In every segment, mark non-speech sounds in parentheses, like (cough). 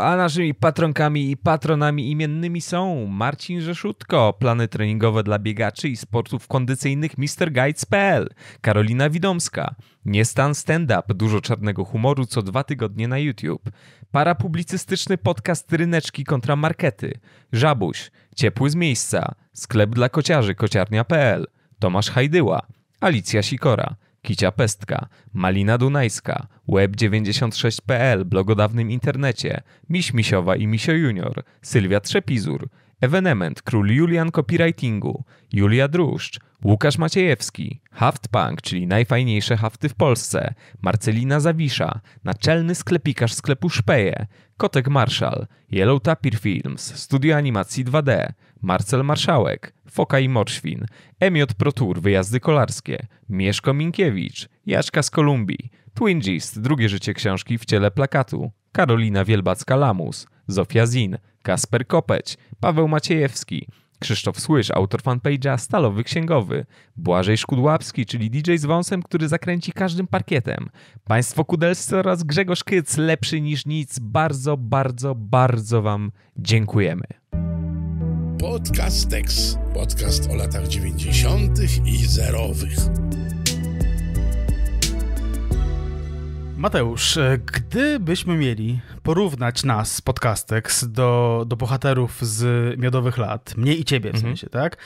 A naszymi patronkami i patronami imiennymi są Marcin Rzeszutko, plany treningowe dla biegaczy i sportów kondycyjnych MrGuides.pl, Karolina Widomska, Niestan Stand-Up, dużo czarnego humoru co dwa tygodnie na YouTube, parapublicystyczny podcast Ryneczki kontra Markety, Żabuś, Ciepły z Miejsca, Sklep dla Kociarzy kociarnia.pl, Tomasz Hajdyła, Alicja Sikora, Kicia Pestka, Malina Dunajska, Web96.pl, blogodawnym internecie, Miś Misiowa i Misio Junior, Sylwia Trzepizur, Ewenement Król Julian Copywritingu, Julia Druszcz, Łukasz Maciejewski, Haftpunk, czyli najfajniejsze hafty w Polsce, Marcelina Zawisza, naczelny sklepikarz sklepu Szpeje, Kotek Marszal, Yellow Tapir Films, Studio Animacji 2D, Marcel Marszałek, Foka i Morświn, Emiot Protur, Wyjazdy Kolarskie, Mieszko Minkiewicz, Jaśka z Kolumbii, Twingist, drugie życie książki w ciele plakatu, Karolina Wielbacka-Lamus, Zofia Zin, Kasper Kopeć, Paweł Maciejewski, Krzysztof Słysz, autor fanpage'a Stalowy Księgowy, Błażej Szkudłapski, czyli DJ z wąsem, który zakręci każdym parkietem, Państwo Kudelscy oraz Grzegorz Kyc, lepszy niż nic. Bardzo, bardzo, bardzo Wam dziękujemy. Podcast Tex. Podcast o latach 90. i zerowych. Mateusz, e, gdybyśmy mieli porównać nas z Podcastex do, do bohaterów z Miodowych Lat, mnie i ciebie w mhm. sensie, tak?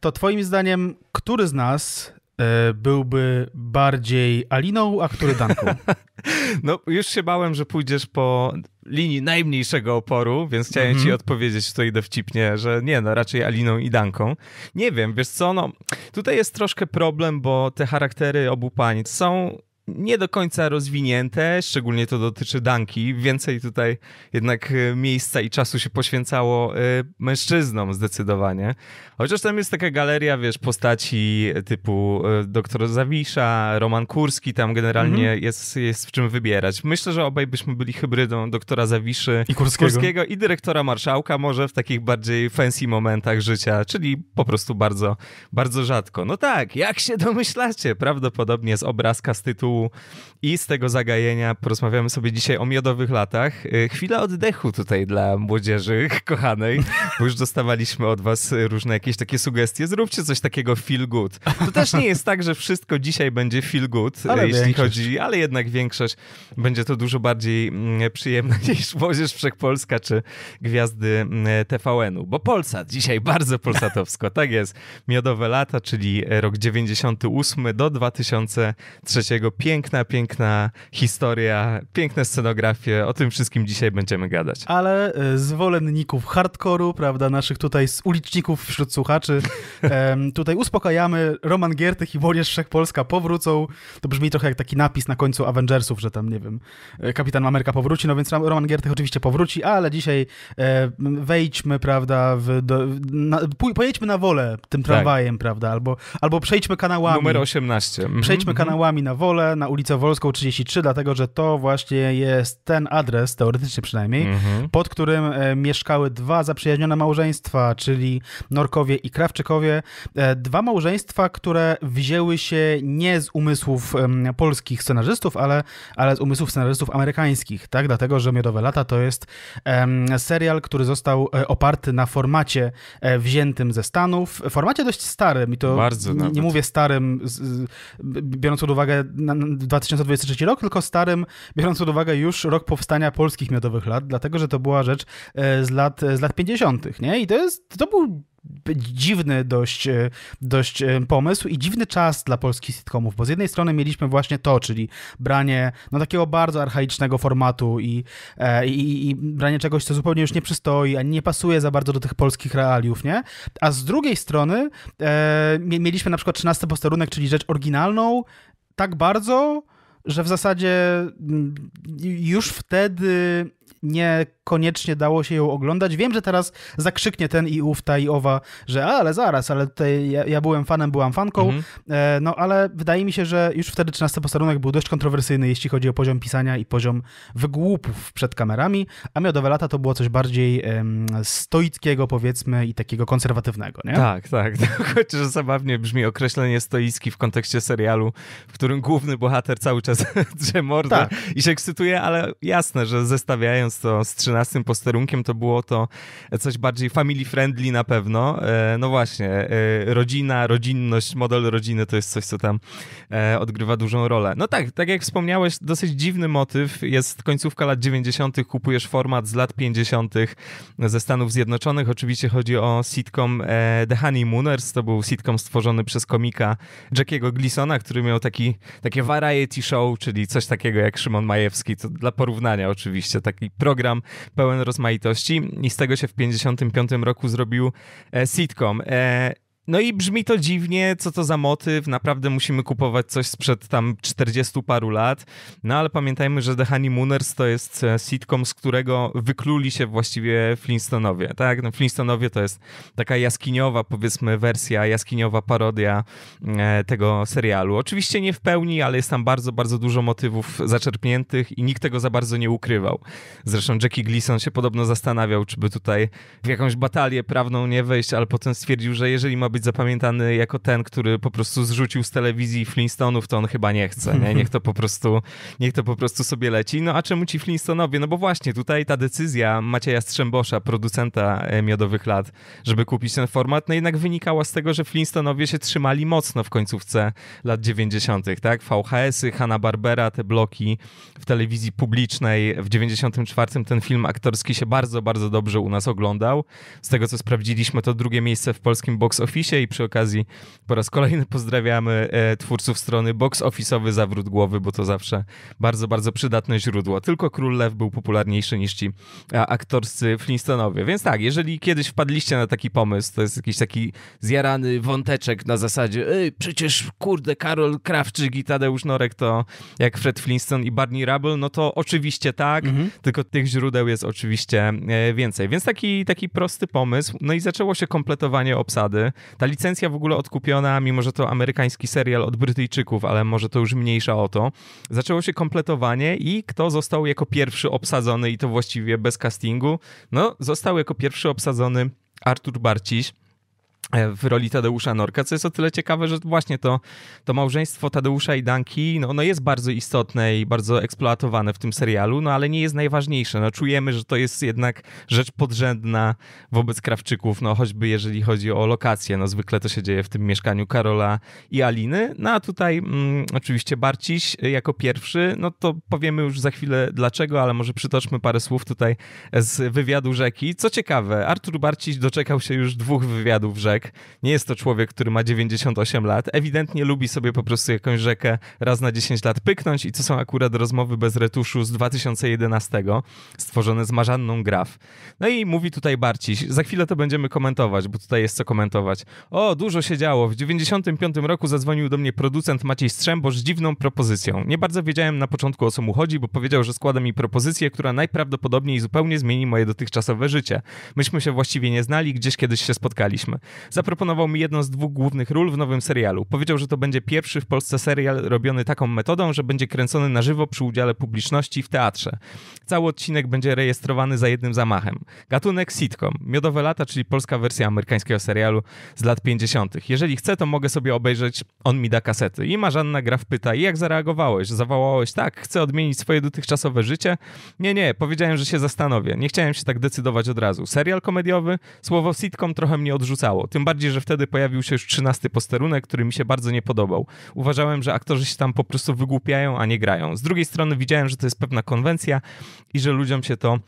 To twoim zdaniem, który z nas e, byłby bardziej Aliną, a który Danką? (laughs) No, już się bałem, że pójdziesz po linii najmniejszego oporu, więc chciałem mm -hmm. ci mhm. odpowiedzieć tutaj dowcipnie, że nie, no raczej Aliną i Danką. Nie wiem, wiesz co, no tutaj jest troszkę problem, bo te charaktery obu pań są nie do końca rozwinięte, szczególnie to dotyczy danki. Więcej tutaj jednak e, miejsca i czasu się poświęcało e, mężczyznom zdecydowanie. Chociaż tam jest taka galeria, wiesz, postaci typu e, doktor Zawisza, Roman Kurski, tam generalnie mhm. jest, jest w czym wybierać. Myślę, że obaj byśmy byli hybrydą doktora Zawiszy i Kurskiego. Kurskiego i dyrektora Marszałka może w takich bardziej fancy momentach życia, czyli po prostu bardzo, bardzo rzadko. No tak, jak się domyślacie, prawdopodobnie z obrazka z tytułu tytułu i z tego zagajenia porozmawiamy sobie dzisiaj o miodowych latach. Y, chwila oddechu tutaj dla młodzieży kochanej, bo już dostawaliśmy od was różne jakieś takie sugestie. Zróbcie coś takiego feel good. To też nie jest tak, że wszystko dzisiaj będzie feel good, ale jeśli większość. chodzi, ale jednak większość będzie to dużo bardziej mm, przyjemna (laughs) niż Młodzież Wszechpolska czy Gwiazdy mm, TVN-u, bo Polsat dzisiaj bardzo polsatowsko, tak jest. Miodowe lata, czyli rok 98 do 2003, piękna, piękna historia, piękne scenografie. O tym wszystkim dzisiaj będziemy gadać. Ale e, zwolenników hardkoru, prawda, naszych tutaj z uliczników wśród słuchaczy, (laughs) tutaj uspokajamy. Roman Giertych i Młodzież Wszechpolska powrócą. To brzmi trochę jak taki napis na końcu Avengersów, że tam, nie wiem, e, Kapitan Ameryka powróci. No więc Roman Giertych oczywiście powróci, ale dzisiaj e, wejdźmy, prawda, w, do, na, pojedźmy na wolę tym tak. tramwajem, tak. prawda, albo, albo przejdźmy kanałami. Numer 18. Mhm, przejdźmy mhm. kanałami na wolę, na ulicę Wolską 33, dlatego że to właśnie jest ten adres, teoretycznie przynajmniej, mm -hmm. pod którym e, mieszkały dwa zaprzyjaźnione małżeństwa, czyli Norkowie i Krawczykowie. E, dwa małżeństwa, które wzięły się nie z umysłów polskich scenarzystów, ale, ale z umysłów scenarzystów amerykańskich, tak? Dlatego, że Miodowe Lata to jest serial, który został e, oparty na formacie wziętym ze Stanów. Formacie dość starym i to Bardzo nie, nie mówię starym, biorąc pod uwagę na, 2023 rok, tylko starym, biorąc pod uwagę już rok powstania polskich miodowych lat, dlatego że to była rzecz e, z lat, e, z lat 50., nie? I to jest, to był dziwny dość, e, dość pomysł i dziwny czas dla polskich sitcomów, bo z jednej strony mieliśmy właśnie to, czyli branie no, takiego bardzo archaicznego formatu i, i, i, branie czegoś, co zupełnie już nie przystoi, ani nie pasuje za bardzo do tych polskich realiów, nie? A z drugiej strony e, mieliśmy na przykład 13 posterunek, czyli rzecz oryginalną, tak bardzo, że w zasadzie mm, już wtedy niekoniecznie dało się ją oglądać. Wiem, że teraz zakrzyknie ten i ów, ta i owa, że a, ale zaraz, ale tutaj ja, ja byłem fanem, byłam fanką, mhm. e, no ale wydaje mi się, że już wtedy 13 posterunek był dość kontrowersyjny, jeśli chodzi o poziom pisania i poziom wygłupów przed kamerami, a Miodowe Lata to było coś bardziej em, stoickiego powiedzmy i takiego konserwatywnego, nie? Tak, tak. (laughs) Chociaż zabawnie brzmi określenie stoicki w kontekście serialu, w którym główny bohater cały czas (laughs) drze morda tak. i się ekscytuje, ale jasne, że zestawiając z, to, z 13 posterunkiem to było to coś bardziej family friendly na pewno. E, no właśnie, e, rodzina, rodzinność, model rodziny to jest coś, co tam e, odgrywa dużą rolę. No tak, tak jak wspomniałeś, dosyć dziwny motyw. Jest końcówka lat 90., kupujesz format z lat 50. ze Stanów Zjednoczonych. Oczywiście chodzi o sitcom The Honeymooners. To był sitcom stworzony przez komika Jackiego Glisona, który miał taki, takie variety show, czyli coś takiego jak Szymon Majewski. To dla porównania oczywiście, taki program pełen rozmaitości i z tego się w 55 roku zrobił e, sitcom. E, no i brzmi to dziwnie, co to za motyw, naprawdę musimy kupować coś sprzed tam 40 paru lat, no ale pamiętajmy, że The Honeymooners to jest e, sitcom, z którego wykluli się właściwie Flintstonowie, tak? No Flintstonowie to jest taka jaskiniowa, powiedzmy, wersja, jaskiniowa parodia e, tego serialu. Oczywiście nie w pełni, ale jest tam bardzo, bardzo dużo motywów zaczerpniętych i nikt tego za bardzo nie ukrywał. Zresztą Jackie Gleason się podobno zastanawiał, czy by tutaj w jakąś batalię prawną nie wejść, ale potem stwierdził, że jeżeli ma być zapamiętany jako ten, który po prostu zrzucił z telewizji Flintstonów, to on chyba nie chce, nie? Niech to po prostu, niech to po prostu sobie leci. No a czemu ci Flintstonowie? No bo właśnie tutaj ta decyzja Macieja Strzembosza, producenta e, Miodowych Lat, żeby kupić ten format, no jednak wynikała z tego, że Flintstonowie się trzymali mocno w końcówce lat 90., tak? VHS-y, Hanna-Barbera, te bloki w telewizji publicznej. W 94 ten film aktorski się bardzo, bardzo dobrze u nas oglądał. Z tego, co sprawdziliśmy, to drugie miejsce w polskim box office serwisie i przy okazji po raz kolejny pozdrawiamy e, twórców strony box office'owy Zawrót Głowy, bo to zawsze bardzo, bardzo przydatne źródło. Tylko Król Lew był popularniejszy niż ci aktorscy Flintstonowie. Więc tak, jeżeli kiedyś wpadliście na taki pomysł, to jest jakiś taki zjarany wąteczek na zasadzie Ej, przecież kurde Karol Krawczyk i Tadeusz Norek to jak Fred Flintstone i Barney Rubble, no to oczywiście tak, mhm. tylko tych źródeł jest oczywiście e, więcej. Więc taki, taki prosty pomysł. No i zaczęło się kompletowanie obsady. Ta licencja w ogóle odkupiona, mimo że to amerykański serial od Brytyjczyków, ale może to już mniejsza o to, zaczęło się kompletowanie i kto został jako pierwszy obsadzony i to właściwie bez castingu, no został jako pierwszy obsadzony Artur Barciś, E, w roli Tadeusza Norka, co jest o tyle ciekawe, że właśnie to, to małżeństwo Tadeusza i Danki no, ono jest bardzo istotne i bardzo eksploatowane w tym serialu, no ale nie jest najważniejsze. No, czujemy, że to jest jednak rzecz podrzędna wobec Krawczyków, no choćby jeżeli chodzi o lokację. No zwykle to się dzieje w tym mieszkaniu Karola i Aliny. No a tutaj mm, oczywiście Barciś e, jako pierwszy, no to powiemy już za chwilę dlaczego, ale może przytoczmy parę słów tutaj z wywiadu rzeki. Co ciekawe, Artur Barciś doczekał się już dwóch wywiadów rzeki rzek. Nie jest to człowiek, który ma 98 lat. Ewidentnie lubi sobie po prostu jakąś rzekę raz na 10 lat pyknąć i to są akurat rozmowy bez retuszu z 2011, stworzone z Marzanną Graf. No i mówi tutaj Barciś, za chwilę to będziemy komentować, bo tutaj jest co komentować. O, dużo się działo. W 95 roku zadzwonił do mnie producent Maciej Strzembosz z dziwną propozycją. Nie bardzo wiedziałem na początku o co mu chodzi, bo powiedział, że składa mi propozycję, która najprawdopodobniej zupełnie zmieni moje dotychczasowe życie. Myśmy się właściwie nie znali, gdzieś kiedyś się spotkaliśmy zaproponował mi jedną z dwóch głównych ról w nowym serialu. Powiedział, że to będzie pierwszy w Polsce serial robiony taką metodą, że będzie kręcony na żywo przy udziale publiczności w teatrze. Cały odcinek będzie rejestrowany za jednym zamachem. Gatunek sitcom. Miodowe lata, czyli polska wersja amerykańskiego serialu z lat 50. Jeżeli chcę, to mogę sobie obejrzeć On mi da kasety. I Marzanna Graf pyta, i jak zareagowałeś? Zawołałeś, tak, chcę odmienić swoje dotychczasowe życie? Nie, nie, powiedziałem, że się zastanowię. Nie chciałem się tak decydować od razu. Serial komediowy? Słowo sitcom trochę mnie odrzucało. Tym bardziej, że wtedy pojawił się już trzynasty posterunek, który mi się bardzo nie podobał. Uważałem, że aktorzy się tam po prostu wygłupiają, a nie grają. Z drugiej strony widziałem, że to jest pewna konwencja i że ludziom się to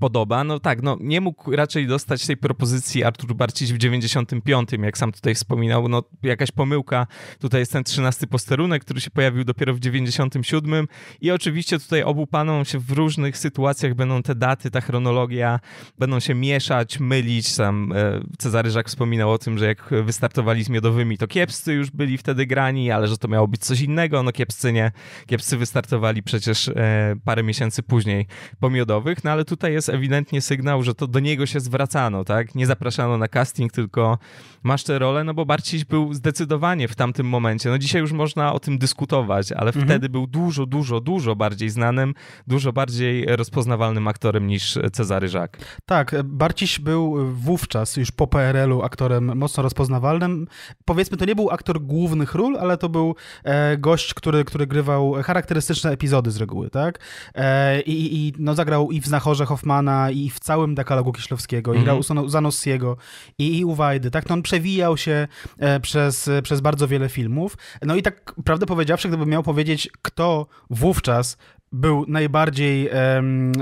podoba. No tak, no nie mógł raczej dostać tej propozycji Artur Barciś w 95, jak sam tutaj wspominał. No jakaś pomyłka, tutaj jest ten 13 posterunek, który się pojawił dopiero w 97 i oczywiście tutaj obu panom się w różnych sytuacjach będą te daty, ta chronologia, będą się mieszać, mylić. Sam e, Cezary Żak wspominał o tym, że jak wystartowali z Miodowymi, to kiepscy już byli wtedy grani, ale że to miało być coś innego, no kiepscy nie. Kiepscy wystartowali przecież e, parę miesięcy później po Miodowych, no ale tutaj jest ewidentnie sygnał, że to do niego się zwracano, tak? Nie zapraszano na casting, tylko masz tę rolę, no bo Barciś był zdecydowanie w tamtym momencie. No dzisiaj już można o tym dyskutować, ale mhm. wtedy był dużo, dużo, dużo bardziej znanym, dużo bardziej rozpoznawalnym aktorem niż Cezary Żak. Tak, Barciś był wówczas już po PRL-u aktorem mocno rozpoznawalnym. Powiedzmy, to nie był aktor głównych ról, ale to był e, gość, który, który grywał charakterystyczne epizody z reguły, tak? E, I, i no, zagrał i w Znachorze Hoffman Hoffmana i w całym dekalogu Kiszlowskiego, mm -hmm. i mhm. Zanossiego, i, i Uwajdy, tak? No on przewijał się e, przez, przez bardzo wiele filmów. No i tak prawdę powiedziawszy, gdybym miał powiedzieć, kto wówczas był najbardziej um,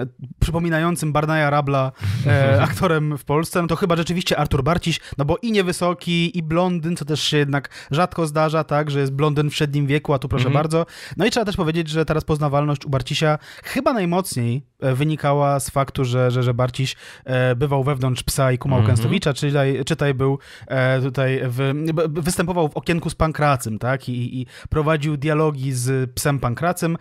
przypominającym Barnaja Rabla e, (laughs) aktorem w Polsce, no to chyba rzeczywiście Artur Barciś, no bo i niewysoki, i blondyn, co też się jednak rzadko zdarza, tak, że jest blondyn w średnim wieku, a tu proszę mm -hmm. bardzo. No i trzeba też powiedzieć, że teraz poznawalność u Barcisia chyba najmocniej E, wynikała z faktu, że, że, że Barciś e, bywał wewnątrz psa i kumał mm Kęstowicza, czytaj, czytaj był e, tutaj, w, występował w okienku z Pankracym, tak, I, i prowadził dialogi z psem Pankracym,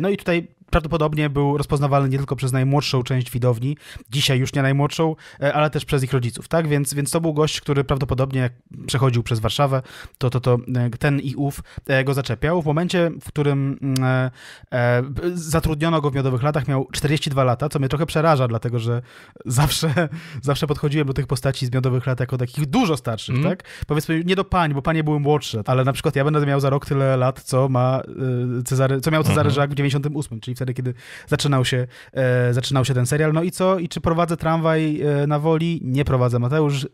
no i tutaj prawdopodobnie był rozpoznawalny nie tylko przez najmłodszą część widowni, dzisiaj już nie najmłodszą, e, ale też przez ich rodziców, tak? Więc, więc to był gość, który prawdopodobnie jak przechodził przez Warszawę, to, to, to e, ten i ów e, go zaczepiał. W momencie, w którym mm, zatrudniono go w miodowych latach, miał 42 lata, co mnie trochę przeraża, dlatego że zawsze, (laughs) zawsze podchodziłem do tych postaci z miodowych lat jako takich dużo starszych, mm. tak? Powiedzmy, nie do pań, bo panie były młodsze, ale na przykład ja będę miał za rok tyle lat, co ma Cezary, co miał Cezary mhm. Żak w 98, czyli w wtedy, kiedy zaczynał się, e, zaczynał się ten serial. No i co? I czy prowadzę tramwaj e, na woli? Nie prowadzę, Mateusz. E,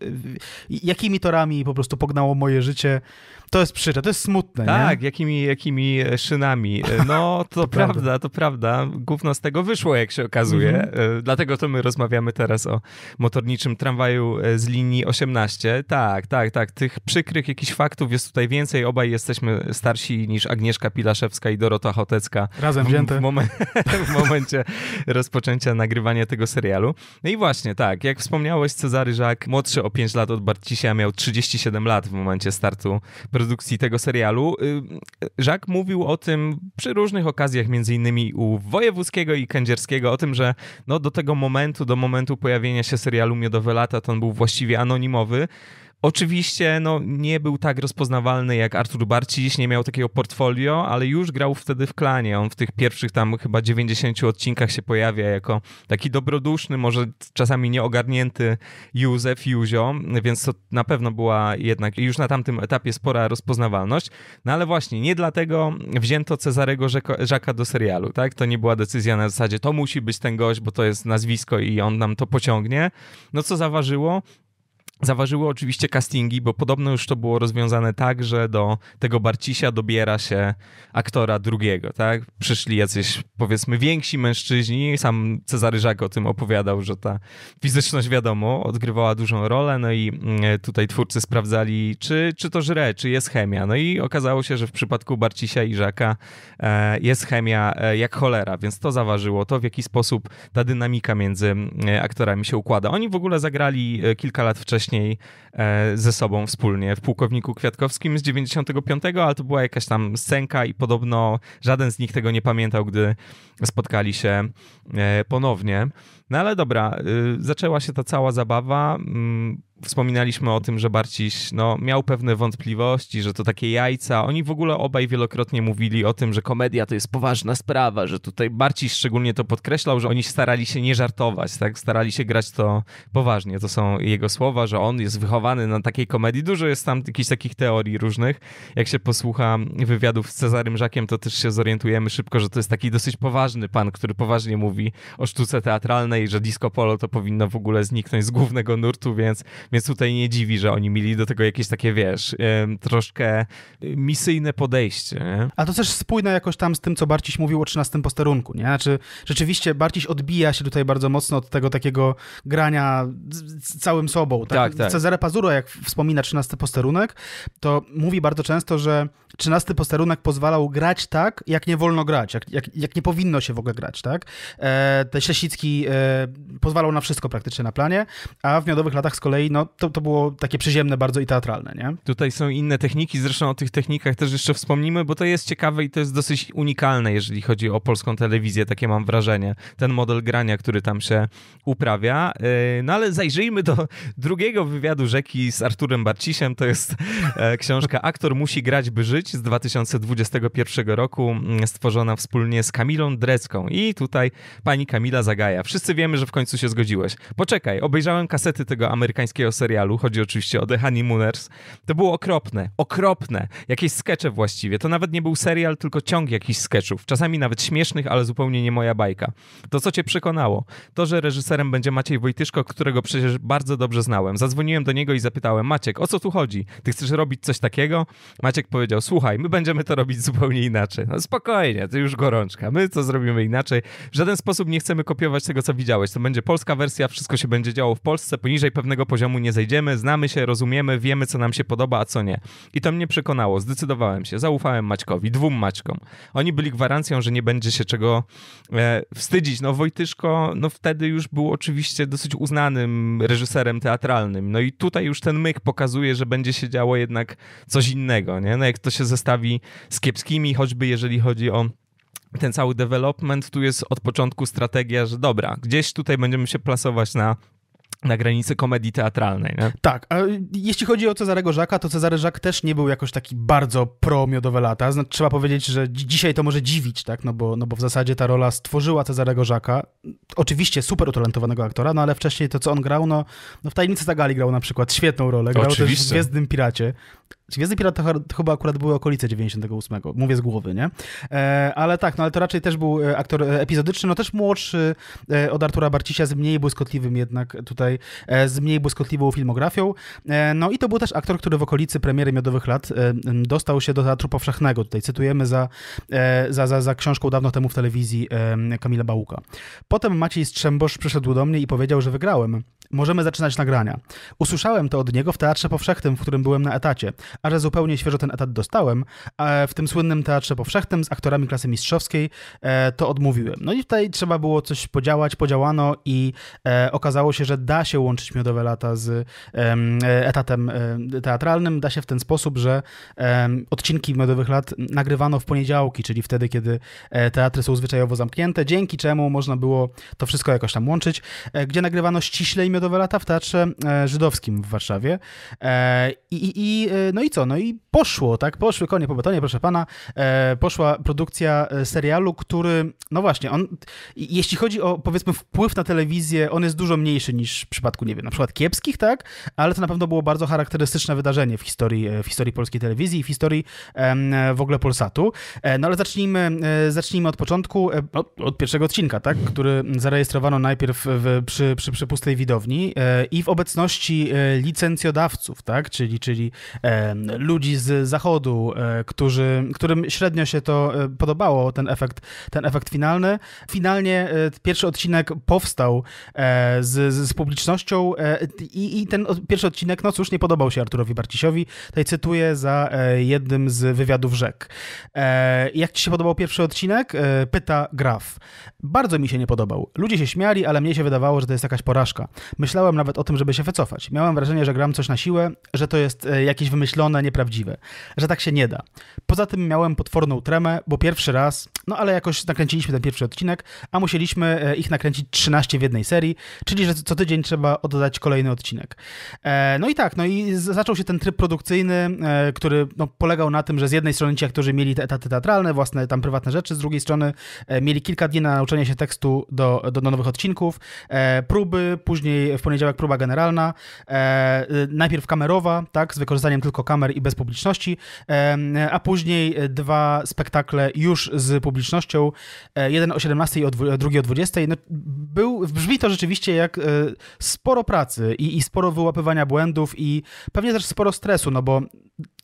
jakimi torami po prostu pognało moje życie? To jest przykre, to jest smutne. Tak, nie? Jakimi, jakimi e, szynami. E, no (laughs) to, to prawda, prawda, to prawda. Gówno z tego wyszło, jak się okazuje. Mhm. E, dlatego to my rozmawiamy teraz o motorniczym tramwaju z linii 18. Tak, tak, tak. Tych przykrych jakichś faktów jest tutaj więcej. Obaj jesteśmy starsi niż Agnieszka Pilaszewska i Dorota Chotecka. Razem wzięte. W, (laughs) w momencie rozpoczęcia nagrywania tego serialu. No i właśnie, tak, jak wspomniałeś, Cezary Żak, młodszy o 5 lat od Barcisia, miał 37 lat w momencie startu produkcji tego serialu. Żak y, mówił o tym przy różnych okazjach, między innymi u Wojewódzkiego i Kędzierskiego, o tym, że no, do tego momentu, do momentu pojawienia się serialu Miodowe Lata, to on był właściwie anonimowy. Oczywiście no, nie był tak rozpoznawalny jak Artur Barciś, nie miał takiego portfolio, ale już grał wtedy w klanie. On w tych pierwszych tam chyba 90 odcinkach się pojawia jako taki dobroduszny, może czasami nieogarnięty Józef Józio, więc to na pewno była jednak już na tamtym etapie spora rozpoznawalność. No ale właśnie, nie dlatego wzięto Cezarego Żaka do serialu, tak? To nie była decyzja na zasadzie to musi być ten gość, bo to jest nazwisko i on nam to pociągnie. No co zaważyło? Zaważyły oczywiście castingi, bo podobno już to było rozwiązane tak, że do tego Barcisia dobiera się aktora drugiego, tak? Przyszli jacyś, powiedzmy, więksi mężczyźni, sam Cezary Żak o tym opowiadał, że ta fizyczność, wiadomo, odgrywała dużą rolę, no i mm, tutaj twórcy sprawdzali, czy, czy to żre, czy jest chemia, no i okazało się, że w przypadku Barcisia i Żaka e, jest chemia e, jak cholera, więc to zaważyło, to w jaki sposób ta dynamika między e, aktorami się układa. Oni w ogóle zagrali kilka lat wcześniej wcześniej e, ze sobą wspólnie w Pułkowniku Kwiatkowskim z 95, ale to była jakaś tam scenka i podobno żaden z nich tego nie pamiętał, gdy spotkali się e, ponownie. No ale dobra, e, zaczęła się ta cała zabawa. Mm, wspominaliśmy o tym, że Barciś no, miał pewne wątpliwości, że to takie jajca. Oni w ogóle obaj wielokrotnie mówili o tym, że komedia to jest poważna sprawa, że tutaj Barciś szczególnie to podkreślał, że oni starali się nie żartować, tak? starali się grać to poważnie. To są jego słowa, że on jest wychowany na takiej komedii. Dużo jest tam jakichś takich teorii różnych. Jak się posłucha wywiadów z Cezarym Żakiem, to też się zorientujemy szybko, że to jest taki dosyć poważny pan, który poważnie mówi o sztuce teatralnej, że disco polo to powinno w ogóle zniknąć z głównego nurtu, więc więc tutaj nie dziwi, że oni mieli do tego jakieś takie, wiesz, troszkę misyjne podejście. Nie? A to też spójne jakoś tam z tym, co Barciś mówił o 13 posterunku, nie? Znaczy, rzeczywiście Barciś odbija się tutaj bardzo mocno od tego takiego grania z całym sobą. Tak, tak. tak. jak wspomina 13 posterunek, to mówi bardzo często, że 13 posterunek pozwalał grać tak, jak nie wolno grać, jak, jak, jak nie powinno się w ogóle grać, tak? E, te Ślesicki e, pozwalał na wszystko praktycznie na planie, a w miodowych latach z kolei no to, to było takie przyziemne bardzo i teatralne, nie? Tutaj są inne techniki, zresztą o tych technikach też jeszcze wspomnimy, bo to jest ciekawe i to jest dosyć unikalne, jeżeli chodzi o polską telewizję, takie mam wrażenie. Ten model grania, który tam się uprawia. Yy, no ale zajrzyjmy do drugiego wywiadu Rzeki z Arturem Barcisiem, to jest e, książka Aktor musi grać by żyć z 2021 roku, mm, stworzona wspólnie z Kamilą Drecką. I tutaj pani Kamila Zagaja. Wszyscy wiemy, że w końcu się zgodziłeś. Poczekaj, obejrzałem kasety tego amerykańskiego takiego serialu, chodzi oczywiście o The Honeymooners, to było okropne, okropne. Jakieś skecze właściwie. To nawet nie był serial, tylko ciąg jakichś skeczów. Czasami nawet śmiesznych, ale zupełnie nie moja bajka. To, co cię przekonało? To, że reżyserem będzie Maciej Wojtyszko, którego przecież bardzo dobrze znałem. Zadzwoniłem do niego i zapytałem, Maciek, o co tu chodzi? Ty chcesz robić coś takiego? Maciek powiedział, słuchaj, my będziemy to robić zupełnie inaczej. No spokojnie, to już gorączka. My to zrobimy inaczej. W żaden sposób nie chcemy kopiować tego, co widziałeś. To będzie polska wersja, wszystko się będzie działo w Polsce poniżej pewnego poziomu nie zejdziemy, znamy się, rozumiemy, wiemy, co nam się podoba, a co nie. I to mnie przekonało, zdecydowałem się, zaufałem Maćkowi, dwóm Maćkom. Oni byli gwarancją, że nie będzie się czego e, wstydzić. No Wojtyszko, no wtedy już był oczywiście dosyć uznanym reżyserem teatralnym. No i tutaj już ten myk pokazuje, że będzie się działo jednak coś innego, nie? No jak to się zestawi z kiepskimi, choćby jeżeli chodzi o ten cały development, tu jest od początku strategia, że dobra, gdzieś tutaj będziemy się plasować na na granicy komedii teatralnej. Nie? Tak, a jeśli chodzi o Cezarego Żaka, to Cezary Żak też nie był jakoś taki bardzo pro-miodowe lata. Znaczy, trzeba powiedzieć, że dzisiaj to może dziwić, tak? no, bo, no bo w zasadzie ta rola stworzyła Cezarego Żaka. Oczywiście super utalentowanego aktora, no ale wcześniej to, co on grał, no, no w Tajemnicy Zagali grał na przykład świetną rolę, grał Oczywiście. też w Gwiezdnym Piracie. Gwiezdny Pirat to, to chyba akurat były okolice 98, mówię z głowy, nie? E, ale tak, no ale to raczej też był e, aktor e, epizodyczny, no też młodszy e, od Artura Barcisia, z mniej błyskotliwym jednak tutaj, e, z mniej błyskotliwą filmografią. E, no i to był też aktor, który w okolicy premiery Miodowych Lat dostał się do Teatru Powszechnego, tutaj cytujemy za, za, za, za książką dawno temu w telewizji Kamila Bałuka. Potem Maciej Strzembosz przyszedł do mnie i powiedział, że wygrałem Możemy zaczynać nagrania. Usłyszałem to od niego w teatrze powszechnym, w którym byłem na etacie, a że zupełnie świeżo ten etat dostałem, w tym słynnym teatrze powszechnym z aktorami klasy mistrzowskiej, e, to odmówiłem. No i tutaj trzeba było coś podziałać, podziałano i e, okazało się, że da się łączyć miodowe lata z e, etatem teatralnym. Da się w ten sposób, że odcinki miodowych lat nagrywano w poniedziałki, czyli wtedy, kiedy teatry są zwyczajowo zamknięte, dzięki czemu można było to wszystko jakoś tam łączyć, gdzie nagrywano ściślej miodowe lata w Teatrze e, Żydowskim w Warszawie. E, I, i, e, no i co? No i poszło, tak? Poszły konie po betonie, proszę pana. Poszła produkcja serialu, który, no właśnie, on, jeśli chodzi o, powiedzmy, wpływ na telewizję, on jest dużo mniejszy niż w przypadku, nie wiem, na przykład kiepskich, tak? Ale to na pewno było bardzo charakterystyczne wydarzenie w historii, w historii polskiej telewizji i w historii w ogóle Polsatu. No ale zacznijmy, zacznijmy od początku, od, od pierwszego odcinka, tak? Który zarejestrowano najpierw w, przy, przy, przy pustej widowni widowni e, i w obecności e, licencjodawców, tak? czyli, czyli e, ludzi z zachodu, którzy, którym średnio się to podobało, ten efekt, ten efekt finalny. Finalnie pierwszy odcinek powstał z, z publicznością i, i ten pierwszy odcinek, no cóż, nie podobał się Arturowi Barcisiowi. Tutaj cytuję za jednym z wywiadów rzek. Jak ci się podobał pierwszy odcinek? Pyta Graf. Bardzo mi się nie podobał. Ludzie się śmiali, ale mnie się wydawało, że to jest jakaś porażka. Myślałem nawet o tym, żeby się wycofać. Miałem wrażenie, że gram coś na siłę, że to jest e, jakieś wymyślone, nieprawdziwe, że tak się nie da. Poza tym miałem potworną tremę, bo pierwszy raz, no ale jakoś nakręciliśmy ten pierwszy odcinek, a musieliśmy e, ich nakręcić 13 w jednej serii, czyli że co tydzień trzeba oddać kolejny odcinek. E, no i tak, no i zaczął się ten tryb produkcyjny, który no, polegał na tym, że z jednej strony ci aktorzy mieli te etaty teatralne, własne tam prywatne rzeczy, z drugiej strony mieli kilka dni na nauczenie się tekstu do, do nowych odcinków, próby, później w poniedziałek próba generalna, e, y, najpierw kamerowa, tak, z wykorzystaniem tylko kamer i bez publiczności, e, a później dwa spektakle już z publicznością, e, jeden o 17 i drugi o 20. No, był, brzmi to rzeczywiście jak e, sporo pracy i, i sporo wyłapywania błędów i pewnie też sporo stresu, no bo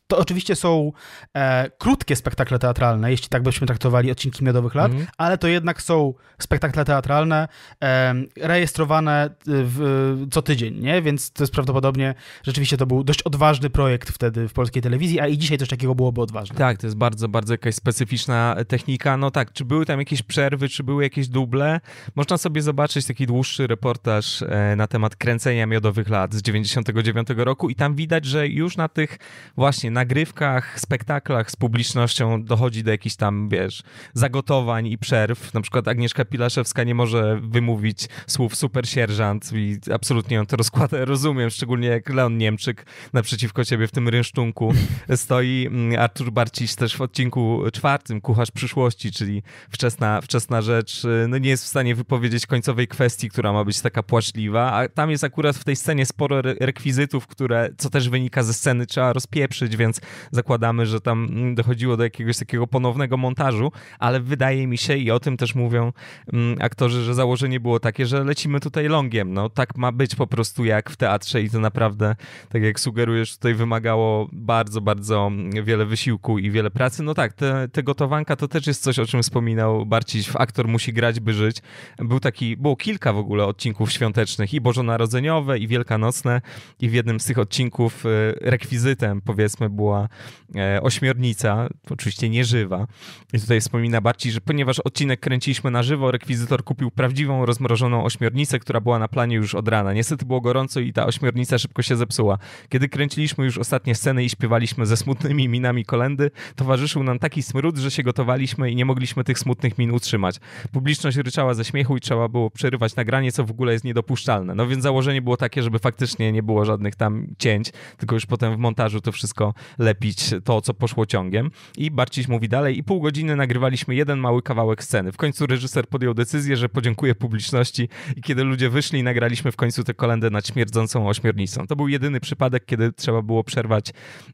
to oczywiście są e, krótkie spektakle teatralne, jeśli tak byśmy traktowali odcinki miodowych lat, mm. ale to jednak są spektakle teatralne e, rejestrowane e, w, co tydzień, nie? Więc to jest prawdopodobnie rzeczywiście to był dość odważny projekt wtedy w polskiej telewizji, a i dzisiaj też takiego byłoby odważne. Tak, to jest bardzo, bardzo jakaś specyficzna e, technika. No tak, czy były tam jakieś przerwy, czy były jakieś duble? Można sobie zobaczyć taki dłuższy reportaż e, na temat kręcenia miodowych lat z 99 roku i tam widać, że już na tych właśnie nagrywkach, spektaklach z publicznością dochodzi do jakichś tam, wiesz, zagotowań i przerw. Na przykład Agnieszka Pilaszewska nie może wymówić słów super sierżant i absolutnie ją to rozkłada, (laughs) rozumiem, szczególnie jak Leon Niemczyk naprzeciwko ciebie w tym rynsztunku (laughs) stoi. Artur Barciś też w odcinku czwartym, Kucharz przyszłości, czyli wczesna, wczesna rzecz, no nie jest w stanie wypowiedzieć końcowej kwestii, która ma być taka płaszliwa, a tam jest akurat w tej scenie sporo rekwizytów, które, co też wynika ze sceny, trzeba rozpieprzyć, więc zakładamy, że tam dochodziło do jakiegoś takiego ponownego montażu, ale wydaje mi się i o tym też mówią mm, aktorzy, że założenie było takie, że lecimy tutaj longiem. No tak ma być po prostu jak w teatrze i to naprawdę, tak jak sugerujesz, tutaj wymagało bardzo, bardzo wiele wysiłku i wiele pracy. No tak, te, te gotowanka to też jest coś, o czym wspominał Barciś. Aktor musi grać, by żyć. Był taki, było kilka w ogóle odcinków świątecznych i bożonarodzeniowe, i wielkanocne i w jednym z tych odcinków y, rekwizytem powiedzmy była e, ośmiornica, oczywiście nieżywa. I tutaj wspomina Barci, że ponieważ odcinek kręciliśmy na żywo, rekwizytor kupił prawdziwą, rozmrożoną ośmiornicę, która była na planie już od rana. Niestety było gorąco i ta ośmiornica szybko się zepsuła. Kiedy kręciliśmy już ostatnie sceny i śpiewaliśmy ze smutnymi minami kolendy, towarzyszył nam taki smród, że się gotowaliśmy i nie mogliśmy tych smutnych min utrzymać. Publiczność ryczała ze śmiechu i trzeba było przerywać nagranie, co w ogóle jest niedopuszczalne. No więc założenie było takie, żeby faktycznie nie było żadnych tam cięć, tylko już potem w montażu to wszystko lepić to, co poszło ciągiem. I Barciś mówi dalej i pół godziny nagrywaliśmy jeden mały kawałek sceny. W końcu reżyser podjął decyzję, że podziękuje publiczności i kiedy ludzie wyszli, nagraliśmy w końcu tę kolendę nad śmierdzącą ośmiornicą. To był jedyny przypadek, kiedy trzeba było przerwać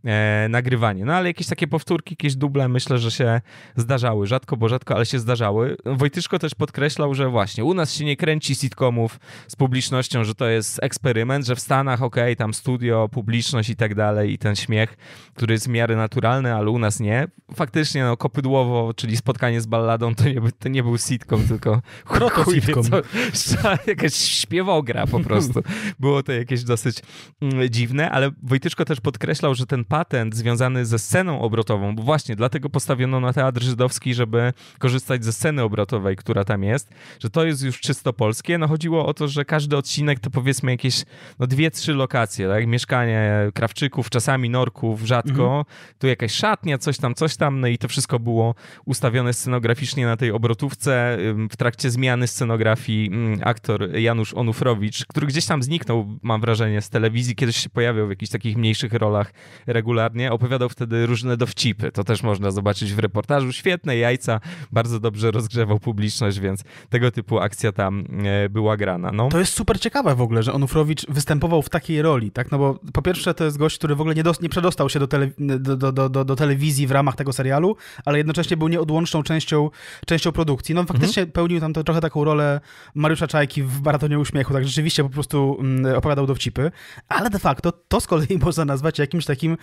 e, nagrywanie. No ale jakieś takie powtórki, jakieś duble myślę, że się zdarzały. Rzadko, bo rzadko, ale się zdarzały. Wojtyszko też podkreślał, że właśnie u nas się nie kręci sitcomów z publicznością, że to jest eksperyment, że w Stanach okej, okay, tam studio, publiczność i tak dalej i ten śmiech, który jest w miarę naturalny, ale u nas nie. Faktycznie, no, kopydłowo, czyli spotkanie z balladą, to nie, to nie był sitcom, tylko protositcom. (laughs) (laughs) Jakaś śpiewogra po prostu. Było to jakieś dosyć mm, dziwne, ale Wojtyczko też podkreślał, że ten patent związany ze sceną obrotową, bo właśnie dlatego postawiono na teatr żydowski, żeby korzystać ze sceny obrotowej, która tam jest, że to jest już czysto polskie. No chodziło o to, że każdy odcinek to powiedzmy jakieś no, dwie, trzy lokacje, tak? Mieszkanie Krawczyków, czasami Norków, rzadko, mhm. tu jakaś szatnia, coś tam, coś tam, no i to wszystko było ustawione scenograficznie na tej obrotówce. W trakcie zmiany scenografii mm, aktor Janusz Onufrowicz, który gdzieś tam zniknął, mam wrażenie, z telewizji, kiedyś się pojawiał w jakichś takich mniejszych rolach regularnie, opowiadał wtedy różne dowcipy. To też można zobaczyć w reportażu. Świetne jajca, bardzo dobrze rozgrzewał publiczność, więc tego typu akcja tam e, była grana. No. To jest super ciekawe w ogóle, że Onufrowicz występował w takiej roli, tak? No bo po pierwsze to jest gość, który w ogóle nie, nie przedostał się się do, tele, do, do, do, do, telewizji w ramach tego serialu, ale jednocześnie był nieodłączną częścią, częścią produkcji. No faktycznie mhm. pełnił tam to, trochę taką rolę Mariusza Czajki w Maratonie Uśmiechu, tak rzeczywiście po prostu mm, opowiadał dowcipy, ale de facto to z kolei (laughs) można nazwać jakimś takim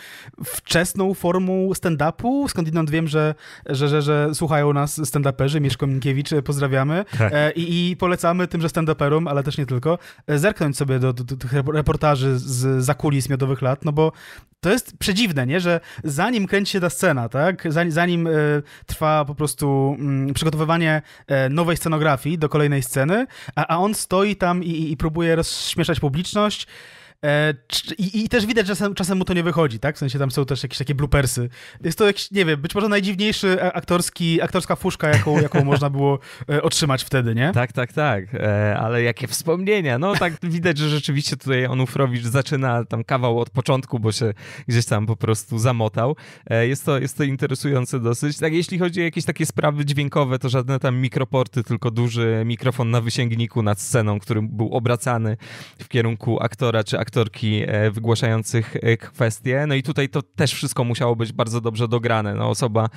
wczesną formą stand-upu, skądinąd wiem, że, że, że, że słuchają nas stand-uperzy, Mieszko Minkiewicz, e, pozdrawiamy tak. E, i, i polecamy tymże stand-uperom, ale też nie tylko, e, zerknąć sobie do, do, do tych reportaży z zakulis miodowych lat, no bo to jest przedziwne dziwne, nie? Że zanim kręci się ta scena, tak? Zanim, zanim e, y, trwa po prostu y, przygotowywanie y, nowej scenografii do kolejnej sceny, a, a on stoi tam i, i, i próbuje rozśmieszać publiczność. E, I, I, też widać, że czasem, czasem mu to nie wychodzi, tak? W sensie tam są też jakieś takie bloopersy. Jest to jakiś, nie wiem, być może najdziwniejszy aktorski, aktorska fuszka, jaką, (laughs) jaką można było e, otrzymać wtedy, nie? Tak, tak, tak. E, ale jakie wspomnienia. No tak widać, że rzeczywiście tutaj Onufrowicz zaczyna tam kawał od początku, bo się gdzieś tam po prostu zamotał. Jest to, jest to interesujące dosyć. Tak, jeśli chodzi o jakieś takie sprawy dźwiękowe, to żadne tam mikroporty, tylko duży mikrofon na wysięgniku nad sceną, który był obracany w kierunku aktora czy aktora aktorki e, wygłaszających e, kwestie. No i tutaj to też wszystko musiało być bardzo dobrze dograne. No, osoba,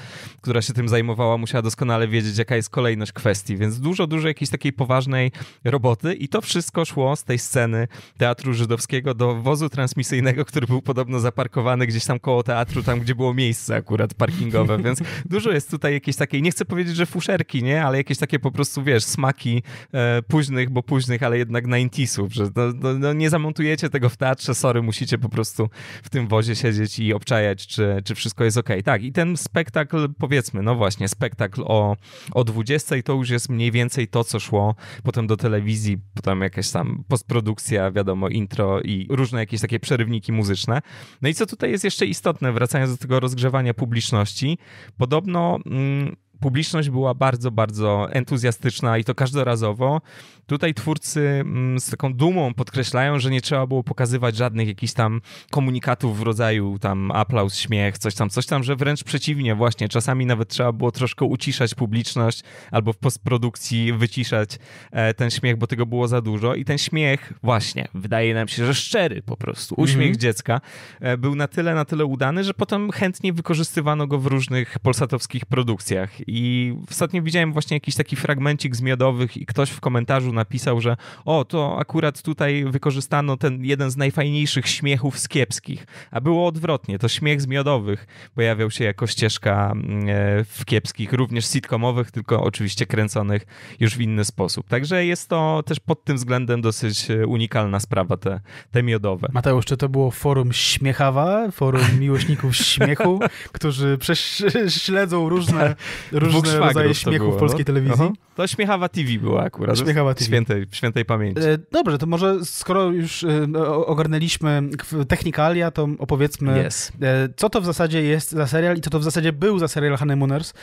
która się tym zajmowała, musiała doskonale wiedzieć, jaka jest kolejność kwestii, więc dużo, dużo jakiejś takiej poważnej roboty i to wszystko szło z tej sceny Teatru Żydowskiego do wozu transmisyjnego, który był podobno zaparkowany gdzieś tam koło teatru, tam gdzie było miejsce akurat parkingowe, (laughs) więc dużo jest tutaj jakiejś takiej, nie chcę powiedzieć, że fuszerki, nie, ale jakieś takie po prostu, wiesz, smaki e, późnych, bo późnych, ale jednak 90sów, że no, no, no nie zamontujecie tego tego w teatrze, sorry, musicie po prostu w tym wozie siedzieć i obczajać, czy, czy wszystko jest ok. Tak, i ten spektakl, powiedzmy, no właśnie, spektakl o, o 20 to już jest mniej więcej to, co szło potem do telewizji, potem jakaś tam postprodukcja, wiadomo, intro i różne jakieś takie przerywniki muzyczne. No i co tutaj jest jeszcze istotne, wracając do tego rozgrzewania publiczności, podobno... Mm, publiczność była bardzo, bardzo entuzjastyczna i to każdorazowo. Tutaj twórcy mm, z taką dumą podkreślają, że nie trzeba było pokazywać żadnych jakichś tam komunikatów w rodzaju tam aplauz, śmiech, coś tam, coś tam, że wręcz przeciwnie, właśnie czasami nawet trzeba było troszkę uciszać publiczność albo w postprodukcji wyciszać e, ten śmiech, bo tego było za dużo i ten śmiech właśnie wydaje nam się, że szczery po prostu, uśmiech mm -hmm. dziecka e, był na tyle, na tyle udany, że potem chętnie wykorzystywano go w różnych polsatowskich produkcjach i ostatnio widziałem właśnie jakiś taki fragmencik z miodowych i ktoś w komentarzu napisał, że o, to akurat tutaj wykorzystano ten jeden z najfajniejszych śmiechów z kiepskich, a było odwrotnie, to śmiech z miodowych pojawiał się jako ścieżka mm, e, w kiepskich, również sitcomowych, tylko oczywiście kręconych już w inny sposób. Także jest to też pod tym względem dosyć e, unikalna sprawa, te, te miodowe. Mateusz, czy to było forum śmiechawa, forum miłośników śmiechu, (laughs) którzy prześledzą różne różne rodzaje śmiechów było, polskiej telewizji. Aha. To Śmiechawa TV była akurat. Śmiechawa TV. Świętej, świętej pamięci. E, dobrze, to może skoro już e, ogarnęliśmy technikalia, to opowiedzmy, yes. E, co to w zasadzie jest za serial i co to w zasadzie był za serial Honeymooners.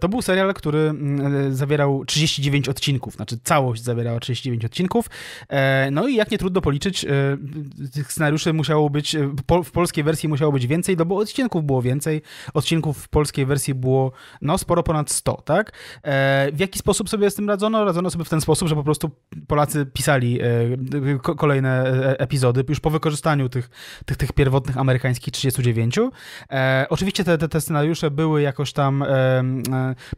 To był serial, który mm, zawierał 39 odcinków, znaczy całość zawierała 39 odcinków. No i jak nie trudno policzyć, tych scenariuszy musiało być, w polskiej wersji musiało być więcej, no bo odcinków było więcej, odcinków w polskiej wersji było no sporo ponad 100, tak? E, w jaki sposób sobie z tym radzono? Radzono sobie w ten sposób, że po prostu Polacy pisali e, kolejne e, epizody już po wykorzystaniu tych, tych, tych pierwotnych amerykańskich 39. Oczywiście te, te, te scenariusze były jakoś tam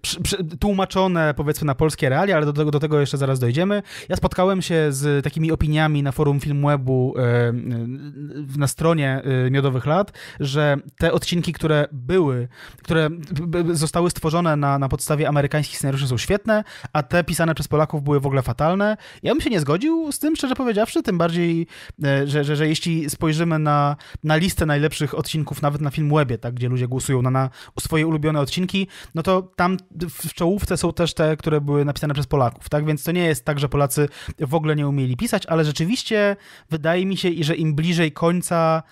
przy, przy, tłumaczone powiedzmy na polskie realia, ale do, tego do tego jeszcze zaraz dojdziemy. Ja spotkałem się z takimi opiniami na forum Filmwebu na stronie Miodowych Lat, że te odcinki, które były, które zostały stworzone stworzone na, na podstawie amerykańskich scenariuszy są świetne, a te pisane przez Polaków były w ogóle fatalne. Ja bym się nie zgodził z tym, szczerze powiedziawszy, tym bardziej, e, że, że, że jeśli spojrzymy na, na listę najlepszych odcinków, nawet na Filmwebie, tak, gdzie ludzie głosują na, na swoje ulubione odcinki, no to tam w czołówce są też te, które były napisane przez Polaków, tak, więc to nie jest tak, że Polacy w ogóle nie umieli pisać, ale rzeczywiście wydaje mi się, że im bliżej końca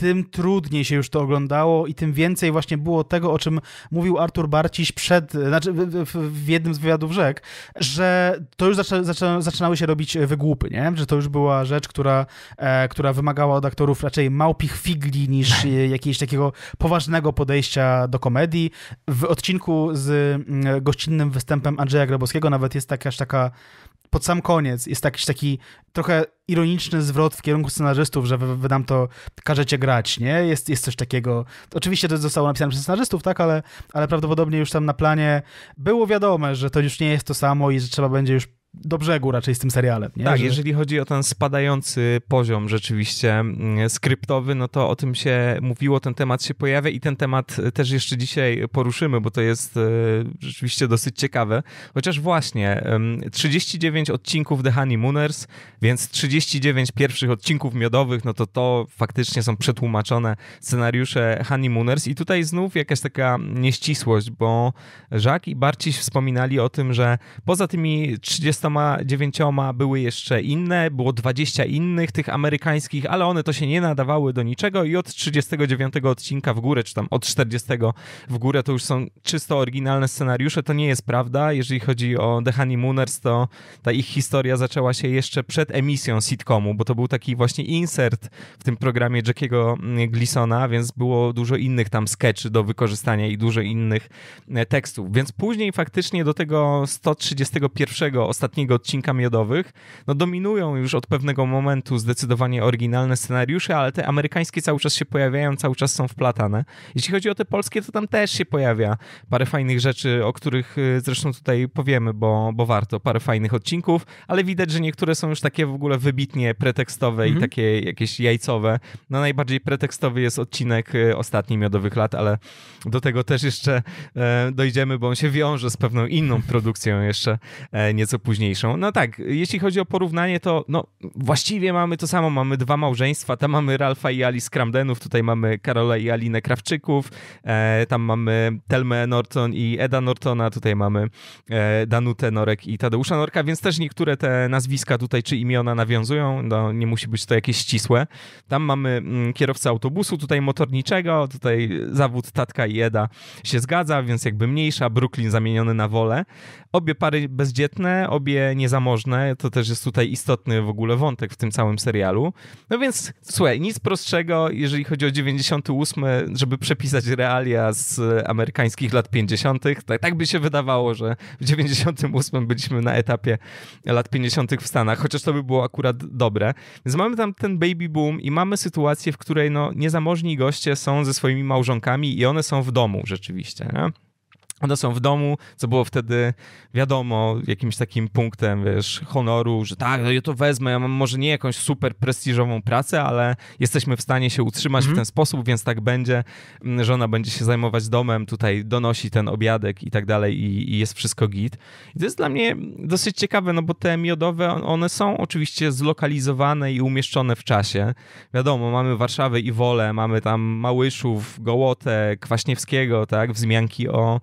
tym trudniej się już to oglądało i tym więcej właśnie było tego, o czym mówił Artur Barciś przed, znaczy w, jednym z wywiadów rzek, że to już zaczę, zaczę, zaczynały się robić e, wygłupy, nie? Że to już była rzecz, która, e, która wymagała od aktorów raczej małpich figli niż e, jakiegoś takiego poważnego podejścia do komedii. W odcinku z mm, e, gościnnym występem Andrzeja Grabowskiego nawet jest taka, aż taka pod sam koniec jest jakiś taki trochę ironiczny zwrot w kierunku scenarzystów, że wy, wy nam to każecie grać, nie? Jest, jest coś takiego. Oczywiście to zostało napisane przez scenarzystów, tak, ale, ale prawdopodobnie już tam na planie było wiadome, że to już nie jest to samo i że trzeba będzie już do brzegu raczej z tym serialem. Nie? Tak, Że... jeżeli chodzi o ten spadający poziom rzeczywiście mm, skryptowy, no to o tym się mówiło, ten temat się pojawia i ten temat też jeszcze dzisiaj poruszymy, bo to jest e, rzeczywiście dosyć ciekawe. Chociaż właśnie 39 odcinków The Honeymooners, więc 39 pierwszych odcinków miodowych, no to to faktycznie są przetłumaczone scenariusze Honeymooners i tutaj znów jakaś taka nieścisłość, bo Żak i Barciś wspominali o tym, że poza tymi 30 29 były jeszcze inne, było 20 innych tych amerykańskich, ale one to się nie nadawały do niczego i od 39 odcinka w górę, czy tam od 40 w górę to już są czysto oryginalne scenariusze, to nie jest prawda. Jeżeli chodzi o The Honeymooners, to ta ich historia zaczęła się jeszcze przed emisją sitcomu, bo to był taki właśnie insert w tym programie Jackiego mm, Glisona, więc było dużo innych tam sketchy do wykorzystania i dużo innych e, tekstów. Więc później faktycznie do tego 131 ostatniego ostatniego odcinka Miodowych, no dominują już od pewnego momentu zdecydowanie oryginalne scenariusze, ale te amerykańskie cały czas się pojawiają, cały czas są wplatane. Jeśli chodzi o te polskie, to tam też się pojawia parę fajnych rzeczy, o których y, zresztą tutaj powiemy, bo, bo warto, parę fajnych odcinków, ale widać, że niektóre są już takie w ogóle wybitnie pretekstowe mhm. i takie jakieś jajcowe. No najbardziej pretekstowy jest odcinek y, ostatni Miodowych lat, ale do tego też jeszcze e, dojdziemy, bo on się wiąże z pewną inną (laughs) produkcją jeszcze e, nieco później późniejszą. No tak, jeśli chodzi o porównanie, to no, właściwie mamy to samo. Mamy dwa małżeństwa, tam mamy Ralfa i Ali Kramdenów tutaj mamy Karola i Alinę Krawczyków, e, tam mamy Telmę Norton i Eda Nortona, tutaj mamy e, Danutę Norek i Tadeusza Norka, więc też niektóre te nazwiska tutaj czy imiona nawiązują, no, nie musi być to jakieś ścisłe. Tam mamy mm, kierowcę autobusu, tutaj motorniczego, tutaj zawód tatka i Eda się zgadza, więc jakby mniejsza, Brooklyn zamieniony na wolę. Obie pary bezdzietne, obie niezamożne, to też jest tutaj istotny w ogóle wątek w tym całym serialu. No więc słuchaj, nic prostszego, jeżeli chodzi o 98, żeby przepisać realia z amerykańskich lat 50., tak, tak by się wydawało, że w 98 byliśmy na etapie lat 50. w Stanach, chociaż to by było akurat dobre. Więc mamy tam ten baby boom i mamy sytuację, w której no, niezamożni goście są ze swoimi małżonkami i one są w domu rzeczywiście. Nie? One są w domu, co było wtedy, wiadomo, jakimś takim punktem, wiesz, honoru, że tak, no ja to wezmę, ja mam może nie jakąś super prestiżową pracę, ale jesteśmy w stanie się utrzymać mm -hmm. w mhm. ten sposób, więc tak będzie. Mm, żona będzie się zajmować domem, tutaj donosi ten obiadek i tak dalej i, i jest wszystko git. I to jest dla mnie dosyć ciekawe, no bo te miodowe, one są oczywiście zlokalizowane i umieszczone w czasie. Wiadomo, mamy Warszawę i Wolę, mamy tam Małyszów, Gołotę, Kwaśniewskiego, tak, wzmianki o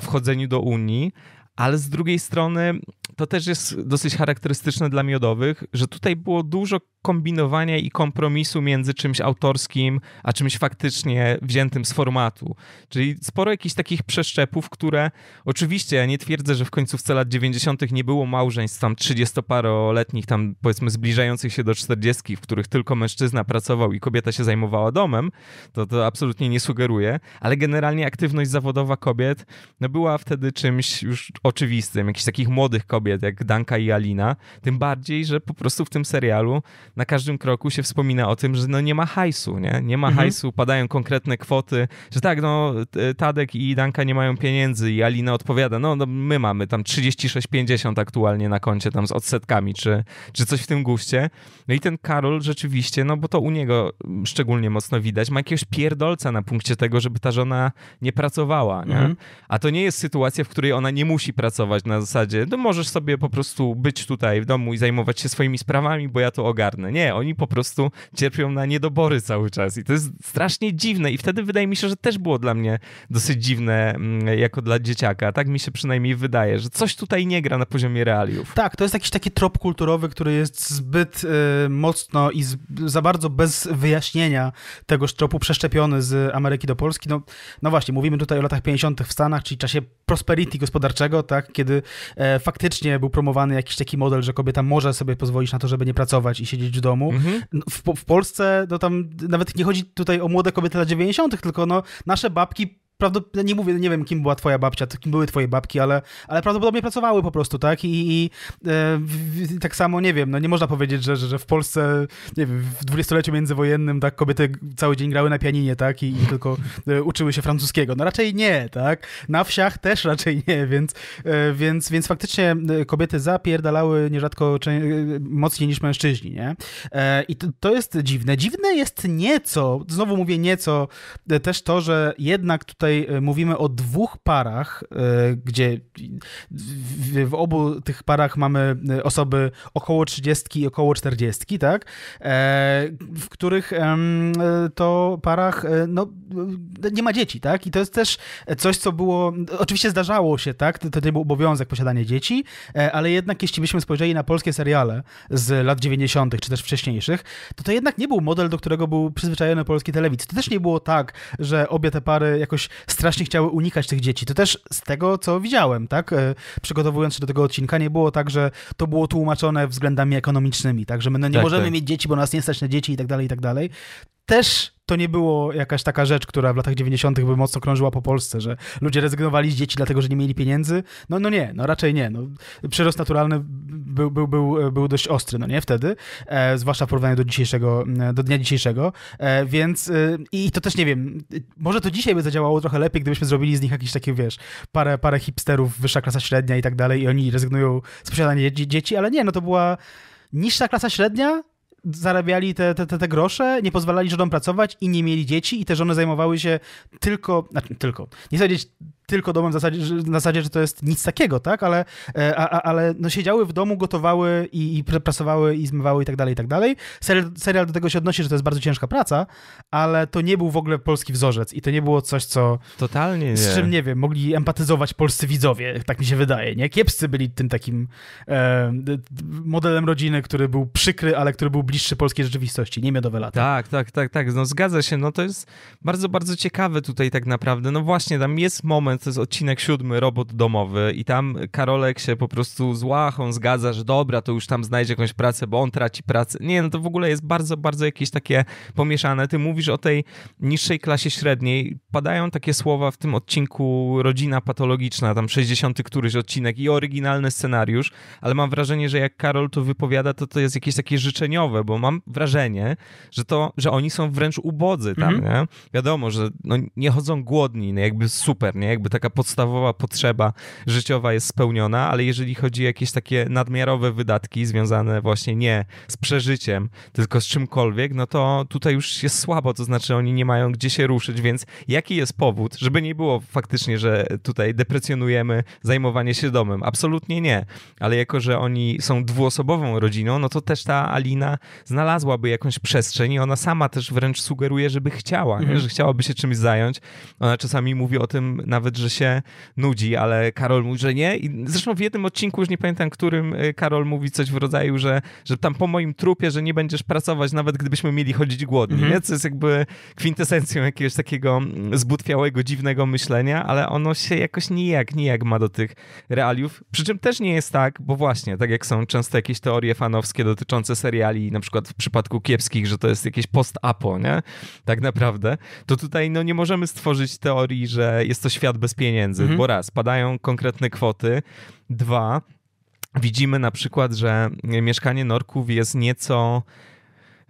wchodzeniu do Unii, ale z drugiej strony to też jest dosyć charakterystyczne dla miodowych, że tutaj było dużo kombinowania i kompromisu między czymś autorskim, a czymś faktycznie wziętym z formatu. Czyli sporo jakichś takich przeszczepów, które oczywiście ja nie twierdzę, że w końcówce lat 90. nie było małżeństw tam 30-paroletnich, tam powiedzmy zbliżających się do 40, w których tylko mężczyzna pracował i kobieta się zajmowała domem, to to absolutnie nie sugeruję, ale generalnie aktywność zawodowa kobiet no była wtedy czymś już oczywistym, jakichś takich młodych kobiet jak Danka i Alina, tym bardziej, że po prostu w tym serialu na każdym kroku się wspomina o tym, że no nie ma hajsu, nie? Nie ma mhm. hajsu, padają konkretne kwoty, że tak, no Tadek i Danka nie mają pieniędzy i Alina odpowiada, no, no my mamy tam 36,50 aktualnie na koncie tam z odsetkami, czy, czy coś w tym guście. No i ten Karol rzeczywiście, no bo to u niego szczególnie mocno widać, ma jakiegoś pierdolca na punkcie tego, żeby ta żona nie pracowała, nie? Mhm. A to nie jest sytuacja, w której ona nie musi pracować na zasadzie, no możesz sobie po prostu być tutaj w domu i zajmować się swoimi sprawami, bo ja to ogarnę. Nie, oni po prostu cierpią na niedobory cały czas i to jest strasznie dziwne i wtedy wydaje mi się, że też było dla mnie dosyć dziwne mm, jako dla dzieciaka. Tak mi się przynajmniej wydaje, że coś tutaj nie gra na poziomie realiów. Tak, to jest jakiś taki trop kulturowy, który jest zbyt y, mocno i z, za bardzo bez wyjaśnienia tegoż tropu przeszczepiony z Ameryki do Polski. No, no właśnie, mówimy tutaj o latach 50. w Stanach, czyli czasie prosperity gospodarczego, tak, kiedy e, faktycznie był promowany jakiś taki model, że kobieta może sobie pozwolić na to, żeby nie pracować i siedzieć siedzieć w domu. Mhm. W, w, Polsce no tam nawet nie chodzi tutaj o młode kobiety lat 90., tylko no, nasze babki prawdopodobnie, nie mówię, nie wiem, kim była twoja babcia, kim były twoje babki, ale, ale prawdopodobnie pracowały po prostu, tak? I, i e, w, tak samo, nie wiem, no nie można powiedzieć, że, że, że w Polsce, nie wiem, w dwudziestoleciu międzywojennym, tak, kobiety cały dzień grały na pianinie, tak? I, i tylko e, uczyły się francuskiego. No raczej nie, tak? Na wsiach też raczej nie, więc, e, więc, więc faktycznie e, kobiety zapierdalały nierzadko e, mocniej niż mężczyźni, nie? E, I to, to jest dziwne. Dziwne jest nieco, znowu mówię nieco, też to, że jednak tutaj tutaj e, mówimy o dwóch parach, e, gdzie w obu tych parach mamy e, osoby około 30 i około 40, tak? W których to parach no, nie ma dzieci, tak? I to jest też coś, co było. Oczywiście zdarzało się, tak? To, nie był obowiązek posiadanie dzieci, ale jednak jeśli byśmy spojrzeli na polskie seriale z lat 90., czy też wcześniejszych, to to jednak nie był model, do którego był przyzwyczajony polski telewizor. To też nie było tak, że obie te pary jakoś strasznie chciały unikać tych dzieci. To też z tego, co widziałem, tak? E, przygotowując się do tego odcinka, nie było tak, że to było tłumaczone względami ekonomicznymi, tak? Że my no nie tak, możemy tak. mieć dzieci, bo nas nie stać na dzieci i tak dalej, i tak dalej. Też to nie było jakaś taka rzecz, która w latach 90. by mocno krążyła po Polsce, że ludzie rezygnowali z dzieci dlatego, że nie mieli pieniędzy. No, no nie, no raczej nie. No, przyrost naturalny był, był, był, był dość ostry, no nie wtedy, e, zwłaszcza w porównaniu do dzisiejszego, e, do dnia dzisiejszego, e, więc e, i to też nie wiem, może to dzisiaj by zadziałało trochę lepiej, gdybyśmy zrobili z nich jakiś taki, wiesz, parę, parę hipsterów, wyższa klasa średnia i tak dalej i oni rezygnują z posiadania dzieci, ale nie, no to była niższa klasa średnia, zarabiali te, te, te, grosze, nie pozwalali żonom pracować i nie mieli dzieci i te żony zajmowały się tylko, znaczy tylko, nie chcę powiedzieć tylko domem w zasadzie, że, na zasadzie, że to jest nic takiego, tak? Ale, e, a, a, ale no siedziały w domu, gotowały i, i prasowały i zmywały i tak dalej, i tak dalej. Serial, serial do tego się odnosi, że to jest bardzo ciężka praca, ale to nie był w ogóle polski wzorzec i to nie było coś, co... Totalnie Z czym, nie wiem, mogli empatyzować polscy widzowie, tak mi się wydaje, nie? Kiepscy byli tym takim e, modelem rodziny, który był przykry, ale który był bliższy polskiej rzeczywistości, nie miodowe lata. Tak, tak, tak, tak, no zgadza się, no to jest bardzo, bardzo ciekawe tutaj tak naprawdę, no właśnie, tam jest moment, to jest odcinek siódmy, robot domowy i tam Karolek się po prostu z łachą zgadza, że dobra, to już tam znajdzie jakąś pracę, bo on traci pracę. Nie, no to w ogóle jest bardzo, bardzo jakieś takie pomieszane. Ty mówisz o tej niższej klasie średniej. Padają takie słowa w tym odcinku rodzina patologiczna, tam 60 któryś odcinek i oryginalny scenariusz, ale mam wrażenie, że jak Karol to wypowiada, to to jest jakieś takie życzeniowe, bo mam wrażenie, że to, że oni są wręcz ubodzy tam, mhm. nie? Wiadomo, że no nie chodzą głodni, no jakby super, nie? Jakby taka podstawowa potrzeba życiowa jest spełniona, ale jeżeli chodzi o jakieś takie nadmiarowe wydatki związane właśnie nie z przeżyciem, tylko z czymkolwiek, no to tutaj już jest słabo, to znaczy oni nie mają gdzie się ruszyć, więc jaki jest powód, żeby nie było faktycznie, że tutaj deprecjonujemy zajmowanie się domem? Absolutnie nie, ale jako, że oni są dwuosobową rodziną, no to też ta Alina znalazłaby jakąś przestrzeń i ona sama też wręcz sugeruje, żeby chciała, mm. że chciałaby się czymś zająć. Ona czasami mówi o tym nawet nawet, że się nudzi, ale Karol mówi, że nie. I zresztą w jednym odcinku, już nie pamiętam, którym e, Karol mówi coś w rodzaju, że, że tam po moim trupie, że nie będziesz pracować, nawet gdybyśmy mieli chodzić głodni, mhm. nie? Co jest jakby kwintesencją jakiegoś takiego mm, zbutwiałego, dziwnego myślenia, ale ono się jakoś nijak, nijak ma do tych realiów. Przy czym też nie jest tak, bo właśnie, tak jak są często jakieś teorie fanowskie dotyczące seriali, na przykład w przypadku kiepskich, że to jest jakieś post-apo, nie? Tak naprawdę. To tutaj no, nie możemy stworzyć teorii, że jest to świat bez pieniędzy, mhm. bo raz, padają konkretne kwoty, dwa, widzimy na przykład, że mieszkanie Norków jest nieco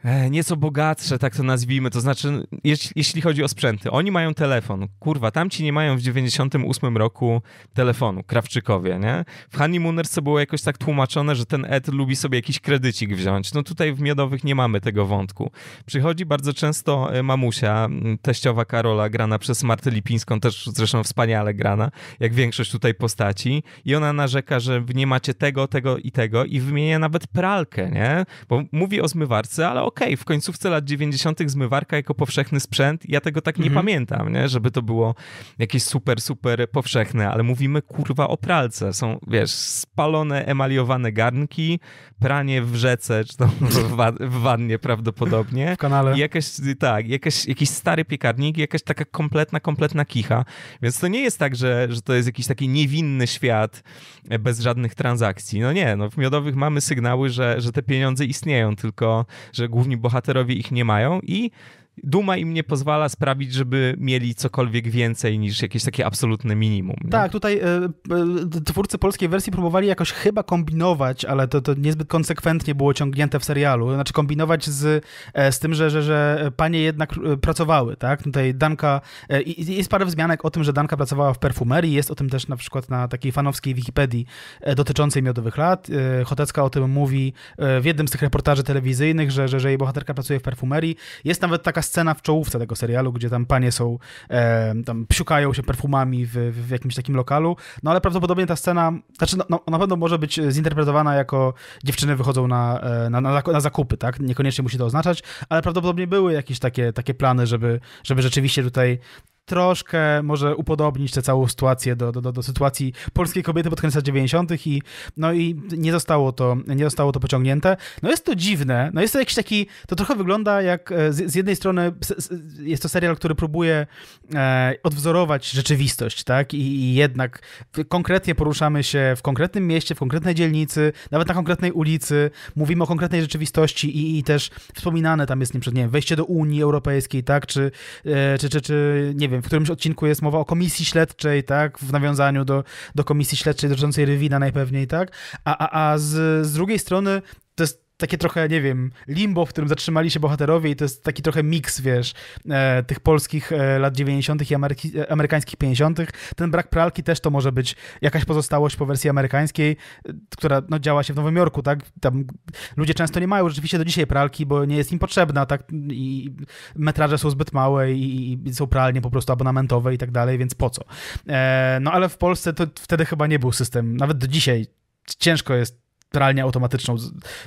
E, nieco bogatsze, tak to nazwijmy, to znaczy, jeśli, jeśli chodzi o sprzęty, oni mają telefon. Kurwa, tamci nie mają w 98 roku telefonu, Krawczykowie, nie? W Honeymoonersce było jakoś tak tłumaczone, że ten Ed lubi sobie jakiś kredycik wziąć. No tutaj w Miodowych nie mamy tego wątku. Przychodzi bardzo często e, mamusia, teściowa Karola, grana przez Martę Lipińską, też zresztą wspaniale grana, jak większość tutaj postaci i ona narzeka, że nie macie tego, tego i tego i wymienia nawet pralkę, nie? Bo mówi o zmywarce, ale o okej, okay, w końcówce lat 90. zmywarka jako powszechny sprzęt, ja tego tak nie mhm. pamiętam, nie? żeby to było jakieś super, super powszechne, ale mówimy kurwa o pralce. Są, wiesz, spalone, emaliowane garnki, pranie w rzece, czy to w, (laughs) w wannie prawdopodobnie. W kanale. I jakaś, tak, jakaś, jakiś stary piekarnik, jakaś taka kompletna, kompletna kicha. Więc to nie jest tak, że, że to jest jakiś taki niewinny świat e, bez żadnych transakcji. No nie, no w miodowych mamy sygnały, że, że te pieniądze istnieją, tylko że głównie główni bohaterowie ich nie mają i duma im nie pozwala sprawić, żeby mieli cokolwiek więcej niż jakieś takie absolutne minimum. Nie? Tak, tutaj y, twórcy polskiej wersji próbowali jakoś chyba kombinować, ale to, to niezbyt konsekwentnie było ciągnięte w serialu. Znaczy kombinować z, e, z tym, że, że, że panie jednak pracowały, tak? Tutaj Danka, y, jest parę wzmianek o tym, że Danka pracowała w perfumerii, jest o tym też na przykład na takiej fanowskiej Wikipedii dotyczącej miodowych lat. Chotecka o tym mówi w jednym z tych reportaży telewizyjnych, że, że, że jej bohaterka pracuje w perfumerii. Jest nawet taka scena w czołówce tego serialu, gdzie tam panie są, e, tam psiukają się perfumami w, w, jakimś takim lokalu, no ale prawdopodobnie ta scena, znaczy no, no na pewno może być zinterpretowana jako dziewczyny wychodzą na, e, na, na, na zakupy, tak? Niekoniecznie musi to oznaczać, ale prawdopodobnie były jakieś takie, takie plany, żeby, żeby rzeczywiście tutaj troszkę może upodobnić tę całą sytuację do, do, do, sytuacji polskiej kobiety pod koniec lat 90. i no i nie zostało to, nie zostało to pociągnięte. No jest to dziwne, no jest to jakiś taki, to trochę wygląda jak e, z, z jednej strony jest to serial, który próbuje e, odwzorować rzeczywistość, tak, I, i jednak konkretnie poruszamy się w konkretnym mieście, w konkretnej dzielnicy, nawet na konkretnej ulicy, mówimy o konkretnej rzeczywistości i, i też wspominane tam jest, nie, nie wiem, wejście do Unii Europejskiej, tak, czy, e, czy, czy, czy nie wiem, wiem, w którymś odcinku jest mowa o komisji śledczej, tak, w nawiązaniu do, do komisji śledczej dotyczącej Rywina najpewniej, tak, a, a, a z, z drugiej strony to jest takie trochę, nie wiem, limbo, w którym zatrzymali się bohaterowie i to jest taki trochę miks, wiesz, e, tych polskich e, lat 90. i ameryki, e, amerykańskich 50. Ten brak pralki też to może być jakaś pozostałość po wersji amerykańskiej, e, która no, działa się w Nowym Jorku, tak? Tam ludzie często nie mają rzeczywiście do dzisiaj pralki, bo nie jest im potrzebna, tak? I metraże są zbyt małe i, i są pralnie po prostu abonamentowe i tak dalej, więc po co? E, no ale w Polsce to wtedy chyba nie był system, nawet do dzisiaj ciężko jest pralnię automatyczną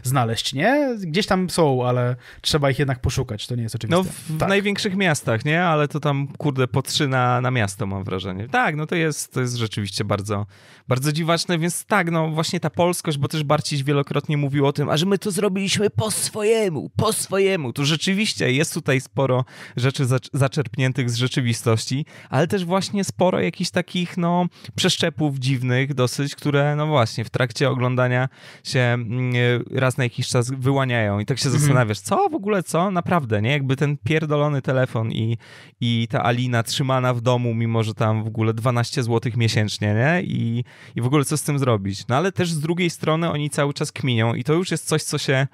znaleźć, nie? Gdzieś tam są, ale trzeba ich jednak poszukać, to nie jest oczywiste. No w tak. największych miastach, nie? Ale to tam, kurde, potrzyna na miasto, mam wrażenie. Tak, no to jest, to jest rzeczywiście bardzo, bardzo dziwaczne, więc tak, no właśnie ta polskość, bo też Barciś wielokrotnie mówił o tym, a że my to zrobiliśmy po swojemu, po swojemu. Tu rzeczywiście jest tutaj sporo rzeczy zaczerpniętych z rzeczywistości, ale też właśnie sporo jakichś takich, no, przeszczepów dziwnych dosyć, które, no właśnie, w trakcie oglądania się mm, e, raz na jakiś czas wyłaniają i tak się mhm. zastanawiasz, co w ogóle, co naprawdę, nie? Jakby ten pierdolony telefon i, i ta Alina trzymana w domu, mimo że tam w ogóle 12 zł miesięcznie, nie? I, I w ogóle co z tym zrobić? No ale też z drugiej strony oni cały czas kminią i to już jest coś, co się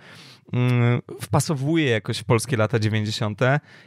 Mm, wpasowuje jakoś w polskie lata 90.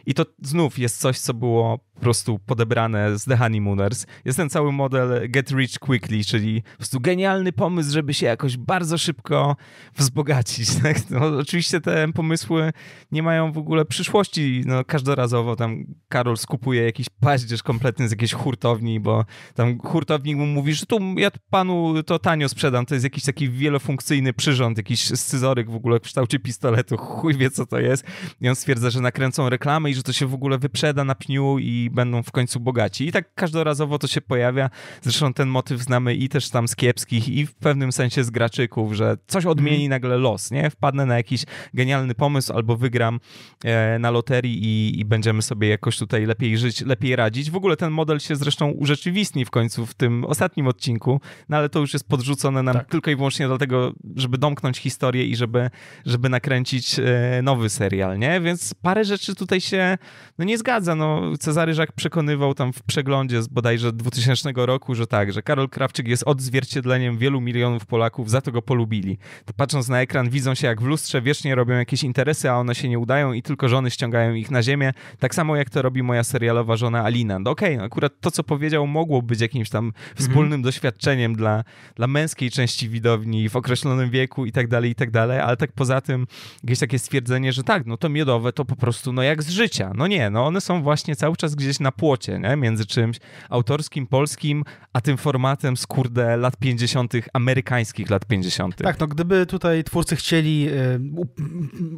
I to znów jest coś, co było po prostu podebrane z The Honeymooners. Jest ten cały model Get Rich Quickly, czyli po prostu genialny pomysł, żeby się jakoś bardzo szybko wzbogacić. (laughs) Tak? No, oczywiście te pomysły nie mają w ogóle przyszłości. No, każdorazowo tam Karol skupuje jakiś paździerz kompletny z jakiejś hurtowni, bo tam hurtownik mu mówi, że tu ja panu to tanio sprzedam. To jest jakiś taki wielofunkcyjny przyrząd, jakiś scyzoryk w ogóle w kształcie pistoletu, chuj wie co to jest. I on stwierdza, że nakręcą reklamę i że to się w ogóle wyprzeda na pniu i będą w końcu bogaci. I tak każdorazowo to się pojawia. Zresztą ten motyw znamy i też tam z kiepskich i w pewnym sensie z graczyków, że coś mhm. odmieni nagle los, nie? Wpadnę na jakiś genialny pomysł albo wygram e, na loterii i, i będziemy sobie jakoś tutaj lepiej żyć, lepiej radzić. W ogóle ten model się zresztą urzeczywistni w końcu w tym ostatnim odcinku, no ale to już jest podrzucone nam tak. tylko i wyłącznie dlatego, żeby domknąć historię i żeby, żeby nakręcić e, nowy serial, nie? Więc parę rzeczy tutaj się no nie zgadza. No, Cezary Żak przekonywał tam w przeglądzie z bodajże 2000 roku, że tak, że Karol Krawczyk jest odzwierciedleniem wielu milionów Polaków, za to go polubili. patrząc na ekran, widzą się jak w lustrze, wiecznie robią jakieś interesy, a one się nie udają i tylko żony ściągają ich na ziemię. Tak samo jak to robi moja serialowa żona Alina. No okej, okay, no, akurat to, co powiedział, mogło być jakimś tam mhm. wspólnym mm -hmm. doświadczeniem dla, dla męskiej części widowni w określonym wieku i tak dalej, i tak dalej, ale tak poza tym tym jakieś takie stwierdzenie, że tak, no to miodowe to po prostu no jak z życia. No nie, no one są właśnie cały czas gdzieś na płocie, nie? Między czymś autorskim, polskim, a tym formatem z kurde lat 50., amerykańskich lat 50. Tak, no gdyby tutaj twórcy chcieli e,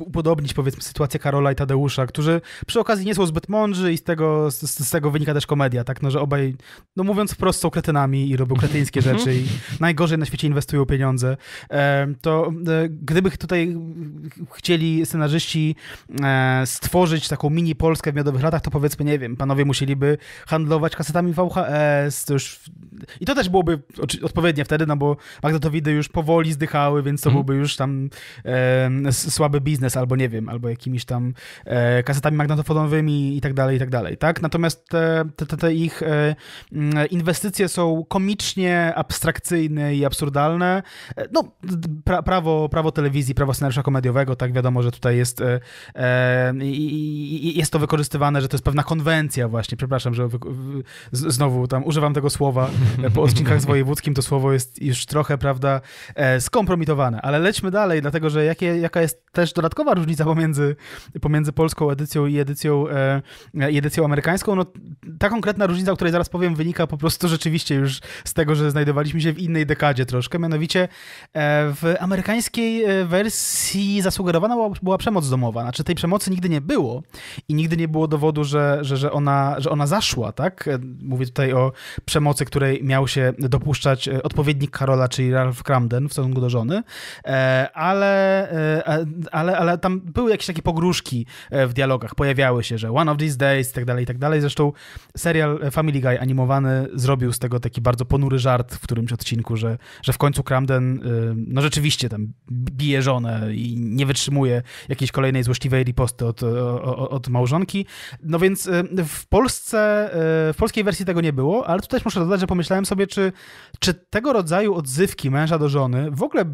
upodobnić powiedzmy sytuację Karola i Tadeusza, którzy przy okazji nie są zbyt mądrzy i z tego, z, z tego wynika też komedia, tak, no że obaj, no mówiąc wprost, są kretynami i robią kretyńskie (laughs) rzeczy i najgorzej na świecie inwestują pieniądze, e, to e, gdyby tutaj chcieli scenarzyści e, stworzyć taką mini Polskę w miodowych latach, to powiedzmy, nie wiem, panowie musieliby handlować kasetami VHS, to już... I to też byłoby odpowiednie wtedy, no bo magnetowidy już powoli zdychały, więc to mhm. byłby już tam e, słaby biznes, albo nie wiem, albo jakimiś tam e, kasetami magnetofonowymi i tak dalej, i tak dalej, tak? Natomiast te, te, te ich e, mm, inwestycje są komicznie abstrakcyjne i absurdalne. E, no, pra, prawo, prawo telewizji, prawo scenariusza komedii radiowego, tak wiadomo, że tutaj jest, e, e, jest to wykorzystywane, że to jest pewna konwencja właśnie, przepraszam, że znowu tam używam tego słowa e, po odcinkach z (laughs) Wojewódzkim, to słowo jest już trochę, prawda, e, skompromitowane, ale lećmy dalej, dlatego, że jakie, jaka jest też dodatkowa różnica pomiędzy, pomiędzy polską edycją i edycją, e, edycją amerykańską, no ta konkretna różnica, o której zaraz powiem, wynika po prostu rzeczywiście już z tego, że znajdowaliśmy się w innej dekadzie troszkę, mianowicie e, w amerykańskiej e, wersji i zasugerowana była przemoc domowa. Znaczy tej przemocy nigdy nie było i nigdy nie było dowodu, że, że, że, ona, że ona zaszła, tak? E, mówię tutaj o przemocy, której miał się dopuszczać e, odpowiednik Karola, czyli Ralph Cramden w stosunku do żony, e, ale, ale, ale tam były jakieś takie pogróżki w dialogach, pojawiały się, że one of these days i tak dalej, i tak dalej. Zresztą serial Family Guy animowany zrobił z tego taki bardzo ponury żart w którymś odcinku, że, że w końcu Cramden no rzeczywiście tam bije żonę i nie wytrzymuje jakiejś kolejnej złośliwej riposty od, od, od małżonki. No więc y, w Polsce, y, w polskiej wersji tego nie było, ale tutaj też muszę dodać, że pomyślałem sobie, czy, czy tego rodzaju odzywki męża do żony w ogóle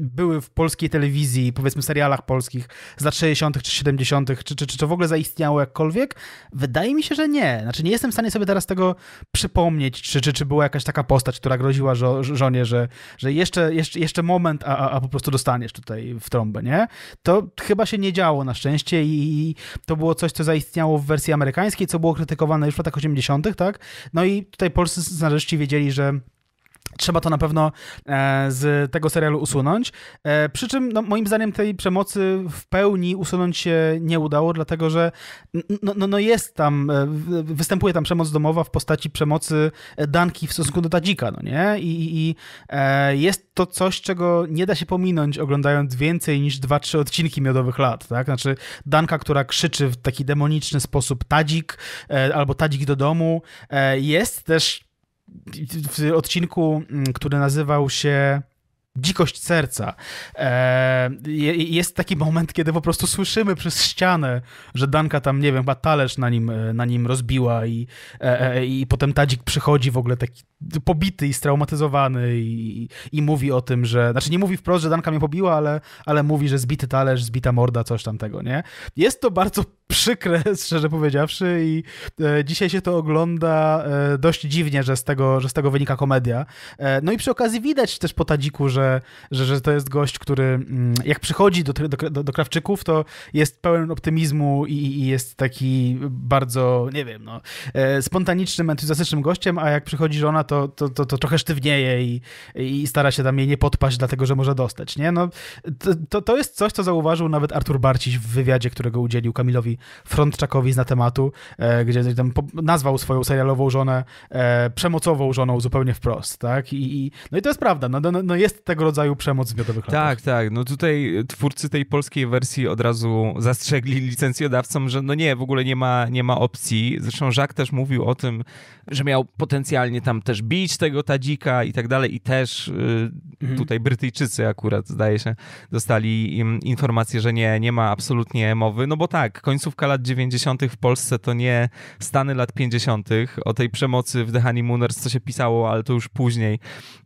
były w polskiej telewizji, powiedzmy serialach polskich z lat 60. czy 70., czy, czy, czy to w ogóle zaistniało jakkolwiek? Wydaje mi się, że nie. Znaczy, nie jestem w stanie sobie teraz tego przypomnieć, czy, czy, czy była jakaś taka postać, która groziła żo żonie, że, że jeszcze, jeszcze, jeszcze moment, a, a, a po prostu dostaniesz tutaj w trąbę, nie? To chyba się nie działo na szczęście i to było coś, co zaistniało w wersji amerykańskiej, co było krytykowane już w latach 80., tak? No i tutaj polscy scenarzyści wiedzieli, że Trzeba to na pewno e, z tego serialu usunąć. E, przy czym, no, moim zdaniem, tej przemocy w pełni usunąć się nie udało, dlatego że no, no, no jest tam, e, występuje tam przemoc domowa w postaci przemocy Danki w stosunku do Tadzika, no nie? I, i jest to coś, czego nie da się pominąć, oglądając więcej niż 2-3 odcinki miodowych lat, tak? Znaczy, Danka, która krzyczy w taki demoniczny sposób Tadzik albo Tadzik do domu, jest też w odcinku, mm, który nazywał się dzikość serca. E, jest taki moment, kiedy po prostu słyszymy przez ścianę, że Danka tam, nie wiem, chyba talerz na nim, e, na nim rozbiła i, e, i potem Tadzik przychodzi w ogóle taki pobity i straumatyzowany i, i mówi o tym, że... Znaczy nie mówi wprost, że Danka mnie pobiła, ale, ale mówi, że zbity talerz, zbita morda, coś tamtego, nie? Jest to bardzo przykre, (laughs) szczerze powiedziawszy i dzisiaj się to ogląda dość dziwnie, że z tego, że z tego wynika komedia. no i przy okazji widać też po Tadziku, że że, że, że to jest gość, który mm, jak przychodzi do, do, do Krawczyków, to jest pełen optymizmu i, i jest taki bardzo, nie wiem, no, e, spontanicznym, entuzjastycznym gościem, a jak przychodzi żona, to, to, to, to trochę sztywnieje i, i stara się tam jej nie podpaść, dlatego że może dostać, nie? No, to, to jest coś, co zauważył nawet Artur Barciś w wywiadzie, którego udzielił Kamilowi Frontczakowi z na tematu, e, gdzie tam nazwał swoją serialową żonę e, przemocową żoną zupełnie wprost, tak? I, i no i to jest prawda, no, no, no, no jest tego rodzaju przemoc w miodowych latach. Tak, tak. No tutaj twórcy tej polskiej wersji od razu zastrzegli licencjodawcom, że no nie, w ogóle nie ma, nie ma opcji. Zresztą Jacques też mówił o tym, że miał potencjalnie tam też bić tego Tadzika i tak dalej i też y, mhm. tutaj Brytyjczycy akurat, zdaje się, dostali im informację, że nie, nie ma absolutnie mowy. No bo tak, końcówka lat 90. w Polsce to nie Stany lat 50. O tej przemocy w The Honeymooners, co się pisało, ale to już później,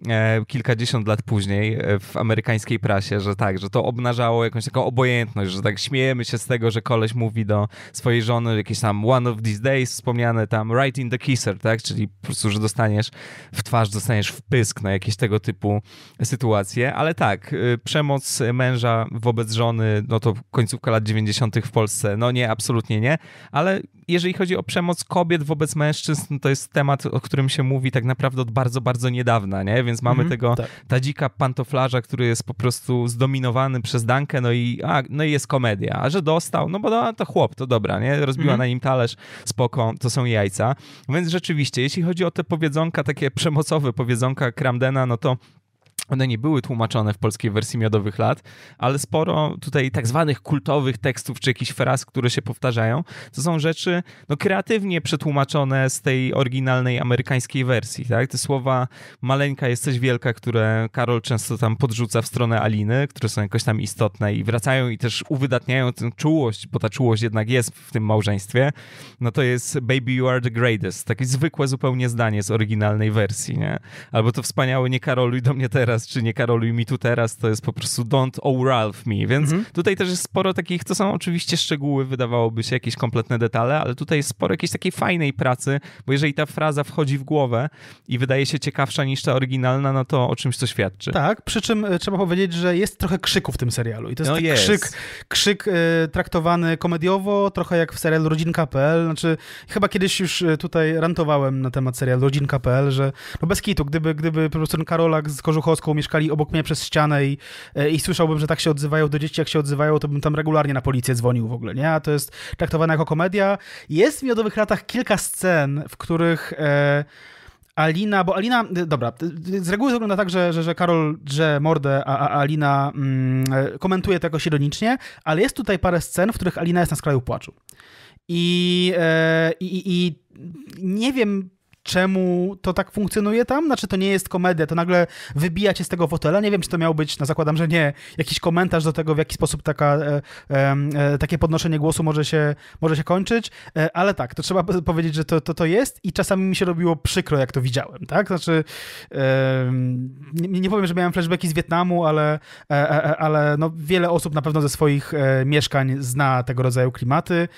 e, kilkadziesiąt lat później później e, w amerykańskiej prasie, że tak, że to obnażało jakąś taką obojętność, że tak śmiejemy się z tego, że koleś mówi do swojej żony jakieś tam one of these days wspomniane tam right in the kisser, tak? Czyli po prostu, że dostaniesz w twarz, dostaniesz w pysk na jakieś tego typu sytuacje, ale tak, e, przemoc męża wobec żony, no to końcówka lat 90. w Polsce, no nie, absolutnie nie, ale jeżeli chodzi o przemoc kobiet wobec mężczyzn, to jest temat, o którym się mówi tak naprawdę od bardzo, bardzo niedawna, nie? Więc mamy mm, tego tak. Tadzika pantoflarza, który jest po prostu zdominowany przez Dankę, no i, a, no i jest komedia. A że dostał, no bo no, to chłop, to dobra, nie? Rozbiła mhm. na nim talerz, spoko, to są jajca. Więc rzeczywiście, jeśli chodzi o te powiedzonka, takie przemocowe powiedzonka Kramdena, no to one nie były tłumaczone w polskiej wersji miodowych lat, ale sporo tutaj tak zwanych kultowych tekstów czy jakichś fraz, które się powtarzają, to są rzeczy no, kreatywnie przetłumaczone z tej oryginalnej amerykańskiej wersji. Tak? Te słowa maleńka jesteś wielka, które Karol często tam podrzuca w stronę Aliny, które są jakoś tam istotne i wracają i też uwydatniają tę czułość, bo ta czułość jednak jest w tym małżeństwie. No to jest baby you are the greatest. Takie zwykłe zupełnie zdanie z oryginalnej wersji. Nie? Albo to wspaniałe nie Karoluj do mnie teraz teraz, czy nie karoluj mi tu teraz, to jest po prostu don't oh Ralph me, więc mhm. tutaj też jest sporo takich, to są oczywiście szczegóły, wydawałoby się jakieś kompletne detale, ale tutaj jest sporo jakiejś takiej fajnej pracy, bo jeżeli ta fraza wchodzi w głowę i wydaje się ciekawsza niż ta oryginalna, no to o czymś to świadczy. Tak, przy czym e, trzeba powiedzieć, że jest trochę krzyku w tym serialu i to jest no krzyk, krzyk e, traktowany komediowo, trochę jak w serialu Rodzinka.pl, znaczy chyba kiedyś już e, tutaj rantowałem na temat serialu Rodzinka.pl, że no bez kitu, gdyby, gdyby po prostu ten Karolak z Kożuchowską mieszkali obok mnie przez ścianę i, e, i słyszałbym, że tak się odzywają do dzieci, jak się odzywają, to bym tam regularnie na policję dzwonił w ogóle, nie? A to jest traktowane jako komedia. Jest w Miodowych Latach kilka scen, w których... E, Alina, bo Alina, e, dobra, e, z reguły wygląda tak, że, że, że Karol drze mordę, a, a Alina mm, komentuje to jakoś ironicznie, ale jest tutaj parę scen, w których Alina jest na skraju płaczu. I, e, i, i nie wiem czemu to tak funkcjonuje tam? Znaczy, to nie jest komedia, to nagle wybija cię z tego fotela. Nie wiem, czy to miał być, no zakładam, że nie, jakiś komentarz do tego, w jaki sposób taka, e, e, takie podnoszenie głosu może się, może się kończyć, e, ale tak, to trzeba powiedzieć, że to, to, to jest i czasami mi się robiło przykro, jak to widziałem, tak? Znaczy, nie, nie, powiem, że miałem flashbacki z Wietnamu, ale, e, e, e, ale no, wiele osób na pewno ze swoich mieszkań zna tego rodzaju klimaty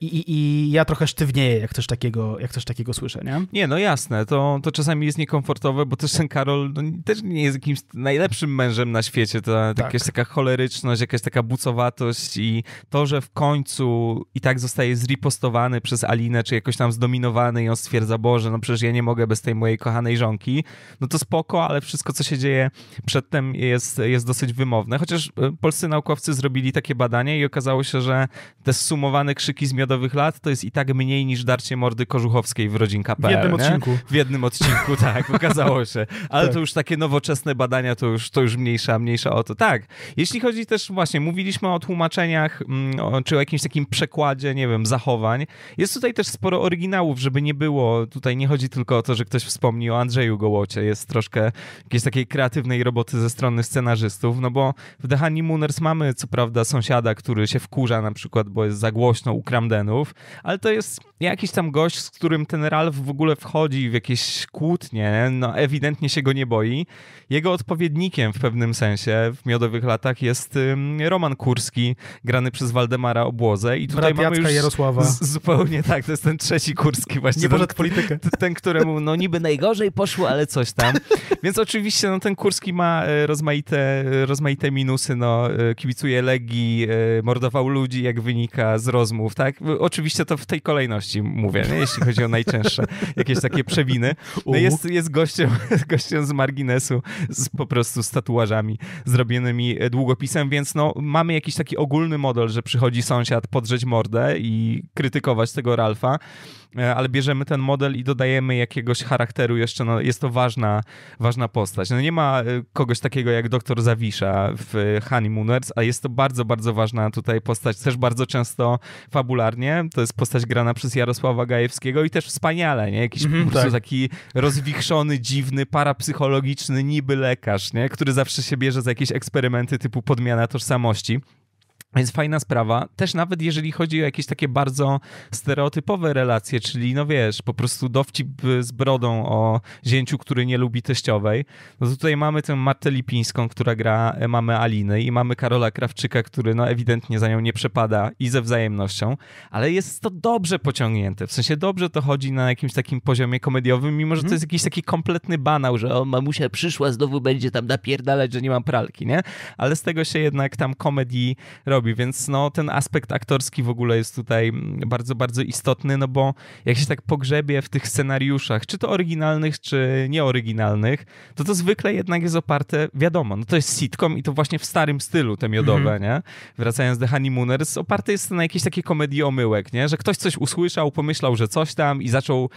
i, i, i ja trochę sztywnieję, jak coś takiego, jak coś takiego słyszę, nie? nie? Nie, no jasne, to, to czasami jest niekomfortowe, bo też ten Karol no, też nie jest jakimś najlepszym mężem na świecie, To tak. jakaś taka choleryczność, jakaś taka bucowatość i to, że w końcu i tak zostaje zripostowany przez Alinę, czy jakoś tam zdominowany i on stwierdza, Boże, no przecież ja nie mogę bez tej mojej kochanej żonki, no to spoko, ale wszystko, co się dzieje przedtem jest, jest dosyć wymowne, chociaż e, polscy naukowcy zrobili takie badanie i okazało się, że te zsumowane krzyki z miodowych lat to jest i tak mniej niż darcie mordy Kożuchowskiej w rodzinie. KP. W jednym nie? odcinku. W jednym odcinku, (laughs) tak, okazało się. Ale tak. to już takie nowoczesne badania, to już, to już mniejsza, mniejsza o to. Tak, jeśli chodzi też, właśnie, mówiliśmy o tłumaczeniach, mm, czy o jakimś takim przekładzie, nie wiem, zachowań. Jest tutaj też sporo oryginałów, żeby nie było, tutaj nie chodzi tylko o to, że ktoś wspomni o Andrzeju Gołocie, jest troszkę jakiejś takiej kreatywnej roboty ze strony scenarzystów, no bo w The Honeymooners mamy co prawda sąsiada, który się wkurza na przykład, bo jest za głośno u Kramdenów, ale to jest jakiś tam gość, z którym ten Ralf w ogóle wchodzi w jakieś kłótnie, no ewidentnie się go nie boi. Jego odpowiednikiem w pewnym sensie w miodowych latach jest Roman Kurski, grany przez Waldemara Obłozę. I tutaj Brat mamy już Jarosława. zupełnie tak, to jest ten trzeci Kurski właśnie. Nie ten, politykę. Ten, któremu no niby najgorzej poszło, ale coś tam. Więc oczywiście no, ten Kurski ma e, rozmaite, e, rozmaite minusy, no e, kibicuje Legii, mordował ludzi, jak wynika z rozmów, tak? Oczywiście to w tej kolejności mówię, nie? jeśli chodzi o najcięższe jakieś takie przewiny. No jest, jest gościem, (laughs) gościem z marginesu, z, po prostu z tatuażami zrobionymi e, długopisem, więc no, mamy jakiś taki ogólny model, że przychodzi sąsiad podrzeć mordę i krytykować tego Ralfa. E, ale bierzemy ten model i dodajemy jakiegoś charakteru jeszcze, no, jest to ważna, ważna postać. No nie ma e, kogoś takiego jak doktor Zawisza w Honeymooners, a jest to bardzo, bardzo ważna tutaj postać, też bardzo często fabularnie, to jest postać grana przez Jarosława Gajewskiego i też wspaniale, nie? Jakiś mm -hmm, po prostu tak. taki rozwichrzony, dziwny, parapsychologiczny niby lekarz, nie? Który zawsze się bierze za jakieś eksperymenty typu podmiana tożsamości. Więc fajna sprawa. Też nawet jeżeli chodzi o jakieś takie bardzo stereotypowe relacje, czyli no wiesz, po prostu dowcip z brodą o zięciu, który nie lubi teściowej, no tutaj mamy tę Martę Lipińską, która gra mamy Aliny i mamy Karola Krawczyka, który no ewidentnie za nią nie przepada i ze wzajemnością, ale jest to dobrze pociągnięte, w sensie dobrze to chodzi na jakimś takim poziomie komediowym, mimo że to mhm. jest jakiś taki kompletny banał, że o mamusia przyszła, znowu będzie tam napierdalać, że nie mam pralki, nie? Ale z tego się jednak tam komedii robi robi, więc no, ten aspekt aktorski w ogóle jest tutaj mm, bardzo, bardzo istotny, no bo jak się tak pogrzebie w tych scenariuszach, czy to oryginalnych, czy nieoryginalnych, to to zwykle jednak jest oparte, wiadomo, no to jest sitcom i to właśnie w starym stylu te miodowe, mm -hmm. nie? Wracając do Honeymooners, oparte jest na jakieś takie komedii omyłek, nie? Że ktoś coś usłyszał, pomyślał, że coś tam i zaczął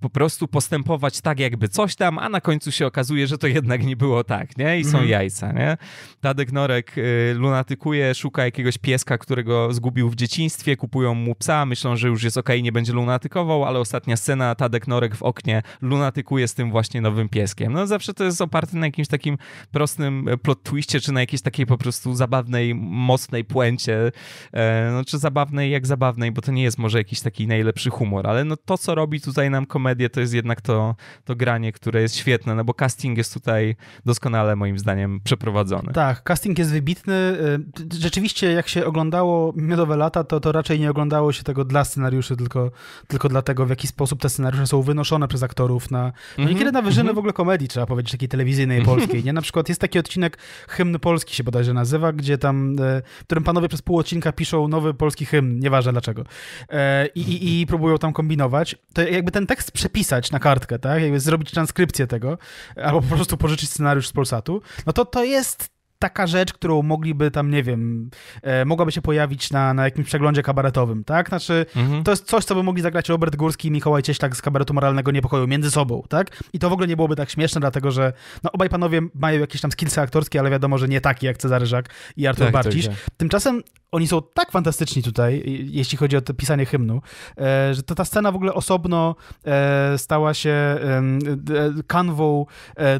po prostu postępować tak, jakby coś tam, a na końcu się okazuje, że to jednak nie było tak, nie? I są mhm. jajca, nie? Tadek Norek y, lunatykuje, szuka jakiegoś pieska, którego zgubił w dzieciństwie, kupują mu psa, myślą, że już jest okej, okay, nie będzie lunatykował, ale ostatnia scena, Tadek Norek w oknie lunatykuje z tym właśnie nowym pieskiem. No zawsze to jest oparte na jakimś takim prostym e, plot twiście, czy na jakiejś takiej po prostu zabawnej, mocnej puencie, e, no czy zabawnej jak zabawnej, bo to nie jest może jakiś taki najlepszy humor, ale no to, co robi tutaj nam komentarz komedię to jest jednak to, to granie, które jest świetne, no bo casting jest tutaj doskonale moim zdaniem przeprowadzony. Tak, casting jest wybitny. Y, rzeczywiście jak się oglądało Miodowe Lata, to, to raczej nie oglądało się tego dla scenariuszy, tylko, tylko dlatego w jaki sposób te scenariusze są wynoszone przez aktorów na... No niekiedy na wyżyny mhm. w ogóle komedii, trzeba powiedzieć, takiej telewizyjnej polskiej, nie? Na przykład jest taki odcinek Hymn Polski się bodajże nazywa, gdzie tam, e, w którym panowie przez pół odcinka piszą nowy polski hymn, nieważne dlaczego. E, I, i, i próbują tam kombinować. To jakby ten tekst przepisać na kartkę, tak? Jakby zrobić transkrypcję tego, albo po prostu pożyczyć scenariusz z Polsatu, no to to jest taka rzecz, którą mogliby tam, nie wiem, e, mogłaby się pojawić na, na jakimś przeglądzie kabaretowym, tak? Znaczy, mhm. to jest coś, co by mogli zagrać Robert Górski i Mikołaj Cieślak z kabaretu Moralnego Niepokoju między sobą, tak? I to w ogóle nie byłoby tak śmieszne, dlatego że no, obaj panowie mają jakieś tam skillsy aktorskie, ale wiadomo, że nie takie jak Cezary Żak i Artur tak, Barcisz. Tak, tak. Tymczasem oni są tak fantastyczni tutaj, jeśli chodzi o pisanie hymnu, e, że to ta scena w ogóle osobno e, stała się e, kanwą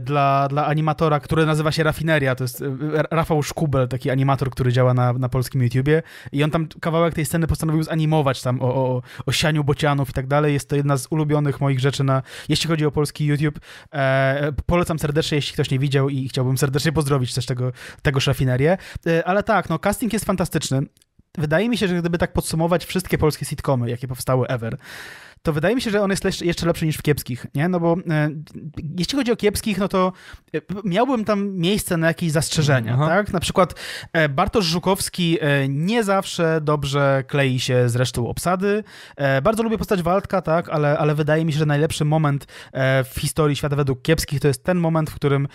dla, dla animatora, który nazywa się Rafineria. To jest Rafał Szkubel, taki animator, który działa na, na polskim YouTubie i on tam kawałek tej sceny postanowił zanimować tam o, o, o sianiu bocianów i tak dalej. Jest to jedna z ulubionych moich rzeczy na, jeśli chodzi o polski YouTube. E, polecam serdecznie, jeśli ktoś nie widział i chciałbym serdecznie pozdrowić też tego, tego szrafinerię. E, ale tak, no casting jest fantastyczny. Wydaje mi się, że gdyby tak podsumować wszystkie polskie sitcomy, jakie powstały ever, to wydaje mi się, że on jest jeszcze lepszy niż w kiepskich, nie? No bo e, jeśli chodzi o kiepskich, no to e, miałbym tam miejsce na jakieś zastrzeżenia, Aha. Mhm. tak? Na przykład e, Bartosz Żukowski e, nie zawsze dobrze klei się z resztą obsady. Bardzo lubię postać Waldka, tak? Ale, ale wydaje mi się, że najlepszy moment w historii świata według kiepskich to jest ten moment, w którym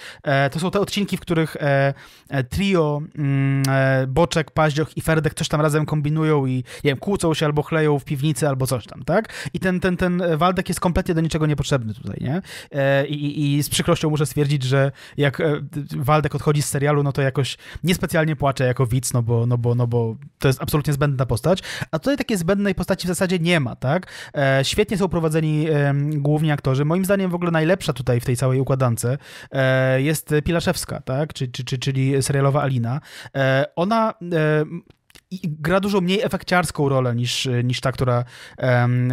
to są te odcinki, w których trio mm, Boczek, Paździoch i Ferdek coś tam razem kombinują i nie wiem, kłócą się albo chleją w piwnicy albo coś tam, tak? I ten ten, ten, ten e, Waldek jest kompletnie do niczego niepotrzebny tutaj, nie? E, I, I, z przykrością muszę stwierdzić, że jak e, Waldek odchodzi z serialu, no to jakoś niespecjalnie płacze jako widz, no bo, no bo, no bo to jest absolutnie zbędna postać. A tutaj takiej zbędnej postaci w zasadzie nie ma, tak? Świetnie są prowadzeni główni aktorzy. Moim zdaniem w ogóle najlepsza tutaj w tej całej układance jest Pilaszewska, tak? Czy, czy, czy, czyli serialowa Alina. Ona gra dużo mniej efekciarską rolę niż, e, niż ta, która, um,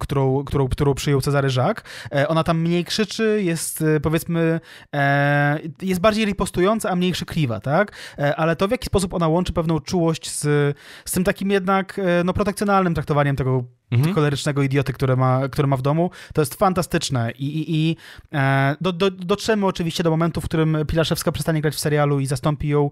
którą, którą, którą przyjął Cezary Żak. E, ona tam mniej krzyczy, jest powiedzmy, e, jest bardziej ripostująca, a mniej krzykliwa, tak? Ale to w jaki sposób ona łączy pewną czułość z, z tym takim jednak no, protekcjonalnym traktowaniem tego mhm. cholerycznego idioty, który ma, który ma w domu. To jest fantastyczne i, i, i e, do, do, dotrzemy oczywiście do momentu, w którym Pilaszewska przestanie grać w serialu i zastąpi ją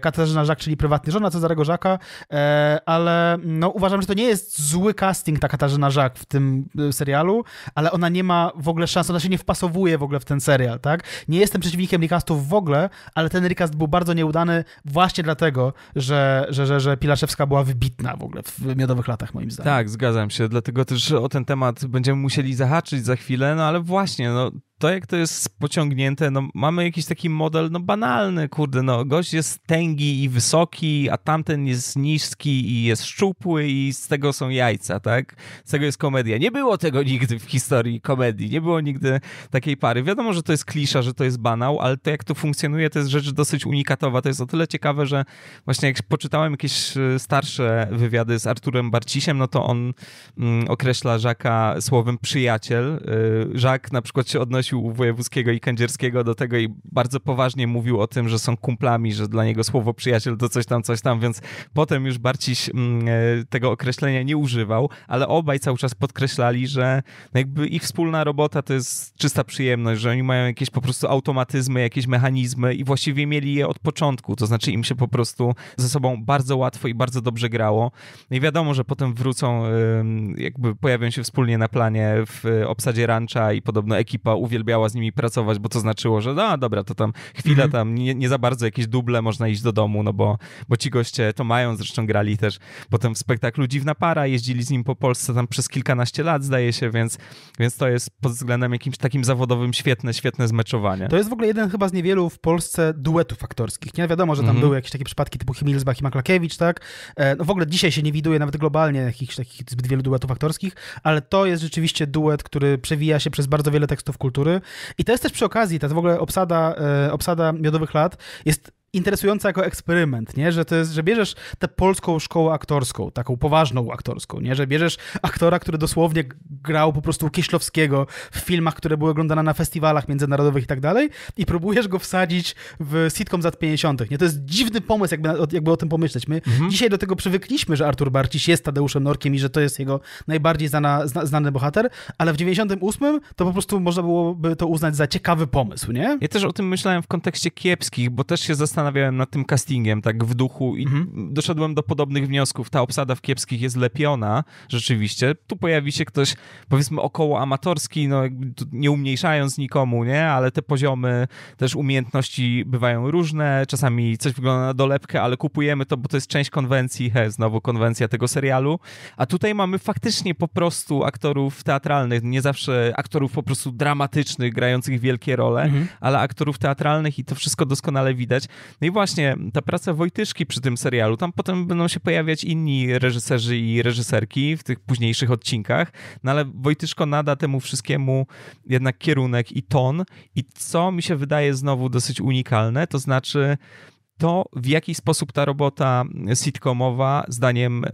Katarzyna Żak, czyli prywatny żona Cezarego Żaka, Żaka, e, ale no, uważam, że to nie jest zły casting ta Katarzyna Żak w tym e, serialu, ale ona nie ma w ogóle szans, ona się nie wpasowuje w ogóle w ten serial, tak? Nie jestem przeciwnikiem recastów w ogóle, ale ten recast był bardzo nieudany właśnie dlatego, że, że, że, że Pilaszewska była wybitna w ogóle w miodowych latach, moim zdaniem. Tak, zgadzam się, dlatego też o ten temat będziemy musieli zahaczyć za chwilę, no ale właśnie, no to, jak to jest pociągnięte, no mamy jakiś taki model, no banalny, kurde, no gość jest tęgi i wysoki, a tamten jest niski i jest szczupły i z tego są jajca, tak? Z tego jest komedia. Nie było tego nigdy w historii komedii, nie było nigdy takiej pary. Wiadomo, że to jest klisza, że to jest banał, ale to jak to funkcjonuje, to jest rzecz dosyć unikatowa. To jest o tyle ciekawe, że właśnie jak poczytałem jakieś y, starsze wywiady z Arturem Barcisiem, no to on mm, określa Żaka słowem przyjaciel. Y, Żak na przykład się odnosi u Wojewódzkiego i Kędzierskiego do tego i bardzo poważnie mówił o tym, że są kumplami, że dla niego słowo przyjaciel to coś tam, coś tam, więc potem już Barciś mm, e, tego określenia nie używał, ale obaj cały czas podkreślali, że no jakby ich wspólna robota to jest czysta przyjemność, że oni mają jakieś po prostu automatyzmy, jakieś mechanizmy i właściwie mieli je od początku, to znaczy im się po prostu ze sobą bardzo łatwo i bardzo dobrze grało. No I wiadomo, że potem wrócą, jakby pojawią się wspólnie na planie w obsadzie rancha i podobno ekipa uwielbia uwielbiała z nimi pracować, bo to znaczyło, że no dobra, to tam chwila mm tam, nie, nie, za bardzo jakieś duble, można iść do domu, no bo, bo ci goście to mają, zresztą grali też potem w spektaklu Dziwna Para, jeździli z nim po Polsce tam przez kilkanaście lat zdaje się, więc, więc to jest pod względem jakimś takim zawodowym świetne, świetne zmeczowanie. To jest w ogóle jeden chyba z niewielu w Polsce duetów aktorskich, nie? Wiadomo, że tam mm były jakieś takie przypadki typu Himilsbach i Maklakiewicz, tak? E, no w ogóle dzisiaj się nie widuje nawet globalnie jakichś takich zbyt wielu duetów aktorskich, ale to jest rzeczywiście duet, który przewija się przez bardzo wiele tekstów kultury i to jest też przy okazji, ta w ogóle obsada, e, obsada miodowych lat jest interesująca jako eksperyment, nie? Że, to jest, że bierzesz tę polską szkołę aktorską, taką poważną aktorską, nie? Że bierzesz aktora, który dosłownie grał po prostu Kieślowskiego w filmach, które były oglądane na festiwalach międzynarodowych i tak dalej i próbujesz go wsadzić w sitcom z lat 50. Nie? To jest dziwny pomysł, jakby, jakby o tym pomyśleć. My mhm. dzisiaj do tego przywykliśmy, że Artur Barciś jest Tadeuszem Norkiem i że to jest jego najbardziej znana, zna, znany bohater, ale w 98 to po prostu można byłoby to uznać za ciekawy pomysł, nie? Ja też o tym myślałem w kontekście kiepskich, bo też się zastanawiam zastanawiałem nad tym castingiem tak w duchu i mhm. doszedłem do podobnych wniosków. Ta obsada w Kiepskich jest lepiona, rzeczywiście. Tu pojawi się ktoś, powiedzmy, około amatorski, no nie umniejszając nikomu, nie? Ale te poziomy też umiejętności bywają różne. Czasami coś wygląda na dolepkę, ale kupujemy to, bo to jest część konwencji. He, znowu konwencja tego serialu. A tutaj mamy faktycznie po prostu aktorów teatralnych, nie zawsze aktorów po prostu dramatycznych, grających wielkie role, mhm. ale aktorów teatralnych i to wszystko doskonale widać. No i właśnie ta praca Wojtyszki przy tym serialu, tam potem będą się pojawiać inni reżyserzy i reżyserki w tych późniejszych odcinkach, no ale Wojtyszko nada temu wszystkiemu jednak kierunek i ton i co mi się wydaje znowu dosyć unikalne, to znaczy to, w jaki sposób ta robota sitcomowa, zdaniem y,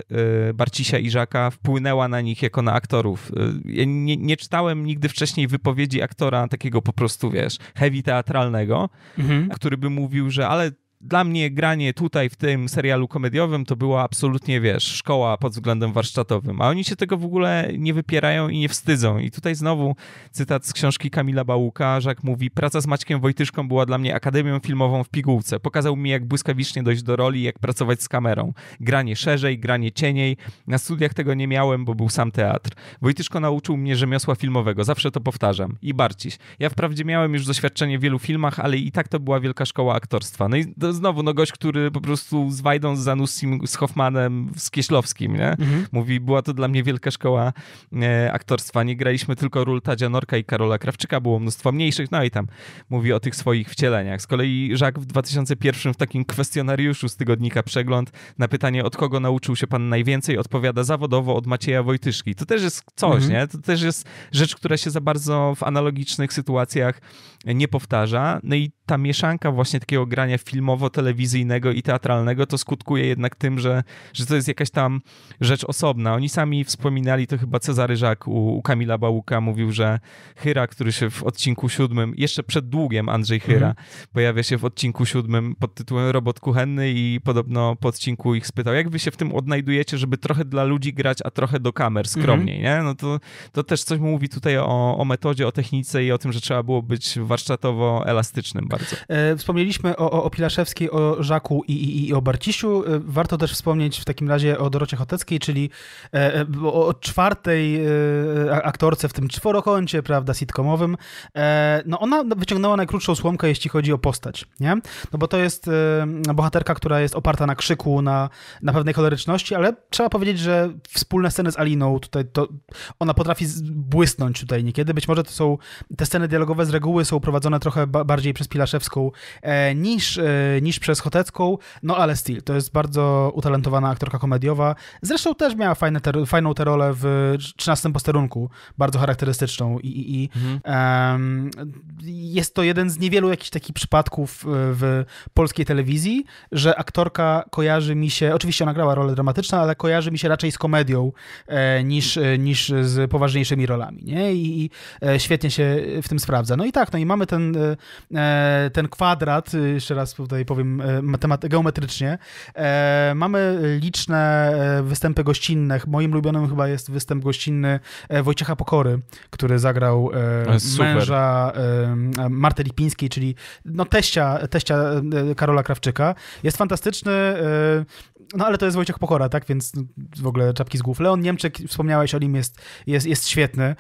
Barcisia i Żaka, wpłynęła na nich jako na aktorów. Y, ja nie, nie, czytałem nigdy wcześniej wypowiedzi aktora takiego po prostu, wiesz, heavy teatralnego, mhm. który by mówił, że ale dla mnie granie tutaj w tym serialu komediowym to była absolutnie, wiesz, szkoła pod względem warsztatowym, a oni się tego w ogóle nie wypierają i nie wstydzą. I tutaj znowu cytat z książki Kamila Bałuka, Rzak mówi, praca z Maćkiem Wojtyszką była dla mnie akademią filmową w pigułce. Pokazał mi, jak błyskawicznie dojść do roli, jak pracować z kamerą. Granie szerzej, granie cieniej. Na studiach tego nie miałem, bo był sam teatr. Wojtyszko nauczył mnie rzemiosła filmowego, zawsze to powtarzam. I Barciś. Ja wprawdzie miałem już doświadczenie w wielu filmach, ale i tak to była wielka szkoła aktorstwa. No i znowu, no gość, który po prostu z Wajdą, z Zanussim, z Hoffmanem, z Kieślowskim, nie? Mhm. Mówi, była to dla mnie wielka szkoła e, aktorstwa. Nie graliśmy tylko ról Tadzia Norka i Karola Krawczyka, było mnóstwo mniejszych, no i tam mówi o tych swoich wcieleniach. Z kolei Jacques w 2001 w takim kwestionariuszu z tygodnika Przegląd na pytanie, od kogo nauczył się pan najwięcej, odpowiada zawodowo od Macieja Wojtyszki. To też jest coś, mhm. nie? To też jest rzecz, która się za bardzo w analogicznych sytuacjach nie powtarza. No i ta mieszanka właśnie takiego grania filmowego filmowo-telewizyjnego i teatralnego, to skutkuje jednak tym, że, że to jest jakaś tam rzecz osobna. Oni sami wspominali, to chyba Cezary Żak u, u Kamila Bałuka mówił, że Hyra, który się w odcinku siódmym, jeszcze przed długiem Andrzej Hyra, mhm. pojawia się w odcinku siódmym pod tytułem Robot Kuchenny i podobno po odcinku ich spytał, jak wy się w tym odnajdujecie, żeby trochę dla ludzi grać, a trochę do kamer skromniej, mhm. nie? No to, to też coś mówi tutaj o, o metodzie, o technice i o tym, że trzeba było być warsztatowo elastycznym bardzo. E, wspomnieliśmy o, o, o Pilaszewskim o Żaku i, i, i o Barcisiu. Y, warto też wspomnieć w takim razie o Dorocie Choteckiej, czyli e, e, o czwartej e, aktorce w tym czworokącie, prawda, sitcomowym. No ona wyciągnęła najkrótszą słomkę, jeśli chodzi o postać, nie? No bo to jest bohaterka, która jest oparta na krzyku, na, na pewnej choleryczności, ale trzeba powiedzieć, że wspólne sceny z Aliną tutaj, to ona potrafi błysnąć tutaj niekiedy. Być może to są, te sceny dialogowe z reguły są prowadzone trochę bardziej przez Pilaszewską niż niż przez Chotecką, no ale Steel, to jest bardzo utalentowana aktorka komediowa. Zresztą też miała fajne ter fajną tę rolę w 13 posterunku, bardzo charakterystyczną i, i, i mhm. um, jest to jeden z niewielu jakichś takich przypadków e, w polskiej telewizji, że aktorka kojarzy mi się, oczywiście ona grała rolę dramatyczną, ale kojarzy mi się raczej z komedią e, niż, e, niż z poważniejszymi rolami, nie? I, i e, świetnie się w tym sprawdza. No i tak, no i mamy ten, e, e ten kwadrat, jeszcze raz tutaj powiem e, matematy- geometrycznie. E, mamy liczne e, występy gościnne. Moim ulubionym chyba jest występ gościnny Wojciecha Pokory, który zagrał męża Marty Lipińskiej, czyli no teścia, teścia Karola Krawczyka. Jest fantastyczny, no ale to jest Wojciech Pokora, tak? Więc w ogóle czapki z głów. Leon Niemczyk, wspomniałeś o nim, jest, jest, jest świetny.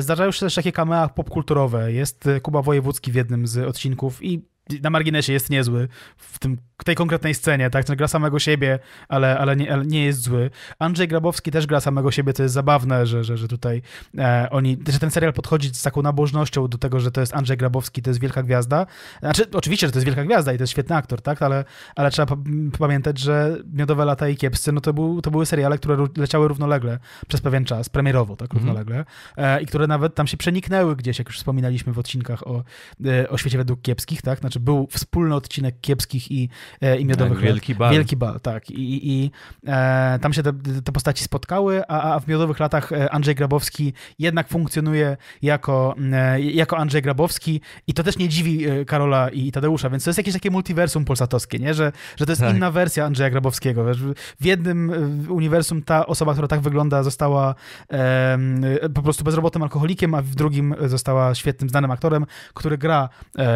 Zdarzają się też takie kamea popkulturowe. Jest Kuba Wojewódzki w jednym z odcinków i na marginesie jest niezły w tym, tej konkretnej scenie, tak? Gra samego siebie, ale, ale, nie, ale nie jest zły. Andrzej Grabowski też gra samego siebie, to jest zabawne, że, że, że tutaj e, oni, że ten serial podchodzi z taką nabożnością do tego, że to jest Andrzej Grabowski, to jest wielka gwiazda. Znaczy, oczywiście, że to jest wielka gwiazda i to jest świetny aktor, tak? Ale, ale trzeba pamiętać, że Miodowe lata i Kiepscy, no to, był, to były seriale, które leciały równolegle przez pewien czas, premierowo, tak? Mhm. Równolegle. E, I które nawet tam się przeniknęły gdzieś, jak już wspominaliśmy w odcinkach o, e, o świecie według kiepskich, tak? Znaczy znaczy był wspólny odcinek Kiepskich i, e, i Miodowych tak, Wielki Bal. Wielki Bal, tak. I, i e, tam się te, te, postaci spotkały, a, a w Miodowych latach e, Andrzej Grabowski jednak funkcjonuje jako, e, jako Andrzej Grabowski i to też nie dziwi Karola i Tadeusza, więc to jest jakieś takie multiversum polsatowskie, nie? Że, że to jest tak. inna wersja Andrzeja Grabowskiego. W jednym uniwersum ta osoba, która tak wygląda, została e, po prostu bezrobotnym alkoholikiem, a w drugim została świetnym, znanym aktorem, który gra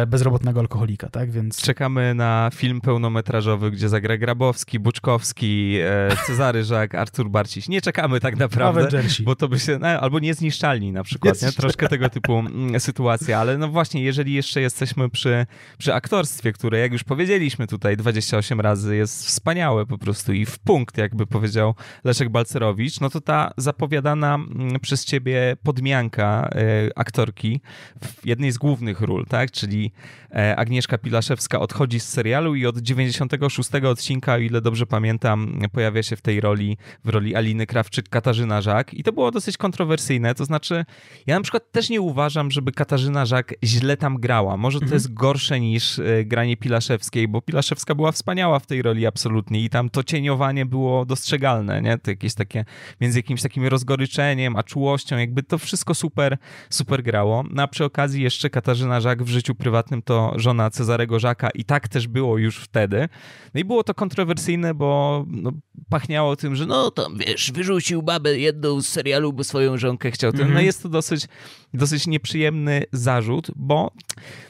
bezrobotnego alkoholika tak? Więc... Czekamy na film pełnometrażowy, gdzie zagra Grabowski, Buczkowski, e, Cezary Żak, Artur Barciś. Nie czekamy tak naprawdę, bo to by się... No, albo Niezniszczalni na przykład, nie? Troszkę tego typu mm, sytuacja, ale no właśnie, jeżeli jeszcze jesteśmy przy, przy aktorstwie, które jak już powiedzieliśmy tutaj 28 razy jest wspaniałe po prostu i w punkt, jakby powiedział Leszek Balcerowicz, no to ta zapowiadana mm, przez ciebie podmianka e, aktorki w jednej z głównych ról, tak? Czyli e, Agnieszka Agnieszka Pilaszewska odchodzi z serialu i od 96 odcinka, o ile dobrze pamiętam, pojawia się w tej roli, w roli Aliny Krawczyk Katarzyna Żak i to było dosyć kontrowersyjne, to znaczy ja na przykład też nie uważam, żeby Katarzyna Żak źle tam grała. Może to mhm. jest gorsze niż e, granie Pilaszewskiej, bo Pilaszewska była wspaniała w tej roli absolutnie i tam to cieniowanie było dostrzegalne, nie? To jakieś takie, między jakimś takim rozgoryczeniem, a czułością, jakby to wszystko super, super grało. No a przy okazji jeszcze Katarzyna Żak w życiu prywatnym to żona Cezarego Żaka i tak też było już wtedy. No i było to kontrowersyjne, bo no, pachniało tym, że no tam wiesz, wyrzucił babę jedną z serialu, bo swoją żonkę chciał. Mm -hmm. No mhm. jest to dosyć dosyć nieprzyjemny zarzut, bo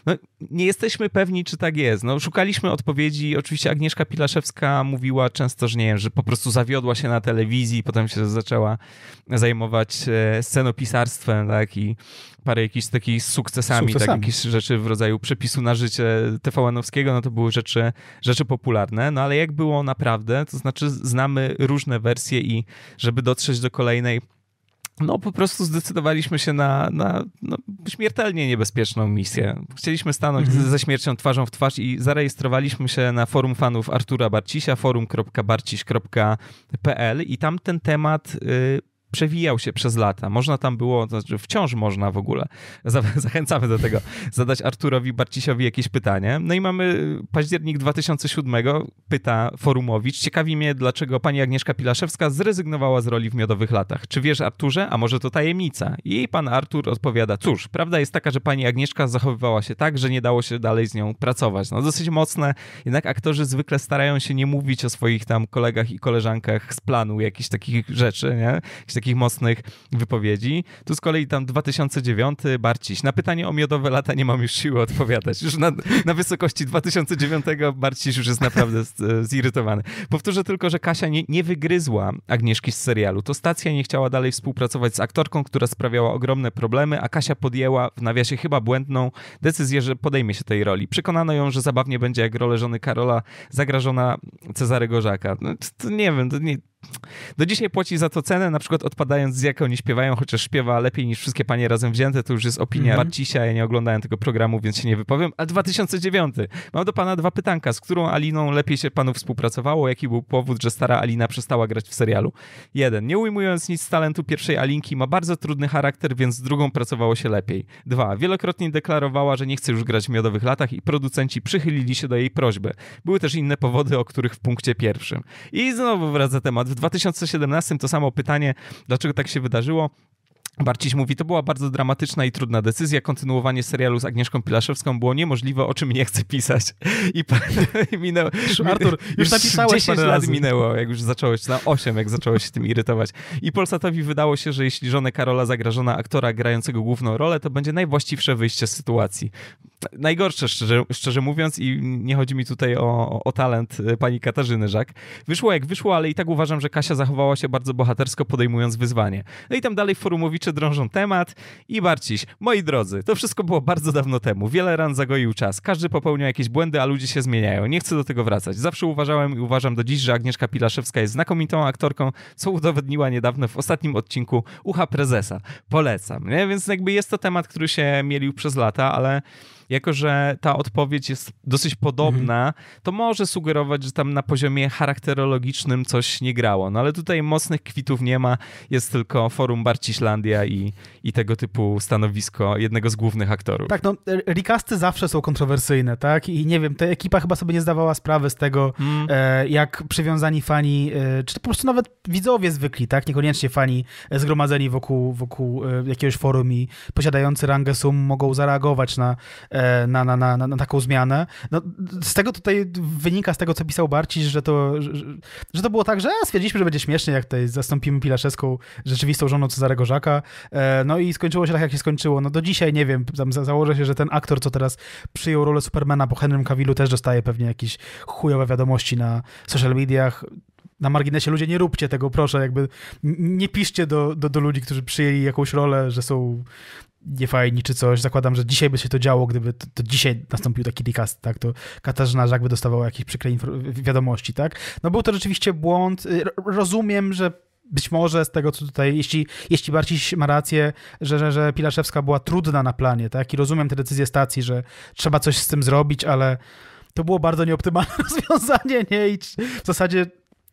no, nie jesteśmy pewni, czy tak jest. No, szukaliśmy odpowiedzi. Oczywiście Agnieszka Pilaszewska mówiła często, że nie wiem, że po prostu zawiodła się na telewizji, potem się zaczęła zajmować e, scenopisarstwem, tak? I parę jakichś takich sukcesami, sukcesami. Tak, jakieś rzeczy w rodzaju przepisu na życie TVN-owskiego, no to były rzeczy, rzeczy popularne. No ale jak było naprawdę, to znaczy znamy różne wersje i żeby dotrzeć do kolejnej no po prostu zdecydowaliśmy się na, na no, śmiertelnie niebezpieczną misję. Chcieliśmy stanąć mm -hmm. ze śmiercią twarzą w twarz i zarejestrowaliśmy się na forum fanów Artura Barcisia, forum.barciś.pl i tam ten temat y, przewijał się przez lata. Można tam było, to znaczy wciąż można w ogóle, (laughs) zachęcamy do tego, zadać Arturowi Barcisiowi jakieś pytanie. No i mamy y, październik 2007, pyta Forumowicz, ciekawi mnie, dlaczego pani Agnieszka Pilaszewska zrezygnowała z roli w Miodowych Latach. Czy wiesz Arturze, a może to tajemnica? I pan Artur odpowiada, cóż, prawda jest taka, że pani Agnieszka zachowywała się tak, że nie dało się dalej z nią pracować. No dosyć mocne, jednak aktorzy zwykle starają się nie mówić o swoich tam kolegach i koleżankach z planu jakichś takich rzeczy, nie? takich mocnych wypowiedzi. Tu z kolei tam 2009 Barciś. Na pytanie o miodowe lata nie mam już siły odpowiadać. Już na, na wysokości 2009 Barciś już jest naprawdę z, zirytowany. Powtórzę tylko, że Kasia nie, nie wygryzła Agnieszki z serialu. To stacja nie chciała dalej współpracować z aktorką, która sprawiała ogromne problemy, a Kasia podjęła w nawiasie chyba błędną decyzję, że podejmie się tej roli. Przekonano ją, że zabawnie będzie jak role żony Karola zagrażona Cezarego Gorzaka. No, to, to nie wiem, to nie, do dzisiaj płaci za to cenę, na przykład odpadając z jaką oni śpiewają, chociaż śpiewa lepiej niż wszystkie panie razem wzięte, to już jest opinia mm ja nie oglądałem tego programu, więc się nie wypowiem. A 2009. Mam do pana dwa pytanka. Z którą Aliną lepiej się panu współpracowało? Jaki był powód, że stara Alina przestała grać w serialu? Jeden. Nie ujmując nic z talentu pierwszej Alinki, ma bardzo trudny charakter, więc z drugą pracowało się lepiej. Dwa. Wielokrotnie deklarowała, że nie chce już grać w Miodowych Latach i producenci przychylili się do jej prośby. Były też inne powody, o których w punkcie pierwszym. I znowu wraca temat w 2017 to samo pytanie, dlaczego tak się wydarzyło, Barciś mówi, to była bardzo dramatyczna i trudna decyzja. Kontynuowanie serialu z Agnieszką Pilaszewską było niemożliwe, o czym nie chcę pisać. I, pan, (laughs) minęło. Artur, (laughs) już, już napisałeś 10 lat razy. minęło, jak już zacząłeś, na 8, jak zacząłeś się tym irytować. I Polsatowi wydało się, że jeśli żonę Karola zagrażona aktora grającego główną rolę, to będzie najwłaściwsze wyjście z sytuacji. Najgorsze, szczerze, szczerze mówiąc, i nie chodzi mi tutaj o, o talent e, pani Katarzyny Żak. Wyszło jak wyszło, ale i tak uważam, że Kasia zachowała się bardzo bohatersko, podejmując wyzwanie. No i tam dalej w czy drążą temat i Barciś, moi drodzy, to wszystko było bardzo dawno temu, wiele ran zagoił czas, każdy popełnia jakieś błędy, a ludzie się zmieniają, nie chcę do tego wracać. Zawsze uważałem i uważam do dziś, że Agnieszka Pilaszewska jest znakomitą aktorką, co udowodniła niedawno w ostatnim odcinku Ucha Prezesa. Polecam, nie? więc jakby jest to temat, który się mielił przez lata, ale jako że ta odpowiedź jest dosyć podobna, mhm. to może sugerować, że tam na poziomie charakterologicznym coś nie grało. No ale tutaj mocnych kwitów nie ma, jest tylko forum Barciślandia i, i tego typu stanowisko jednego z głównych aktorów. Tak, no e, recasty zawsze są kontrowersyjne, tak? I nie wiem, ta ekipa chyba sobie nie zdawała sprawy z tego, mm. E, jak przywiązani fani, e, czy to po prostu nawet widzowie zwykli, tak? Niekoniecznie fani zgromadzeni wokół, wokół jakiegoś forum i posiadający rangę sum mogą zareagować na E, na, na, na, na taką zmianę. No, z tego tutaj wynika, z tego co pisał Barcisz, że to, że, że to było tak, że stwierdziliśmy, że będzie śmiesznie, jak tutaj zastąpimy Pilaszewską rzeczywistą żoną Cezarego Żaka. E, no i skończyło się tak, jak się skończyło. No do dzisiaj, nie wiem, założę się, że ten aktor, co teraz przyjął rolę Supermana po Henrym Kawilu, też dostaje pewnie jakieś chujowe wiadomości na social mediach na marginesie, ludzie, nie róbcie tego, proszę, jakby nie piszcie do, do, do ludzi, którzy przyjęli jakąś rolę, że są niefajni czy coś. Zakładam, że dzisiaj by się to działo, gdyby to, to dzisiaj nastąpił taki dekast tak? To Katarzyna Żak by dostawała jakieś przykre wiadomości, tak? No był to rzeczywiście błąd. Y, rozumiem, że być może z tego, co tutaj, jeśli, jeśli Barciś ma rację, że, że, że Pilaszewska była trudna na planie, tak? I rozumiem te decyzje stacji, że trzeba coś z tym zrobić, ale to było bardzo nieoptymalne (laughs) rozwiązanie, nie? I w zasadzie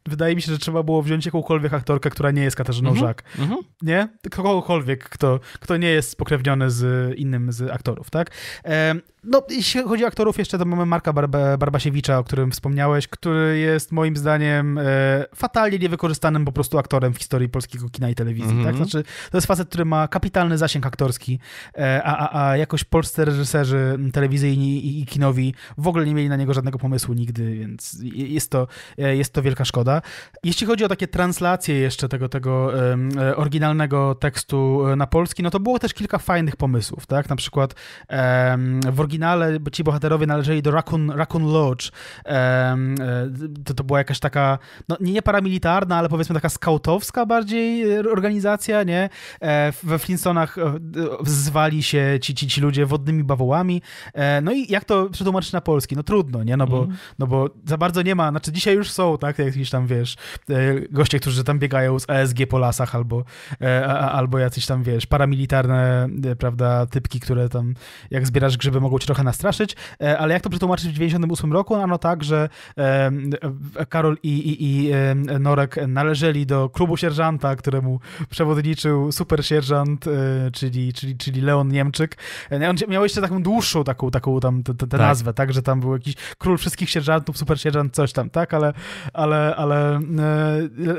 wydaje mi się, że trzeba było wziąć jakąkolwiek aktorkę, która nie jest Katarzyną mm Żak. Mhm. Nie? Kogokolwiek, kto, kto nie jest spokrewniony z innym z aktorów, tak? E, no, jeśli chodzi o aktorów, jeszcze to mamy Marka Barbasiewicza, o którym wspomniałeś, który jest moim zdaniem e, fatalnie niewykorzystanym po prostu aktorem w historii polskiego kina i telewizji. Mm -hmm. tak? Mhm. Znaczy, to jest facet, który ma kapitalny zasięg aktorski, e, a, a, a jakoś polscy reżyserzy telewizyjni i, i, kinowi w ogóle nie mieli na niego żadnego pomysłu nigdy, więc jest to, e, jest to wielka szkoda. Jeśli chodzi o takie translacje jeszcze tego, tego e, oryginalnego tekstu e, na polski, no to było też kilka fajnych pomysłów. Tak? Na przykład w oryginale ci bohaterowie należeli do Raccoon, Raccoon Lodge. Um, to, to była jakaś taka, no nie paramilitarna, ale powiedzmy taka skautowska bardziej e, organizacja, nie? E, we Flintstonach zwali się ci, ci, ci ludzie wodnymi bawołami. No i jak to przetłumaczyć na polski? No trudno, nie? No bo, mm. no bo za bardzo nie ma, znaczy dzisiaj już są, tak? Jakiś tam, wiesz, goście, którzy tam biegają z ESG po lasach albo, albo jacyś tam, wiesz, paramilitarne, prawda, typki, które tam jak zbierasz grzyby mogą cię trochę nastraszyć, e, ale jak to przetłumaczyć w 98 roku? Ano tak, że e, e, Karol i, i, i Norek należeli do klubu sierżanta, któremu przewodniczył super sierżant, czyli, czyli, czyli Leon Niemczyk. On miał jeszcze taką dłuższą taką, taką tam tę tak. nazwę, tak, że tam był jakiś król wszystkich sierżantów, super sierżant, coś tam, tak, ale, ale, ale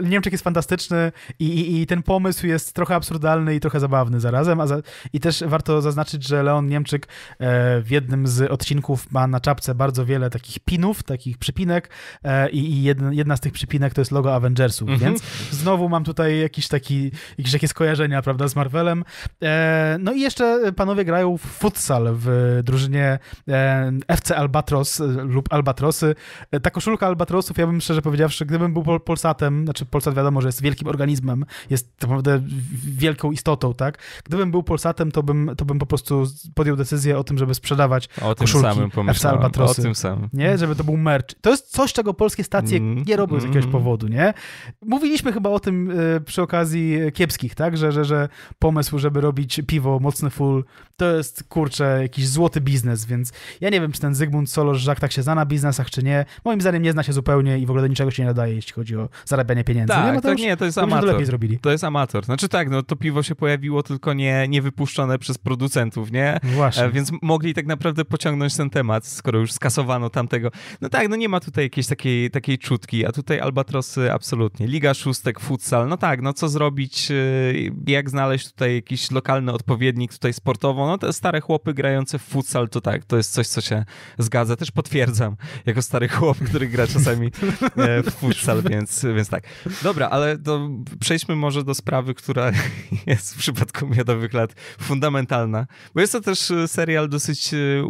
Niemczyk jest fantastyczny i, i, i ten pomysł jest trochę absurdalny i trochę zabawny zarazem, a za, i też warto zaznaczyć, że Leon Niemczyk w w jednym z odcinków ma na czapce bardzo wiele takich pinów, takich przypinek e, i jedna z tych przypinek to jest logo Avengersów, mm -hmm. więc znowu mam tutaj jakiś taki, jakieś takie skojarzenia, prawda, z Marvelem. E, no i jeszcze panowie grają w futsal w drużynie e, FC Albatros lub Albatrosy. Ta koszulka Albatrosów, ja bym szczerze powiedziawszy, gdybym był Polsatem, znaczy Polsat wiadomo, że jest wielkim organizmem, jest tak naprawdę wielką istotą, tak? Gdybym był Polsatem, to bym, to bym po prostu podjął decyzję o tym, żeby sprzedać sprzedawać o koszulki tym samym FC Albatrosy. O tym samym. Nie, żeby to był merch. To jest coś, czego polskie stacje mm. nie robią z jakiegoś mm. powodu, nie? Mówiliśmy chyba o tym e, przy okazji kiepskich, tak? Że, że, że pomysł, żeby robić piwo mocny full, to jest, kurczę, jakiś złoty biznes, więc ja nie wiem, czy ten Zygmunt Solosz Żak tak się zna na biznesach, czy nie. Moim zdaniem nie zna się zupełnie i w ogóle do niczego się nie nadaje, jeśli chodzi o zarabianie pieniędzy. Tak, nie, no to, tak, już, nie to jest to amator. To lepiej zrobili. To jest amator. Znaczy tak, no to piwo się pojawiło, tylko nie, nie wypuszczone przez producentów, nie? No właśnie. E, więc mogli tak naprawdę pociągnąć ten temat, skoro już skasowano tamtego. No tak, no nie ma tutaj jakiejś takiej, takiej czutki, a tutaj Albatrosy absolutnie. Liga szóstek, futsal, no tak, no co zrobić, y, jak znaleźć tutaj jakiś lokalny odpowiednik tutaj sportowo, no te stare chłopy grające w futsal, to tak, to jest coś, co się zgadza, też potwierdzam, jako stary chłop, który gra czasami e, w futsal, więc, więc tak. Dobra, ale to przejdźmy może do sprawy, która (laughs) jest w przypadku miodowych lat fundamentalna, bo jest to też e, serial dosyć e, Y,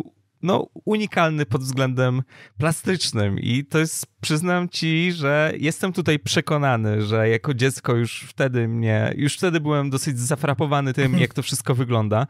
no, unikalny pod względem plastycznym. I to jest, przyznam ci, że jestem tutaj przekonany, że jako dziecko już wtedy mnie, już wtedy byłem dosyć zafrapowany tym, jak to wszystko wygląda.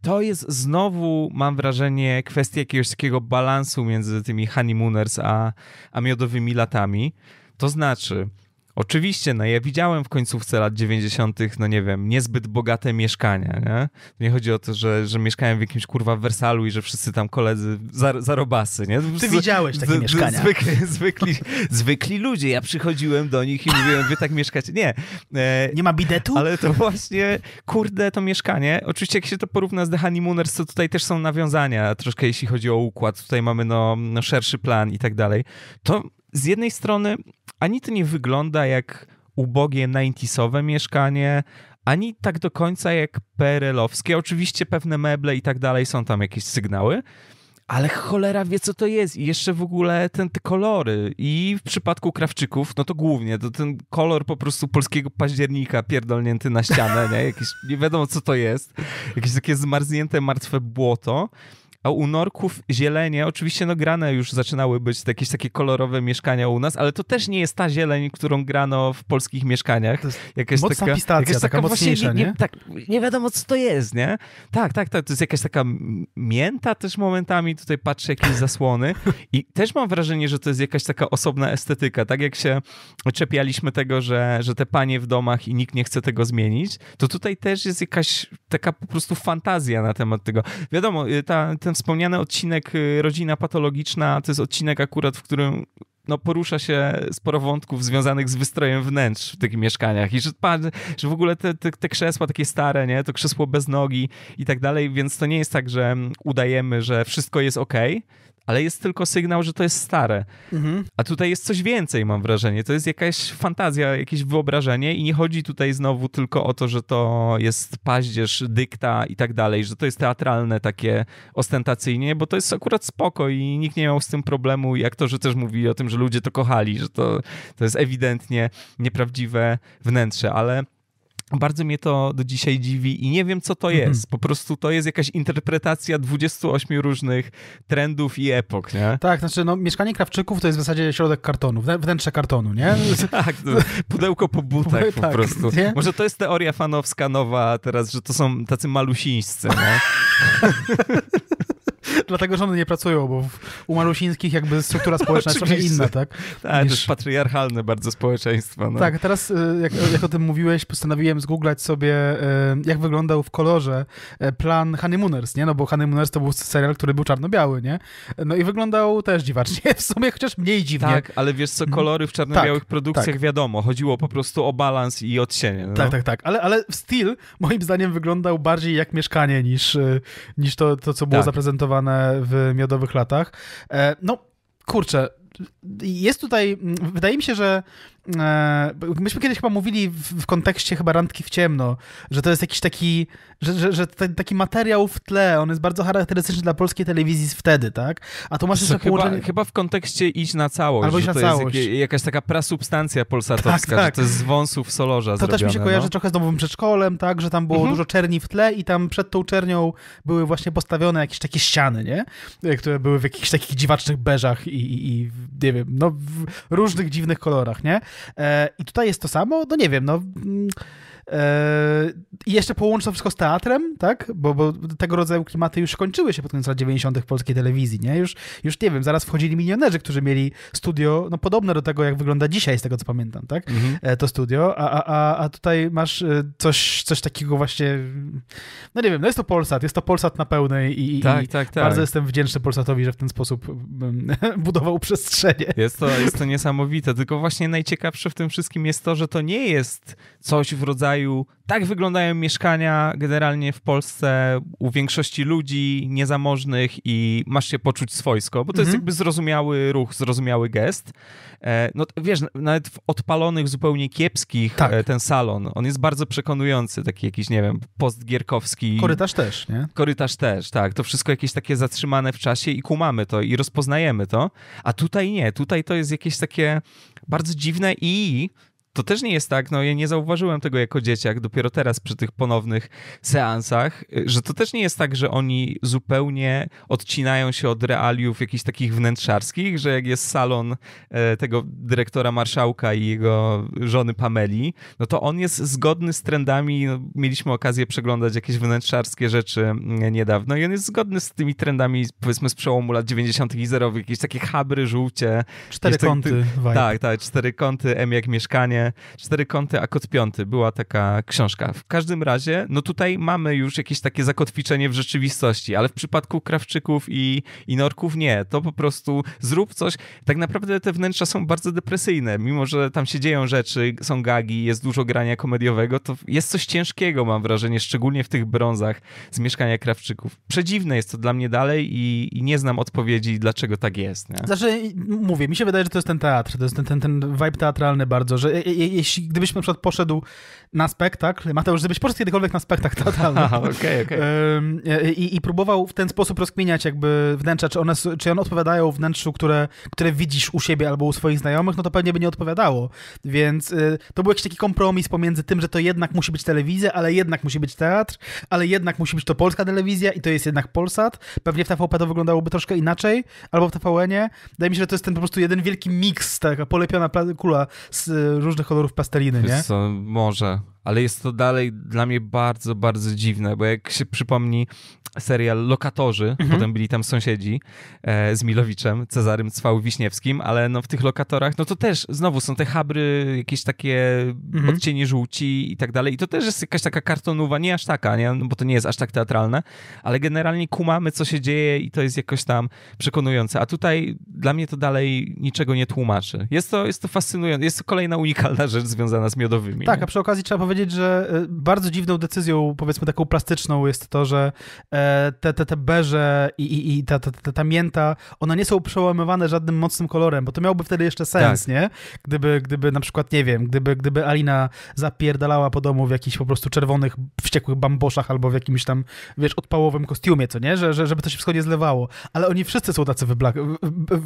To jest znowu, mam wrażenie, kwestia jakiegoś takiego balansu między tymi honeymooners a, a miodowymi latami. To znaczy, Oczywiście, no ja widziałem w końcówce lat 90., no nie wiem, niezbyt bogate mieszkania, nie? Nie chodzi o to, że, że mieszkałem w jakimś kurwa Wersalu i że wszyscy tam koledzy zarobacy. zarobasy, nie? Ty widziałeś takie z, mieszkania. Zwykli, (laughs) zwykli, zwykli ludzie. Ja przychodziłem do nich i mówiłem, wy tak mieszkacie. Nie. E, nie ma bidetu? Ale to właśnie, kurde, to mieszkanie. Oczywiście jak się to porówna z The Honeymooners, to tutaj też są nawiązania troszkę, jeśli chodzi o układ. Tutaj mamy no, no szerszy plan i tak dalej. To z jednej strony ani to nie wygląda jak ubogie 90sowe mieszkanie, ani tak do końca jak perelowskie. Oczywiście pewne meble i tak dalej są tam jakieś sygnały, ale cholera wie, co to jest. I jeszcze w ogóle ten, te kolory. I w przypadku krawczyków, no to głównie, to ten kolor po prostu polskiego października pierdolnięty na ścianę, nie? Jakieś, nie wiadomo, co to jest. Jakieś takie zmarznięte, martwe błoto. A u norków zielenie, oczywiście no grane już zaczynały być jakieś takie kolorowe mieszkania u nas, ale to też nie jest ta zieleń, którą grano w polskich mieszkaniach. To jest jakaś mocna taka, pistacja, jakaś taka, taka mocniejsza, nie, nie? Tak, nie wiadomo co to jest, nie? Tak, tak, tak. To jest jakaś taka mięta też momentami, tutaj patrzę jakieś zasłony i też mam wrażenie, że to jest jakaś taka osobna estetyka. Tak jak się czepialiśmy tego, że, że te panie w domach i nikt nie chce tego zmienić, to tutaj też jest jakaś taka po prostu fantazja na temat tego. Wiadomo, y, ta, ten ten wspomniany odcinek y, Rodzina Patologiczna to jest odcinek akurat, w którym no, porusza się sporo wątków związanych z wystrojem wnętrz w tych mieszkaniach i że, że w ogóle te, te, te, krzesła takie stare, nie? to krzesło bez nogi i tak dalej, więc to nie jest tak, że mm, udajemy, że wszystko jest ok, ale jest tylko sygnał, że to jest stare. Mhm. A tutaj jest coś więcej, mam wrażenie. To jest jakaś fantazja, jakieś wyobrażenie i nie chodzi tutaj znowu tylko o to, że to jest paździerz, dykta i tak dalej, że to jest teatralne takie ostentacyjnie, bo to jest akurat spoko i nikt nie miał z tym problemu i aktorzy też mówili o tym, że ludzie to kochali, że to, to jest ewidentnie nieprawdziwe wnętrze, ale bardzo mnie to do dzisiaj dziwi i nie wiem, co to mhm. jest. Po prostu to jest jakaś interpretacja 28 różnych trendów i epok, nie? Tak, znaczy, no, mieszkanie krawczyków to jest w zasadzie środek kartonu, wnętrze kartonu, nie? (laughs) tak, pudełko po butach po (laughs) tak, prostu. Nie? Może to jest teoria fanowska nowa teraz, że to są tacy malusińscy, nie? (laughs) dlatego, że one nie pracują, bo u Marusińskich jakby struktura społeczna jest trochę inna, tak? Tak, niż... to jest patriarchalne bardzo społeczeństwo. No. Tak, teraz y, jak, jak, o tym mówiłeś, postanowiłem zgooglać sobie, y, jak wyglądał w kolorze y, plan Honeymooners, nie? No bo Honeymooners to był serial, który był czarno-biały, nie? No i wyglądał też dziwacznie, (laughs) w sumie chociaż mniej dziwnie. Tak, ale wiesz co, kolory w mm, czarno-białych tak, produkcjach tak. wiadomo, chodziło po prostu o balans i odcienie. No. Tak, tak, tak, ale, ale styl moim zdaniem wyglądał bardziej jak mieszkanie niż, niż to, to co było tak. zaprezentowane w miodowych latach. E, no, kurczę, jest tutaj, wydaje mi się, że E, myśmy kiedyś chyba mówili w, kontekście chyba randki w ciemno, że to jest jakiś taki, że, że, że taki materiał w tle, on jest bardzo charakterystyczny dla polskiej telewizji wtedy, tak? A tu masz jeszcze chyba, połączenie... chyba w kontekście iść na całość, Albo iść na to całość. jest jakaś taka prasubstancja polsatowska, tak, tak. to jest z wąsów Solorza To zrobione, też mi się no. kojarzy no? trochę z nowym przedszkolem, tak? Że tam było mhm. dużo czerni w tle i tam przed tą czernią były właśnie postawione jakieś takie ściany, nie? E, które były w jakichś takich dziwacznych beżach i, i, i nie wiem, no w różnych dziwnych kolorach, nie? E, I tutaj jest to samo? No nie wiem, no mm, Eee, I jeszcze połącz to wszystko z teatrem, tak? Bo, bo, tego rodzaju klimaty już kończyły się pod koniec lat 90. polskiej telewizji, nie? Już, już nie wiem, zaraz wchodzili milionerzy, którzy mieli studio, no podobne do tego, jak wygląda dzisiaj, z tego co pamiętam, tak? Mhm. Eee, to studio, a, a, a tutaj masz e, coś, coś takiego właśnie, no nie wiem, no jest to Polsat, jest to Polsat na pełnej i, tak, i tak, tak. bardzo jestem wdzięczny Polsatowi, że w ten sposób (laughs) budował przestrzenie. Jest to, jest to niesamowite, tylko właśnie najciekawsze w tym wszystkim jest to, że to nie jest coś w rodzaju tak wyglądają mieszkania generalnie w Polsce u większości ludzi niezamożnych i masz się poczuć swojsko, bo to mhm. jest jakby zrozumiały ruch, zrozumiały gest. E, no wiesz, nawet w odpalonych zupełnie kiepskich tak. E, ten salon, on jest bardzo przekonujący, taki jakiś, nie wiem, postgierkowski. Korytarz też, nie? Korytarz też, tak. To wszystko jakieś takie zatrzymane w czasie i kumamy to i rozpoznajemy to, a tutaj nie. Tutaj to jest jakieś takie bardzo dziwne i to też nie jest tak, no ja nie zauważyłem tego jako dzieciak, dopiero teraz przy tych ponownych seansach, y, że to też nie jest tak, że oni zupełnie odcinają się od realiów jakichś takich wnętrzarskich, że jak jest salon e, tego dyrektora marszałka i jego żony Pameli, no to on jest zgodny z trendami, no, mieliśmy okazję przeglądać jakieś wnętrzarskie rzeczy niedawno i on jest zgodny z tymi trendami powiedzmy z przełomu lat 90. i zerowych, jakieś takie habry, żółcie. Cztery kąty. Tak, tak, cztery kąty, M jak mieszkanie, Cztery Kąty, a Kot Piąty. Była taka książka. W każdym razie, no tutaj mamy już jakieś takie zakotwiczenie w rzeczywistości, ale w przypadku Krawczyków i, i Norków nie. To po prostu zrób coś. Tak naprawdę te wnętrza są bardzo depresyjne, mimo że tam się dzieją rzeczy, są gagi, jest dużo grania komediowego, to jest coś ciężkiego, mam wrażenie, szczególnie w tych brązach z mieszkania Krawczyków. Przedziwne jest to dla mnie dalej i, i nie znam odpowiedzi, dlaczego tak jest. Nie? Znaczy, mówię, mi się wydaje, że to jest ten teatr, to jest ten, ten, ten vibe teatralny bardzo, że jeśli gdybyś na przykład poszedł na spektakl, Mateusz, gdybyś poszedł kiedykolwiek na spektakl teatralny okay, (laughs) okay. E, e, i, i próbował w ten sposób rozkminiać jakby wnętrza, czy one, czy one odpowiadają wnętrzu, które, które widzisz u siebie albo u swoich znajomych, no to pewnie by nie odpowiadało. Więc e, to był jakiś taki kompromis pomiędzy tym, że to jednak musi być telewizja, ale jednak musi być teatr, ale jednak musi być to polska telewizja i to jest jednak Polsat. Pewnie w TVP to wyglądałoby troszkę inaczej, albo w TVN-ie. Wydaje mi się, że to jest ten po prostu jeden wielki miks, taka polepiona kula z różnych do kolorów pasteliny, nie? Co, może ale jest to dalej dla mnie bardzo, bardzo dziwne, bo jak się przypomni serial Lokatorzy, mhm. potem byli tam sąsiedzi e, z Milowiczem, Cezarym Cwał Wiśniewskim, ale no w tych Lokatorach, no to też znowu są te habry, jakieś takie mhm. odcienie żółci i tak dalej i to też jest jakaś taka kartonowa, nie aż taka, nie? No bo to nie jest aż tak teatralne, ale generalnie kumamy, co się dzieje i to jest jakoś tam przekonujące, a tutaj dla mnie to dalej niczego nie tłumaczy. Jest to, jest to fascynujące, jest to kolejna unikalna rzecz związana z miodowymi. Tak, nie? a przy okazji trzeba powiedzieć, powiedzieć, że e, bardzo dziwną decyzją, powiedzmy taką plastyczną, jest to, że e, te, te, te berze i, i, i ta, ta, ta, ta mięta, one nie są przełamywane żadnym mocnym kolorem, bo to miałoby wtedy jeszcze sens, tak. nie? Gdyby, gdyby na przykład, nie wiem, gdyby, gdyby Alina zapierdalała po domu w jakichś po prostu czerwonych, wściekłych bamboszach albo w jakimś tam, wiesz, odpałowym kostiumie, co nie? Że, że, żeby to się wszystko nie zlewało. Ale oni wszyscy są tacy wyblak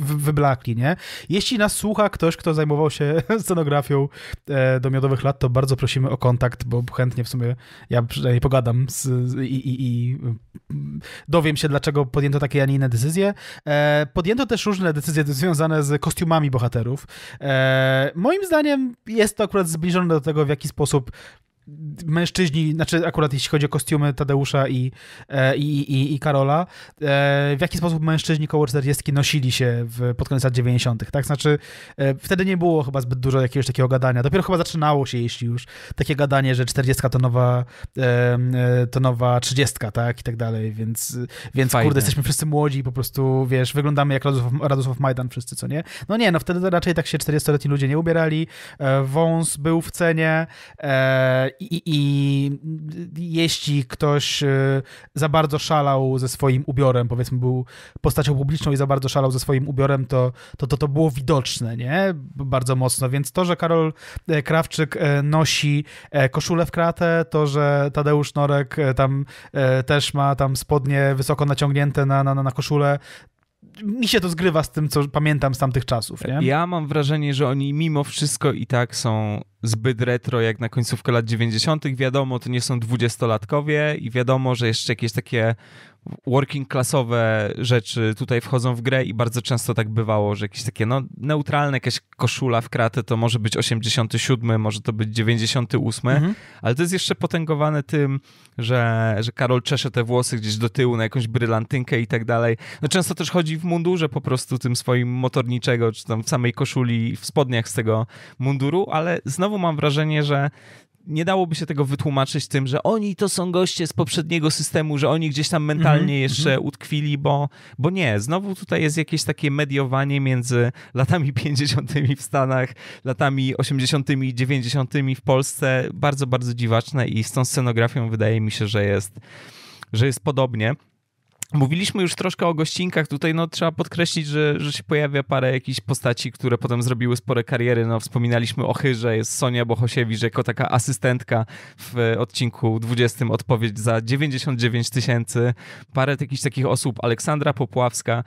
wyblakli, nie? Jeśli nas słucha ktoś, kto zajmował się (laughs) scenografią e, do miodowych lat, to bardzo prosimy o kontakt kontakt, bo chętnie w sumie ja przynajmniej pogadam z, i, i, i, dowiem się, dlaczego podjęto takie, a nie inne decyzje. E, podjęto też różne decyzje związane z kostiumami bohaterów. E, moim zdaniem jest to akurat zbliżone do tego, w jaki sposób mężczyźni, znaczy akurat jeśli chodzi o kostiumy Tadeusza i, e, i, i, i Karola, e, w jaki sposób mężczyźni koło 40 nosili się w, pod koniec lat 90., tak? Znaczy e, wtedy nie było chyba zbyt dużo jakiegoś takiego gadania. Dopiero chyba zaczynało się, jeśli już, takie gadanie, że 40 to nowa, to nowa 30, tak? I tak dalej, więc, więc kurde, jesteśmy wszyscy młodzi i po prostu, wiesz, wyglądamy jak Radosław, Radosław Majdan wszyscy, co nie? No nie, no wtedy raczej tak się 40-letni ludzie nie ubierali, wąs był w cenie i, jeśli ktoś e, za bardzo szalał ze swoim ubiorem, powiedzmy był postacią publiczną i za bardzo szalał ze swoim ubiorem, to to, to, to było widoczne, nie? Bardzo mocno. Więc to, że Karol e, Krawczyk e, nosi koszulę w kratę, to, że Tadeusz Norek tam też ma tam spodnie wysoko naciągnięte na, na, na koszulę, mi się to zgrywa z tym, co pamiętam z tamtych czasów. Nie? Ja mam wrażenie, że oni mimo wszystko i tak są zbyt retro jak na końcówkę lat 90. Wiadomo, to nie są dwudziestolatkowie i wiadomo, że jeszcze jakieś takie working classowe rzeczy tutaj wchodzą w grę i bardzo często tak bywało, że jakieś takie no, neutralne, jakaś koszula w kratę to może być 87, może to być 98, mhm. ale to jest jeszcze potęgowane tym, że, że Karol czesze te włosy gdzieś do tyłu na jakąś brylantynkę i tak dalej. No często też chodzi w mundurze po prostu tym swoim motorniczego, czy tam w samej koszuli w spodniach z tego munduru, ale znowu znowu mam wrażenie, że nie dałoby się tego wytłumaczyć tym, że oni to są goście z poprzedniego systemu, że oni gdzieś tam mentalnie mm -hmm. jeszcze mhm. utkwili, bo, bo nie, znowu tutaj jest jakieś takie mediowanie między latami 50. w Stanach, latami 80., 90. w Polsce, bardzo, bardzo dziwaczne i z tą scenografią wydaje mi się, że jest, że jest podobnie. Mówiliśmy już troszkę o gościnkach. Tutaj no, trzeba podkreślić, że, że się pojawia parę jakichś postaci, które potem zrobiły spore kariery. No, wspominaliśmy o Chyrze, jest Sonia Bohosiewicz jako taka asystentka w e, odcinku 20. Odpowiedź za 99 tysięcy. Parę jakichś takich osób, Aleksandra Popławska,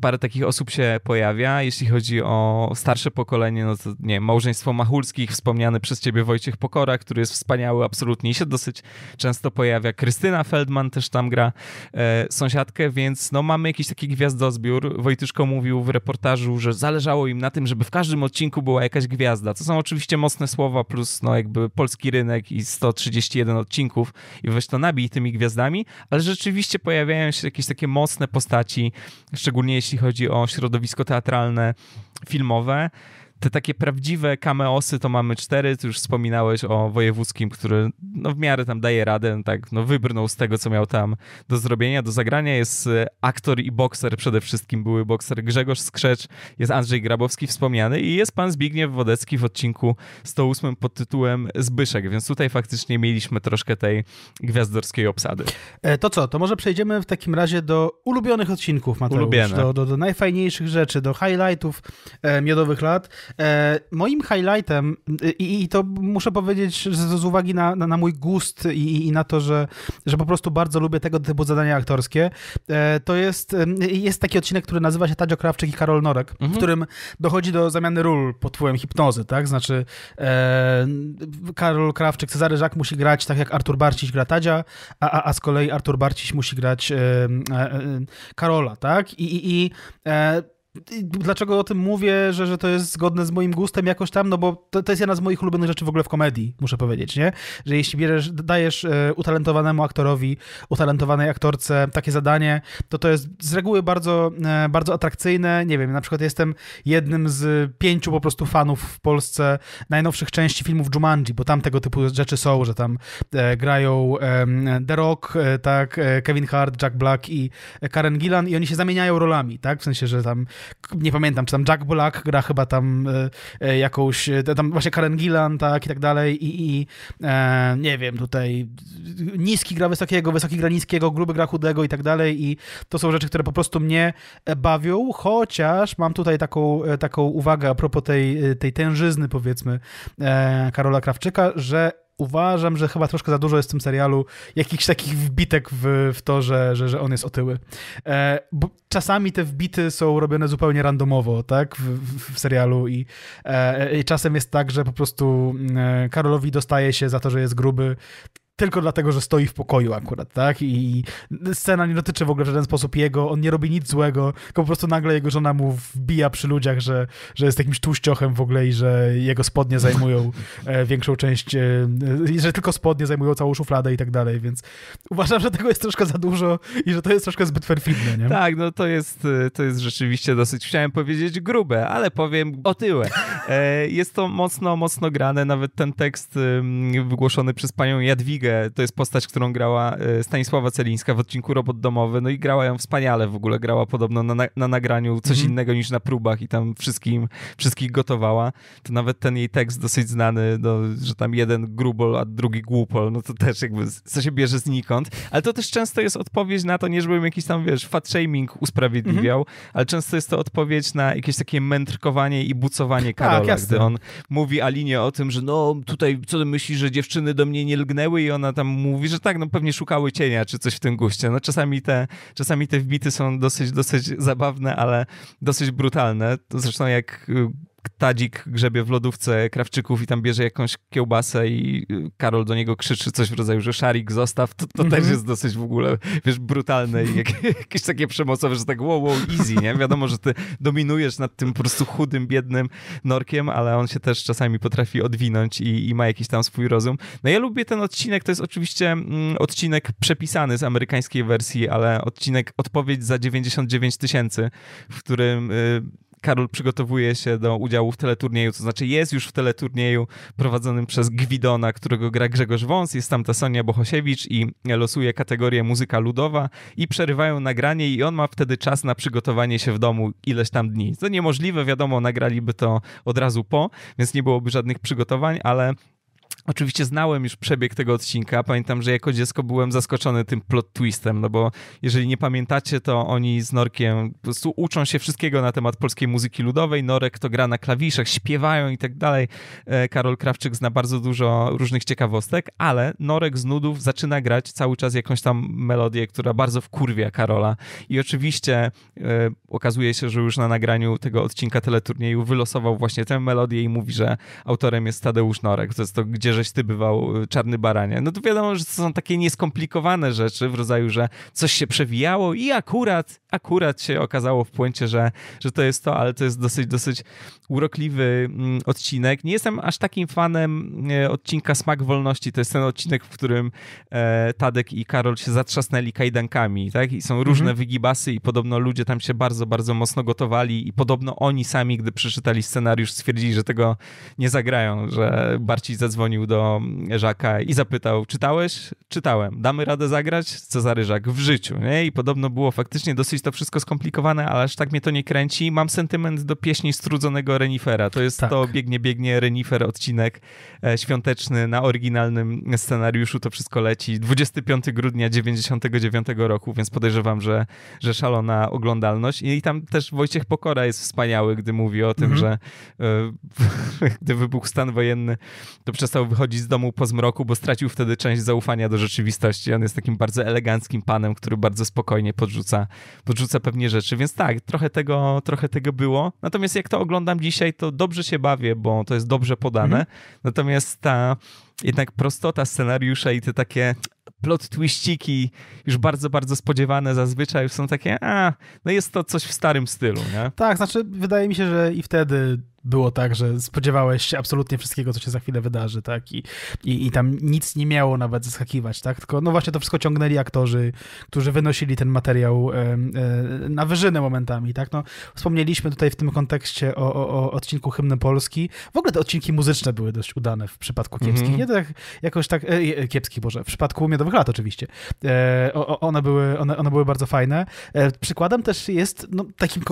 parę takich osób się pojawia. Jeśli chodzi o starsze pokolenie, no to nie małżeństwo Machulskich, wspomniany przez ciebie Wojciech Pokora, który jest wspaniały absolutnie i się dosyć często pojawia. Krystyna Feldman też tam gra. E, sąsiad więc no mamy jakiś taki gwiazdozbiór. Wojtyszko mówił w reportażu, że zależało im na tym, żeby w każdym odcinku była jakaś gwiazda. To są oczywiście mocne słowa, plus no jakby polski rynek i 131 odcinków i weź to nabij tymi gwiazdami, ale rzeczywiście pojawiają się jakieś takie mocne postaci, szczególnie jeśli chodzi o środowisko teatralne, filmowe. Te takie prawdziwe kameosy to mamy cztery, tu już wspominałeś o wojewódzkim, który no w miarę tam daje radę, tak, no wybrnął z tego, co miał tam do zrobienia, do zagrania. Jest e, aktor i bokser przede wszystkim, były bokser Grzegorz Skrzecz, jest Andrzej Grabowski wspomniany i jest pan Zbigniew Wodecki w odcinku 108 pod tytułem Zbyszek, więc tutaj faktycznie mieliśmy troszkę tej gwiazdorskiej obsady. E, to co, to może przejdziemy w takim razie do ulubionych odcinków, Mateusz, Ulubione. Do, do, do najfajniejszych rzeczy, do highlightów e, miodowych lat. E, moim highlightem, i, i to muszę powiedzieć z, z uwagi na, na, na, mój gust i, i na to, że, że po prostu bardzo lubię tego typu zadania aktorskie, e, to jest, jest taki odcinek, który nazywa się Tadzio Krawczyk i Karol Norek, mhm. w którym dochodzi do zamiany ról pod wpływem hipnozy, tak? Znaczy e, Karol Krawczyk, Cezary Żak musi grać tak jak Artur Barciś gra Tadzia, a, a, a z kolei Artur Barciś musi grać e, e, Karola, tak? I, i, i e, Dlaczego o tym mówię, że, że to jest zgodne z moim gustem jakoś tam? No bo to, to jest jedna z moich ulubionych rzeczy w ogóle w komedii, muszę powiedzieć, nie? Że jeśli bierzesz, dajesz e, utalentowanemu aktorowi, utalentowanej aktorce takie zadanie, to to jest z reguły bardzo, e, bardzo atrakcyjne. Nie wiem, na przykład jestem jednym z pięciu po prostu fanów w Polsce najnowszych części filmów Jumanji, bo tam tego typu rzeczy są, że tam e, grają The Rock, tak, Kevin Hart, Jack Black i Karen Gillan i oni się zamieniają rolami, tak? W sensie, że tam nie pamiętam, czy tam Jack Black gra chyba tam e, e, jakąś, e, tam właśnie Karen Gillan, tak, i tak dalej, i, i e, nie wiem, tutaj niski gra wysokiego, wysoki gra niskiego, gruby gra chudego i tak dalej, i to są rzeczy, które po prostu mnie bawią, chociaż mam tutaj taką, taką uwagę a propos tej, tej tężyzny, powiedzmy, e, Karola Krawczyka, że uważam, że chyba troszkę za dużo jest w tym serialu jakichś takich wbitek w, w to, że, że, że on jest otyły. E, czasami te wbity są robione zupełnie randomowo, tak, w, w serialu i, e, e, i czasem jest tak, że po prostu mm, e, Karolowi dostaje się za to, że jest gruby tylko dlatego, że stoi w pokoju akurat, tak? I scena nie dotyczy w ogóle w żaden sposób jego, on nie robi nic złego, tylko po prostu nagle jego żona mu wbija przy ludziach, że, że jest jakimś tłuściochem w ogóle i że jego spodnie zajmują e, większą część, e, e, że tylko spodnie zajmują całą szufladę i tak dalej, więc uważam, że tego jest troszkę za dużo i że to jest troszkę zbyt perfidne, nie? Tak, no to jest, to jest rzeczywiście dosyć, chciałem powiedzieć grube, ale powiem o otyłe. E, jest to mocno, mocno grane. Nawet ten tekst wygłoszony przez panią Jadwigę, to jest postać, którą grała e, Stanisława Celińska w odcinku Robot Domowy. No i grała ją wspaniale w ogóle. Grała podobno na, na nagraniu coś mhm. innego niż na próbach i tam wszystkim, wszystkich gotowała. To nawet ten jej tekst dosyć znany, no, że tam jeden grubol, a drugi głupol, no to też jakby co się bierze znikąd. Ale to też często jest odpowiedź na to, nie żebym jakiś tam, wiesz, fat shaming usprawiedliwiał, mhm. ale często jest to odpowiedź na jakieś takie mędrkowanie i bucowanie (laughs) tak, tak, rola, gdy on mówi Alinie o tym, że no tutaj co ty myślisz, że dziewczyny do mnie nie lgnęły i ona tam mówi, że tak, no pewnie szukały cienia czy coś w tym guście. No czasami te, czasami te wbity są dosyć, dosyć zabawne, ale dosyć brutalne. Zresztą jak y, Tadzik grzebie w lodówce krawczyków i tam bierze jakąś kiełbasę i y, Karol do niego krzyczy coś w rodzaju, że szarik zostaw, to, to też mhm. jest dosyć w ogóle, wiesz, brutalne i jak, (laughs) jakieś takie przemocowe, że tak wow, wow, easy, nie? Wiadomo, że ty dominujesz nad tym po prostu chudym, biednym norkiem, ale on się też czasami potrafi odwinąć i, i ma jakiś tam swój rozum. No ja lubię ten odcinek, to jest oczywiście mm, odcinek przepisany z amerykańskiej wersji, ale odcinek Odpowiedź za 99 tysięcy, w którym... Yy, Karol przygotowuje się do udziału w teleturnieju, to znaczy jest już w teleturnieju prowadzonym przez Gwidona, którego gra Grzegorz Wąs, jest tam ta Sonia Bohosiewicz i losuje kategorię muzyka ludowa i przerywają nagranie i on ma wtedy czas na przygotowanie się w domu ileś tam dni. To niemożliwe, wiadomo, nagraliby to od razu po, więc nie byłoby żadnych przygotowań, ale Oczywiście znałem już przebieg tego odcinka. Pamiętam, że jako dziecko byłem zaskoczony tym plot twistem, no bo jeżeli nie pamiętacie, to oni z Norkiem po prostu uczą się wszystkiego na temat polskiej muzyki ludowej. Norek to gra na klawiszach, śpiewają i tak dalej. E, Karol Krawczyk zna bardzo dużo różnych ciekawostek, ale Norek z nudów zaczyna grać cały czas jakąś tam melodię, która bardzo wkurwia Karola. I oczywiście e, okazuje się, że już na nagraniu tego odcinka teleturnieju wylosował właśnie tę melodię i mówi, że autorem jest Tadeusz Norek. To jest to, gdzie żeś ty bywał y, czarny baranie. No to wiadomo, że to są takie nieskomplikowane rzeczy w rodzaju, że coś się przewijało i akurat, akurat się okazało w płycie, że, że to jest to, ale to jest dosyć, dosyć urokliwy mm, odcinek. Nie jestem aż takim fanem e, odcinka Smak Wolności. To jest ten odcinek, w którym e, Tadek i Karol się zatrzasnęli kajdankami, tak? I są mhm. różne mhm. wygibasy i podobno ludzie tam się bardzo, bardzo mocno gotowali i podobno oni sami, gdy przeczytali scenariusz, stwierdzili, że tego nie zagrają, że Barci zadzwonił zadzwonił do Żaka i zapytał, czytałeś? Czytałem. Damy radę zagrać? Cezary Żak w życiu, nie? I podobno było faktycznie dosyć to wszystko skomplikowane, ale aż tak mnie to nie kręci. Mam sentyment do pieśni strudzonego Renifera. To jest tak. to Biegnie, biegnie Renifer odcinek e, świąteczny na oryginalnym scenariuszu. To wszystko leci 25 grudnia 99 roku, więc podejrzewam, że, że szalona oglądalność. I tam też Wojciech Pokora jest wspaniały, gdy mówi o tym, mhm. że y, (laughs) gdy wybuchł stan wojenny, to przestał wychodzić z domu po zmroku, bo stracił wtedy część zaufania do rzeczywistości. On jest takim bardzo eleganckim panem, który bardzo spokojnie podrzuca, podrzuca pewnie rzeczy, więc tak, trochę tego, trochę tego było. Natomiast jak to oglądam dzisiaj, to dobrze się bawię, bo to jest dobrze podane. Mhm. Natomiast ta jednak prostota scenariusza i te takie plot twiściki już bardzo, bardzo spodziewane zazwyczaj już są takie, a, no jest to coś w starym stylu, nie? Tak, znaczy wydaje mi się, że i wtedy było tak, że spodziewałeś się absolutnie wszystkiego, co się za chwilę wydarzy, tak? I, i, i tam nic nie miało nawet zaskakiwać, tak? Tylko no właśnie to wszystko ciągnęli aktorzy, którzy wynosili ten materiał e, e, na wyżynę momentami, tak? No, wspomnieliśmy tutaj w tym kontekście o, o, o odcinku Hymny Polski. W ogóle te odcinki muzyczne były dość udane w przypadku Kiepskich, mm -hmm. nie? to tak, jakoś tak, e, e Boże, w przypadku Miodowych Lat oczywiście. E, o, one, były, one, one były bardzo fajne. E, przykładem też jest no, takim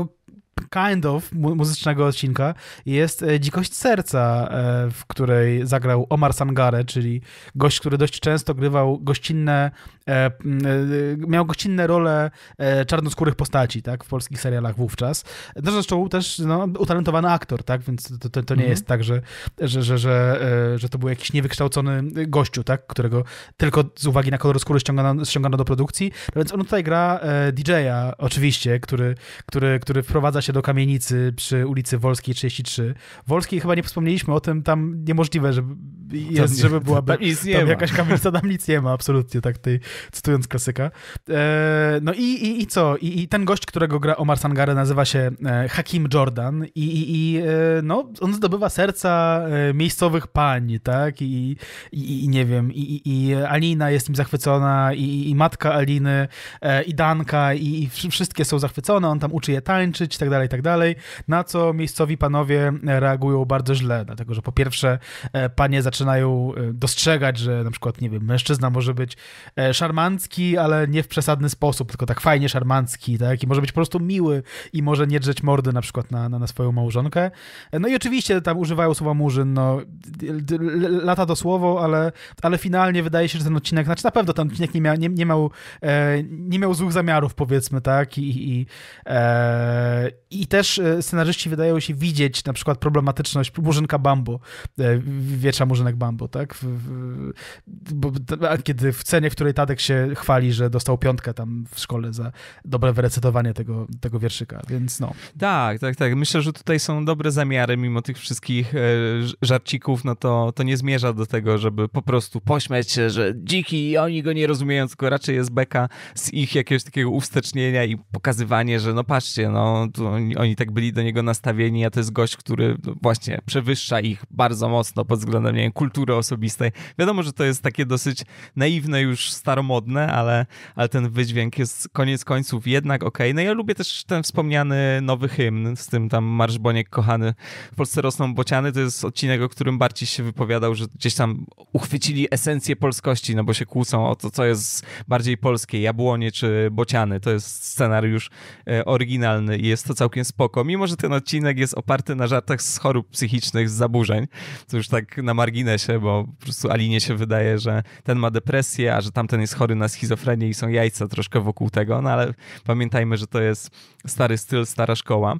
kind of muzycznego odcinka jest e, Dzikość Serca, e, w której zagrał Omar Sangare, czyli gość, który dość często grywał gościnne, e, miał gościnne role czarnoskórych postaci, tak, w polskich serialach wówczas. zresztą też no, utalentowany aktor, tak, więc to, to, to nie mhm. jest tak, że, że, że, że, że to był jakiś niewykształcony gościu, tak, którego tylko z uwagi na kolor skóry ściągano, ściągano do produkcji. No więc on tutaj gra DJ-a, oczywiście, który, który, który wprowadza się się do kamienicy przy ulicy Wolskiej 33. Wolskiej chyba nie wspomnieliśmy o tym, tam niemożliwe, żeby, jest, nie, żeby była tam, tam jakaś kamienica, tam nic nie ma, absolutnie, tak tej, cytując klasyka. E, no i, i, i co? I, I, ten gość, którego gra Omar Sangare nazywa się e, Hakim Jordan i, i, i e, no, on zdobywa serca e, miejscowych pań, tak? I, i, i nie wiem, i, i Alina jest nim zachwycona, i, i matka Aliny, i Danka, i, i wszystkie są zachwycone, on tam uczy je tańczyć itd., tak dalej, i tak dalej, na co miejscowi panowie e, reagują bardzo źle, dlatego że po pierwsze e, panie zaczynają e, dostrzegać, że na przykład, nie wiem, mężczyzna może być szarmancki, ale nie w przesadny sposób, tylko tak fajnie szarmancki, tak, i może być po prostu miły i może nie drzeć mordy na przykład na, na, na swoją małżonkę. No i oczywiście tam używają słowa murzyn, no lata to słowo, ale, ale finalnie wydaje się, że ten odcinek, znaczy na pewno ten odcinek nie miał, nie, nie miał, nie miał złych zamiarów, powiedzmy, tak, i, i, i też e, scenarzyści wydają się widzieć na przykład problematyczność Murzynka Bambo, e, wiecza Murzynek Bambo, tak? W, w, bo, kiedy w cenie, w której Tadek się chwali, że dostał piątkę tam w szkole za dobre wyrecytowanie tego, tego wierszyka, więc no. Tak, tak, tak. Myślę, że tutaj są dobre zamiary, mimo tych wszystkich e, żarcików, no to, to nie zmierza do tego, żeby po prostu pośmiać się, że dziki i oni go nie rozumieją, tylko raczej jest beka z ich jakiegoś takiego uwstecznienia i pokazywanie, że no patrzcie, no tu oni, oni tak byli do niego nastawieni, a to jest gość, który właśnie przewyższa ich bardzo mocno pod względem nie wiem, kultury osobistej. Wiadomo, że to jest takie dosyć naiwne, już staromodne, ale, ale ten wydźwięk jest koniec końców jednak ok. No ja lubię też ten wspomniany nowy hymn z tym tam Marsz Boniek kochany. W Polsce rosną bociany, to jest odcinek, o którym Barciś się wypowiadał, że gdzieś tam uchwycili esencję polskości, no bo się kłócą o to, co jest bardziej polskie, jabłonie czy bociany. To jest scenariusz e, oryginalny i jest to całkiem całkiem spoko. Mimo, że ten odcinek jest oparty na żartach z chorób psychicznych, z zaburzeń, to już tak na marginesie, bo po prostu Alinie się wydaje, że ten ma depresję, a że tamten jest chory na schizofrenię i są jajca troszkę wokół tego, no ale pamiętajmy, że to jest stary styl, stara szkoła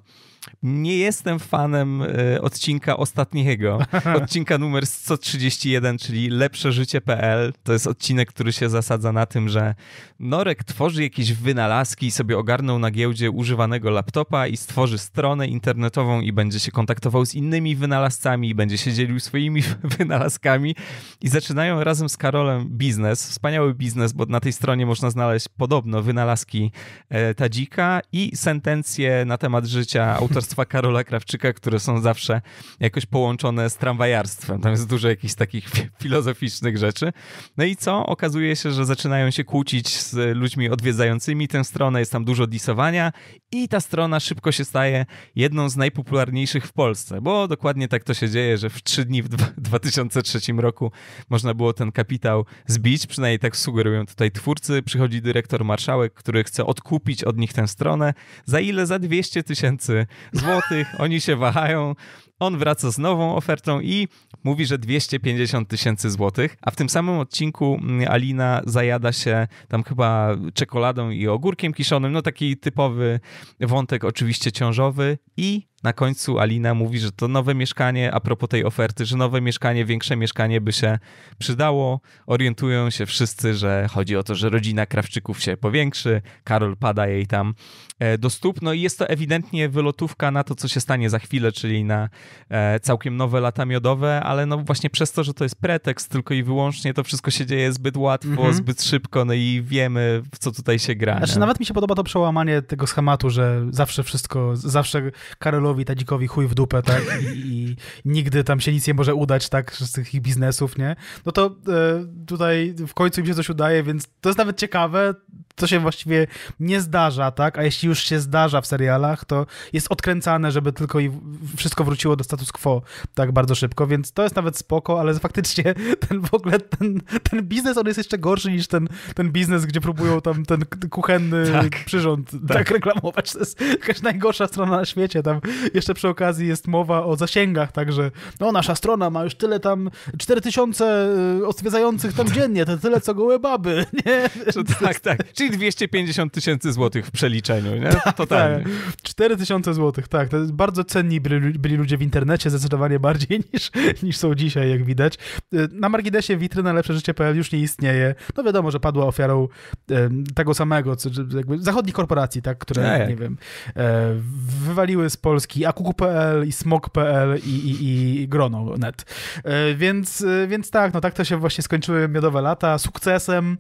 nie jestem fanem e, odcinka ostatniego, (laughs) odcinka numer 131, czyli Lepsze Życie.pl. To jest odcinek, który się zasadza na tym, że Norek tworzy jakieś wynalazki i sobie ogarnął na giełdzie używanego laptopa i stworzy stronę internetową i będzie się kontaktował z innymi wynalazcami i będzie się dzielił swoimi (laughs) wynalazkami i zaczynają razem z Karolem biznes, wspaniały biznes, bo na tej stronie można znaleźć podobno wynalazki e, Tadzika i sentencje na temat życia autorstwa Karola Krawczyka, które są zawsze jakoś połączone z tramwajarstwem. Tam jest dużo jakichś takich filozoficznych rzeczy. No i co? Okazuje się, że zaczynają się kłócić z ludźmi odwiedzającymi tę stronę, jest tam dużo disowania i ta strona szybko się staje jedną z najpopularniejszych w Polsce, bo dokładnie tak to się dzieje, że w trzy dni w 2003 roku można było ten kapitał zbić, przynajmniej tak sugerują tutaj twórcy. Przychodzi dyrektor marszałek, który chce odkupić od nich tę stronę, za ile? Za 200 tysięcy złotych, oni się wahają, on wraca z nową ofertą i mówi, że 250 tysięcy złotych, a w tym samym odcinku mm, Alina zajada się tam chyba czekoladą i ogórkiem kiszonym, no taki typowy wątek oczywiście ciążowy i na końcu Alina mówi, że to nowe mieszkanie, a propos tej oferty, że nowe mieszkanie, większe mieszkanie by się przydało. Orientują się wszyscy, że chodzi o to, że rodzina Krawczyków się powiększy. Karol pada jej tam e, do stóp. No i jest to ewidentnie wylotówka na to, co się stanie za chwilę, czyli na e, całkiem nowe lata miodowe, ale no właśnie przez to, że to jest pretekst tylko i wyłącznie, to wszystko się dzieje zbyt łatwo, mhm. zbyt szybko, no i wiemy, w co tutaj się gra. Znaczy, nawet mi się podoba to przełamanie tego schematu, że zawsze wszystko, zawsze Karol Karolowi Tadzikowi chuj w dupę, tak? I, i nigdy tam się nic nie może udać, tak? Z tych ich biznesów, nie? No to e, tutaj w końcu im się coś udaje, więc to jest nawet ciekawe, to się właściwie nie zdarza, tak? A jeśli już się zdarza w serialach, to jest odkręcane, żeby tylko i wszystko wróciło do status quo tak bardzo szybko, więc to jest nawet spoko, ale (laughs) faktycznie ten w ogóle, ten, ten biznes, on jest jeszcze gorszy niż ten, ten biznes, gdzie próbują tam ten kuchenny tak, przyrząd tak. tak reklamować. To jest jakaś najgorsza strona na świecie. Tam jeszcze przy okazji jest mowa o zasięgach, także no nasza strona ma już tyle tam, 4000 y, odwiedzających tam (laughs) tak. dziennie, to tyle co gołe baby, (laughs) nie? tak, tak. Czyli Czyli 250 tysięcy złotych w przeliczeniu, nie? Tak, Totalnie. Tak. 4 tysiące złotych, tak. To jest bardzo cenni byli, byli, ludzie w internecie, zdecydowanie bardziej (laughs) niż, niż są dzisiaj, jak widać. Y, na marginesie witryna Lepsze PL już nie istnieje. No wiadomo, że padła ofiarą tego samego, jakby zachodnich korporacji, tak, które, nie, tak. nie wiem, e, wywaliły z Polski akuku.pl i smog.pl i, i, i grono.net. E, więc, e, więc tak, no tak to się właśnie skończyły miodowe lata. Sukcesem,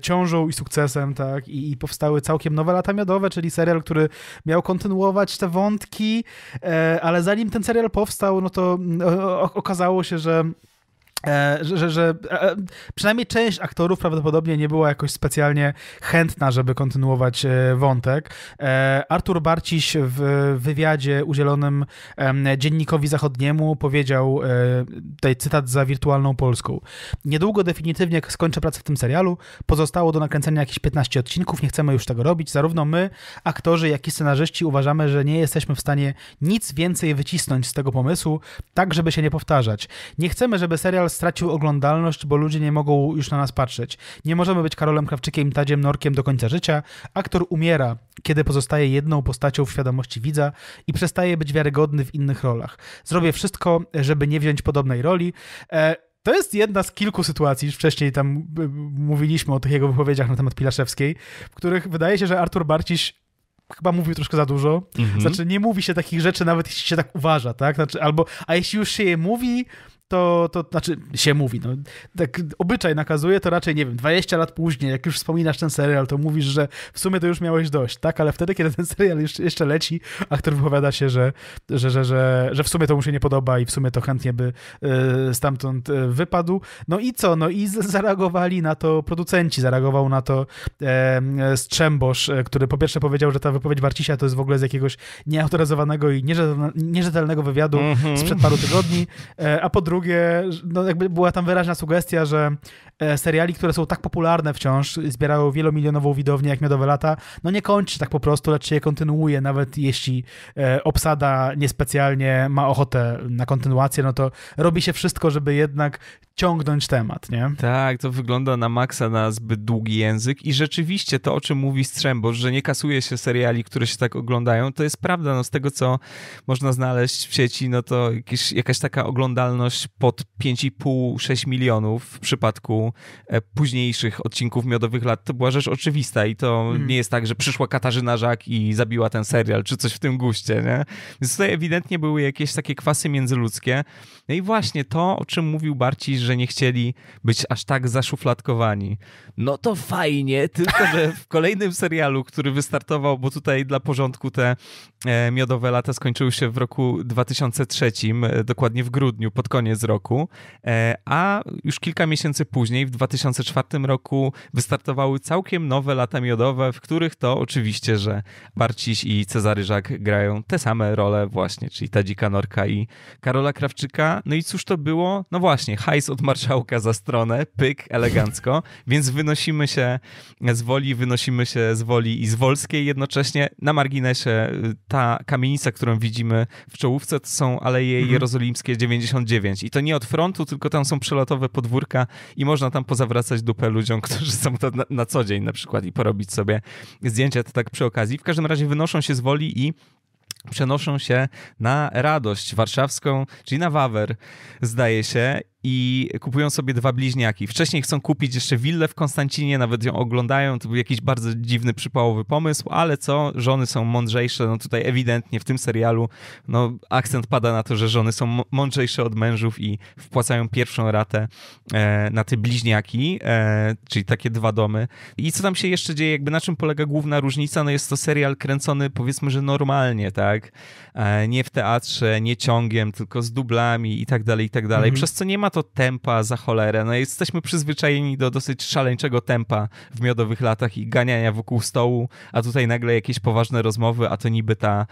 ciążą i sukcesem tak, i, i powstały całkiem nowe lata miodowe, czyli serial, który miał kontynuować te wątki, e, ale zanim ten serial powstał, no to mm, okazało się, że E, że, że, że, e, e, przynajmniej część aktorów prawdopodobnie nie była jakoś specjalnie chętna, żeby kontynuować wątek. Artur Barciś w wywiadzie udzielonym dziennikowi zachodniemu powiedział, tutaj cytat za wirtualną Polską, niedługo definitywnie skończę pracę w tym serialu, pozostało do nakręcenia jakieś 15 odcinków, nie chcemy już tego robić, zarówno my, aktorzy, jak i scenarzyści uważamy, że nie jesteśmy w stanie nic więcej wycisnąć z tego pomysłu, tak żeby się nie powtarzać. Nie chcemy, żeby serial stracił oglądalność, bo ludzie nie mogą już na nas patrzeć. Nie możemy być Karolem Krawczykiem, Tadziem Norkiem do końca życia. Aktor umiera, kiedy pozostaje jedną postacią w świadomości widza i przestaje być wiarygodny w innych rolach. Zrobię wszystko, żeby nie wziąć podobnej roli. E, to jest jedna z kilku sytuacji, już wcześniej tam e, mówiliśmy o tych jego wypowiedziach na temat Pilaszewskiej, w których wydaje się, że Artur Barciś chyba mówił troszkę za dużo. Mhm. Znaczy, nie mówi się takich rzeczy, nawet jeśli się tak uważa, tak? Znaczy, albo, a jeśli już się je mówi, to, to znaczy się mówi, no, tak obyczaj nakazuje, to raczej, nie wiem, 20 lat później, jak już wspominasz ten serial, to mówisz, że w sumie to już miałeś dość, tak? Ale wtedy, kiedy ten serial jeszcze, jeszcze leci, aktor wypowiada się, że, że, że, że, że w sumie to mu się nie podoba i w sumie to chętnie by y, stamtąd e, wypadł. No i co? No i zareagowali na to producenci, zareagował na to e, Strzembosz, e, który po pierwsze powiedział, że ta wypowiedź Warcisia to jest w ogóle z jakiegoś nieautoryzowanego i nierzetelnego wywiadu mm -hmm. sprzed paru tygodni, e, a po drugie drugie, no jakby była tam wyraźna sugestia, że e, seriali, które są tak popularne wciąż, zbierają wielomilionową widownię jak Miodowe Lata, no nie kończy tak po prostu, lecz się je kontynuuje, nawet jeśli e, obsada niespecjalnie ma ochotę na kontynuację, no to robi się wszystko, żeby jednak ciągnąć temat, nie? Tak, to wygląda na maksa na zbyt długi język i rzeczywiście to, o czym mówi Strzembo, że nie kasuje się seriali, które się tak oglądają, to jest prawda, no z tego, co można znaleźć w sieci, no to jakiś jakaś taka oglądalność pod 5,5-6 milionów w przypadku e, późniejszych odcinków Miodowych Lat, to była rzecz oczywista i to mhm. nie jest tak, że przyszła Katarzyna Żak i zabiła ten serial, czy coś w tym guście, nie? Więc tutaj ewidentnie były jakieś takie kwasy międzyludzkie. No i właśnie to, o czym mówił Barci, że nie chcieli być aż tak zaszufladkowani. No to fajnie, tylko że w kolejnym serialu, który wystartował, bo tutaj dla porządku te e, miodowe lata skończyły się w roku 2003, e, dokładnie w grudniu, pod koniec koniec roku, e, a już kilka miesięcy później, w 2004 roku, wystartowały całkiem nowe lata miodowe, w których to oczywiście, że Barciś i Cezary Żak grają te same role właśnie, czyli Tadzika Norka i Karola Krawczyka. No i cóż to było? No właśnie, hajs od marszałka za stronę, pyk, elegancko, (laughs) więc wynosimy się z woli, wynosimy się z woli i z Wolskiej jednocześnie. Na marginesie y, ta kamienica, którą widzimy w czołówce, to są Aleje mhm. Jerozolimskie 99, i to nie od frontu, tylko tam są przelotowe podwórka i można tam pozawracać dupę ludziom, (laughs) którzy są tam na, na co dzień na przykład i porobić sobie zdjęcia to tak przy okazji. W każdym razie wynoszą się z woli i przenoszą się na radość warszawską, czyli na Wawer, zdaje się i kupują sobie dwa bliźniaki. Wcześniej chcą kupić jeszcze willę w Konstancinie, nawet ją oglądają. To był jakiś bardzo dziwny, przypałowy pomysł, ale co, żony są mądrzejsze. No tutaj ewidentnie w tym serialu no, akcent pada na to, że żony są mądrzejsze od mężów i wpłacają pierwszą ratę e, na te bliźniaki, e, czyli takie dwa domy. I co tam się jeszcze dzieje? Jakby na czym polega główna różnica? No jest to serial kręcony powiedzmy, że normalnie, tak? E, nie w teatrze, nie ciągiem, tylko z dublami i tak dalej, i tak dalej. Mhm. Przez co nie ma to tempa za cholerę. No jesteśmy przyzwyczajeni do dosyć szaleńczego tempa w miodowych latach i ganiania wokół stołu, a tutaj nagle jakieś poważne rozmowy, a to niby ta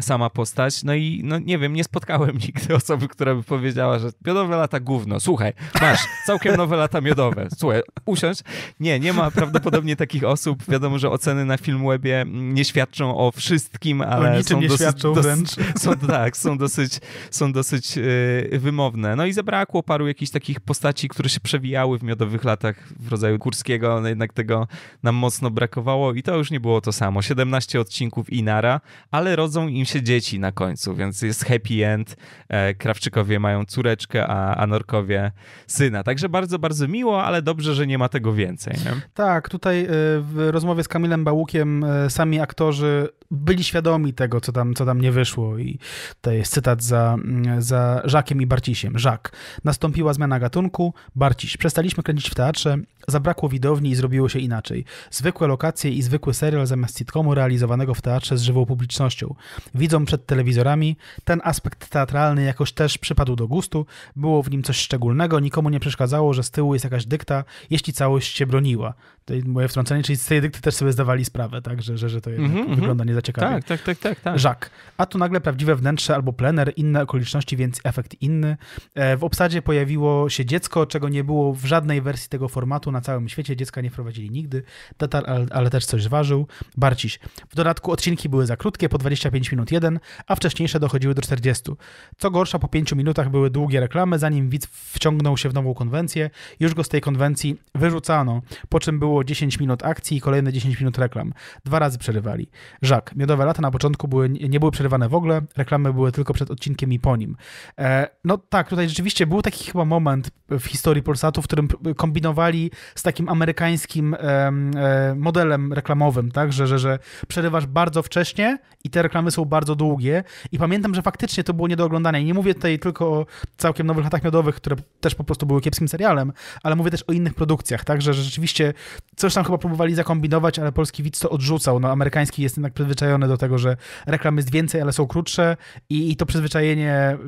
sama postać. No i no nie wiem, nie spotkałem (laughs) nigdy osoby, która by powiedziała, że miodowe lata gówno. Słuchaj, masz całkiem nowe lata miodowe. Słuchaj, usiądź. Nie, nie ma prawdopodobnie takich osób. Wiadomo, że oceny na Filmwebie nie świadczą o wszystkim, ale o niczym są nie dosyć, świadczą dosyć, wręcz. Są, tak, są dosyć, są dosyć yy, wymowne. No i zabrakło paru paru jakichś takich postaci, które się przewijały w miodowych latach w rodzaju Kurskiego, ale jednak tego nam mocno brakowało i to już nie było to samo. 17 odcinków Inara, ale rodzą im się dzieci na końcu, więc jest happy end. E, Krawczykowie mają córeczkę, a, Anorkowie syna. Także bardzo, bardzo miło, ale dobrze, że nie ma tego więcej. Nie? Tak, tutaj e, w rozmowie z Kamilem Bałukiem e, sami aktorzy byli świadomi tego, co tam, co tam nie wyszło i to jest cytat za, mm, za Żakiem i Barcisiem. Żak. Nastąpiło nastąpiła zmiana gatunku, Barciś. Przestaliśmy kręcić w teatrze, zabrakło widowni i zrobiło się inaczej. Zwykłe lokacje i zwykły serial zamiast sitcomu realizowanego w teatrze z żywą publicznością. Widzą przed telewizorami, ten aspekt teatralny jakoś też przypadł do gustu, było w nim coś szczególnego, nikomu nie przeszkadzało, że z tyłu jest jakaś dykta, jeśli całość się broniła tej moje wtrącenie, czyli z tej dykty też sobie zdawali sprawę, tak, że, że, że to jednak mm -hmm. wygląda niezaciekawie. Tak, tak, tak, tak, tak. Żak. A tu nagle prawdziwe wnętrze albo plener, inne okoliczności, więc efekt inny. E, w obsadzie pojawiło się dziecko, czego nie było w żadnej wersji tego formatu na całym świecie. Dziecka nie wprowadzili nigdy. Tatar, ale, ale też coś zważył. Barciś. W dodatku odcinki były za krótkie, po 25 minut jeden, a wcześniejsze dochodziły do 40. Co gorsza, po 5 minutach były długie reklamy, zanim widz wciągnął się w nową konwencję. Już go z tej konwencji wyrzucano, po czym było było 10 minut akcji i kolejne 10 minut reklam. Dwa razy przerywali. Żak, miodowe lata na początku były, nie były przerywane w ogóle, reklamy były tylko przed odcinkiem i po nim. E, no tak, tutaj rzeczywiście był taki chyba moment w historii Polsatu, w którym kombinowali z takim amerykańskim e, modelem reklamowym, tak, że, że, że przerywasz bardzo wcześnie i te reklamy są bardzo długie i pamiętam, że faktycznie to było nie do oglądania. I nie mówię tutaj tylko o całkiem nowych latach miodowych, które też po prostu były kiepskim serialem, ale mówię też o innych produkcjach, tak, że, że rzeczywiście Coś tam chyba próbowali zakombinować, ale polski widz to odrzucał. No, amerykański jest jednak przyzwyczajony do tego, że reklam jest więcej, ale są krótsze i, i to przyzwyczajenie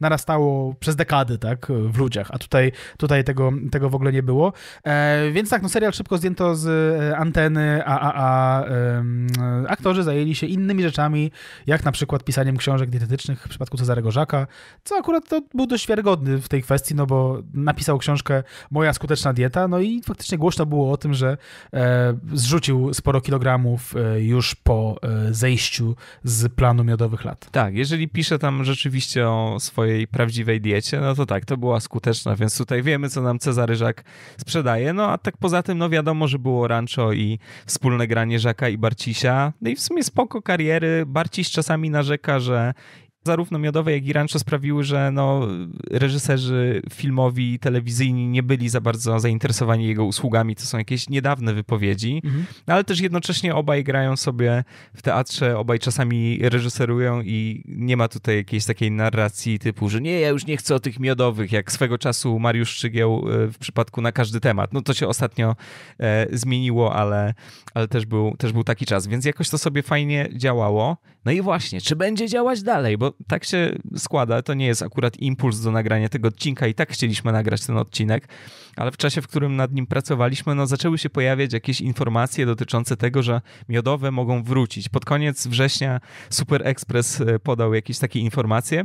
narastało przez dekady, tak, w ludziach, a tutaj, tutaj tego, tego w ogóle nie było. E, więc tak, no serial szybko zdjęto z e, anteny, a, a, a um, aktorzy zajęli się innymi rzeczami, jak na przykład pisaniem książek dietetycznych w przypadku Cezarego Żaka, co akurat to był dość wiarygodny w tej kwestii, no bo napisał książkę Moja skuteczna dieta, no i faktycznie głośno było o tym, że E, zrzucił sporo kilogramów e, już po e, zejściu z planu miodowych lat. Tak, jeżeli pisze tam rzeczywiście o swojej prawdziwej diecie, no to tak, to była skuteczna, więc tutaj wiemy, co nam Cezary Żak sprzedaje. No a tak poza tym, no wiadomo, że było rancho i wspólne granie Żaka i Barcisia. No i w sumie spoko kariery. Barciś czasami narzeka, że zarówno miodowe, jak i rancho sprawiły, że no, reżyserzy filmowi i telewizyjni nie byli za bardzo zainteresowani jego usługami. To są jakieś niedawne wypowiedzi, mhm. no, ale też jednocześnie obaj grają sobie w teatrze, obaj czasami reżyserują i nie ma tutaj jakiejś takiej narracji typu, że nie, ja już nie chcę o tych miodowych, jak swego czasu Mariusz Szygieł e, w przypadku na każdy temat. No to się ostatnio e, zmieniło, ale, ale też, był, też był taki czas, więc jakoś to sobie fajnie działało. No i właśnie, czy będzie działać dalej? Bo tak się składa, to nie jest akurat impuls do nagrania tego odcinka i tak chcieliśmy nagrać ten odcinek, ale w czasie, w którym nad nim pracowaliśmy, no zaczęły się pojawiać jakieś informacje dotyczące tego, że miodowe mogą wrócić. Pod koniec września Super Express e, podał jakieś takie informacje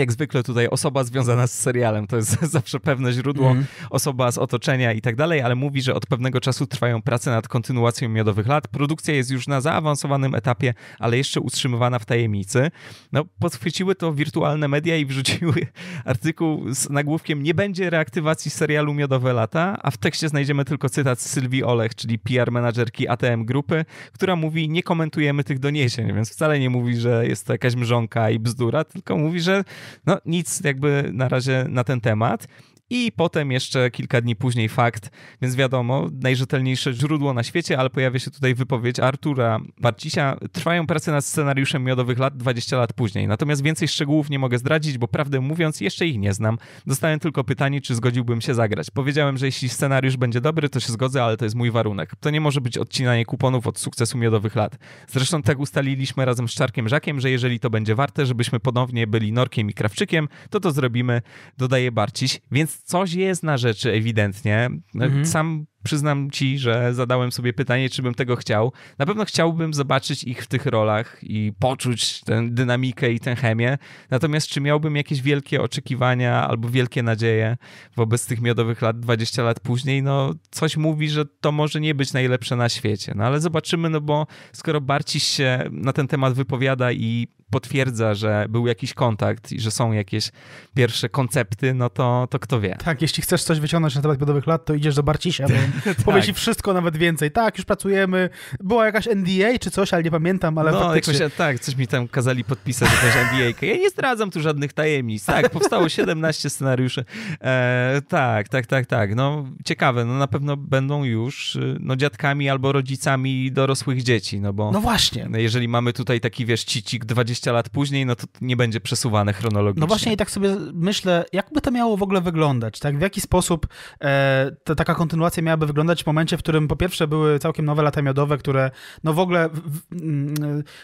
jak zwykle tutaj osoba związana z serialem, to jest (laughs) zawsze pewne źródło, mm. osoba z otoczenia i tak dalej, ale mówi, że od pewnego czasu trwają prace nad kontynuacją Miodowych Lat. Produkcja jest już na zaawansowanym etapie, ale jeszcze utrzymywana w tajemnicy. No, podchwyciły to wirtualne media i wrzuciły (laughs) artykuł z nagłówkiem nie będzie reaktywacji serialu Miodowe Lata, a w tekście znajdziemy tylko cytat z Sylwii Olech, czyli PR menadżerki ATM Grupy, która mówi nie komentujemy tych doniesień, więc wcale nie mówi, że jest to jakaś mrzonka i bzdura, tylko mówi, że no nic jakby na razie na ten temat i potem jeszcze kilka dni później fakt, więc wiadomo, najrzetelniejsze źródło na świecie, ale pojawia się tutaj wypowiedź Artura Barcisia. Trwają prace nad scenariuszem Miodowych Lat 20 lat później, natomiast więcej szczegółów nie mogę zdradzić, bo prawdę mówiąc jeszcze ich nie znam. Dostałem tylko pytanie, czy zgodziłbym się zagrać. Powiedziałem, że jeśli scenariusz będzie dobry, to się zgodzę, ale to jest mój warunek. To nie może być odcinanie kuponów od sukcesu Miodowych Lat. Zresztą tak ustaliliśmy razem z Czarkiem Żakiem, że jeżeli to będzie warte, żebyśmy ponownie byli Norkiem i Krawczykiem, to to zrobimy, dodaje Barciś, więc coś jest na rzeczy ewidentnie. No, mhm. Sam przyznam ci, że zadałem sobie pytanie, czy bym tego chciał. Na pewno chciałbym zobaczyć ich w tych rolach i poczuć tę dynamikę i tę chemię. Natomiast czy miałbym jakieś wielkie oczekiwania albo wielkie nadzieje wobec tych miodowych lat 20 lat później? No, coś mówi, że to może nie być najlepsze na świecie. No ale zobaczymy, no bo skoro Barciś się na ten temat wypowiada i potwierdza, że był jakiś kontakt i że są jakieś pierwsze koncepty, no to, to kto wie. Tak, jeśli chcesz coś wyciągnąć na temat miodowych lat, to idziesz do Barcisia, bo (laughs) (laughs) tak. wszystko, nawet więcej. Tak, już pracujemy. Była jakaś NDA czy coś, ale nie pamiętam, ale no, faktycznie... Jakoś, tak, coś mi tam kazali podpisać jakąś NDA. Ja nie zdradzam tu żadnych tajemnic. Tak, powstało 17 scenariuszy. E, tak, tak, tak, tak. No ciekawe, no na pewno będą już y, no, dziadkami albo rodzicami dorosłych dzieci, no bo... No właśnie. Jeżeli mamy tutaj taki, wiesz, cicik 20 lat później, no to nie będzie przesuwane chronologicznie. No właśnie i tak sobie myślę, jakby to miało w ogóle wyglądać, tak? W jaki sposób e, taka kontynuacja miała miałaby wyglądać w momencie, w którym po pierwsze były całkiem nowe lata miodowe, które no w ogóle mm,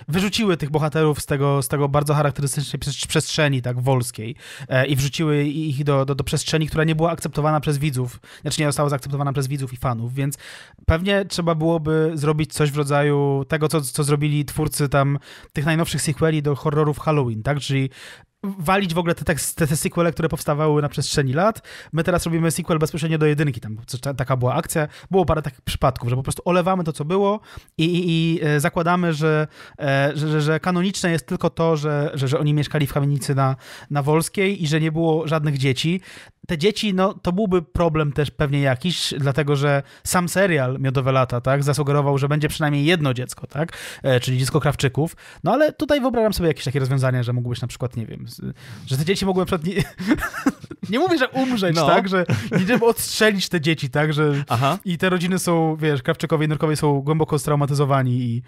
wyrzuciły tych bohaterów z tego, z tego bardzo charakterystycznej przestrzeni tak wolskiej e, i wrzuciły ich do, do, do przestrzeni, która nie była akceptowana przez widzów, znaczy nie została zaakceptowana przez widzów i fanów, więc pewnie trzeba byłoby zrobić coś w rodzaju tego, co, co zrobili twórcy tam tych najnowszych sequeli do horrorów Halloween, tak? Czyli walić w ogóle te, te, te sequele, które powstawały na przestrzeni lat. My teraz robimy sequel bezpośrednio do jedynki, tam taka była akcja. Było parę takich przypadków, że po prostu olewamy to, co było i, i, i e, zakładamy, e, że, że, że, kanoniczne jest tylko to, że, że, że oni mieszkali w kamienicy na, na Wolskiej i że nie było żadnych dzieci. Te dzieci, no to byłby problem też pewnie jakiś, dlatego że sam serial Miodowe Lata, tak, zasugerował, że będzie przynajmniej jedno dziecko, tak, e, czyli dziecko Krawczyków. No ale tutaj wyobrażam sobie jakieś takie rozwiązania, że mógłbyś na przykład, nie wiem, że te dzieci mogły na przykład nie, (laughs) nie mówię, że umrzeć, no. tak, że idziemy odstrzelić te dzieci, tak, że Aha. i te rodziny są, wiesz, Krawczykowie i Nurkowie są głęboko straumatyzowani i,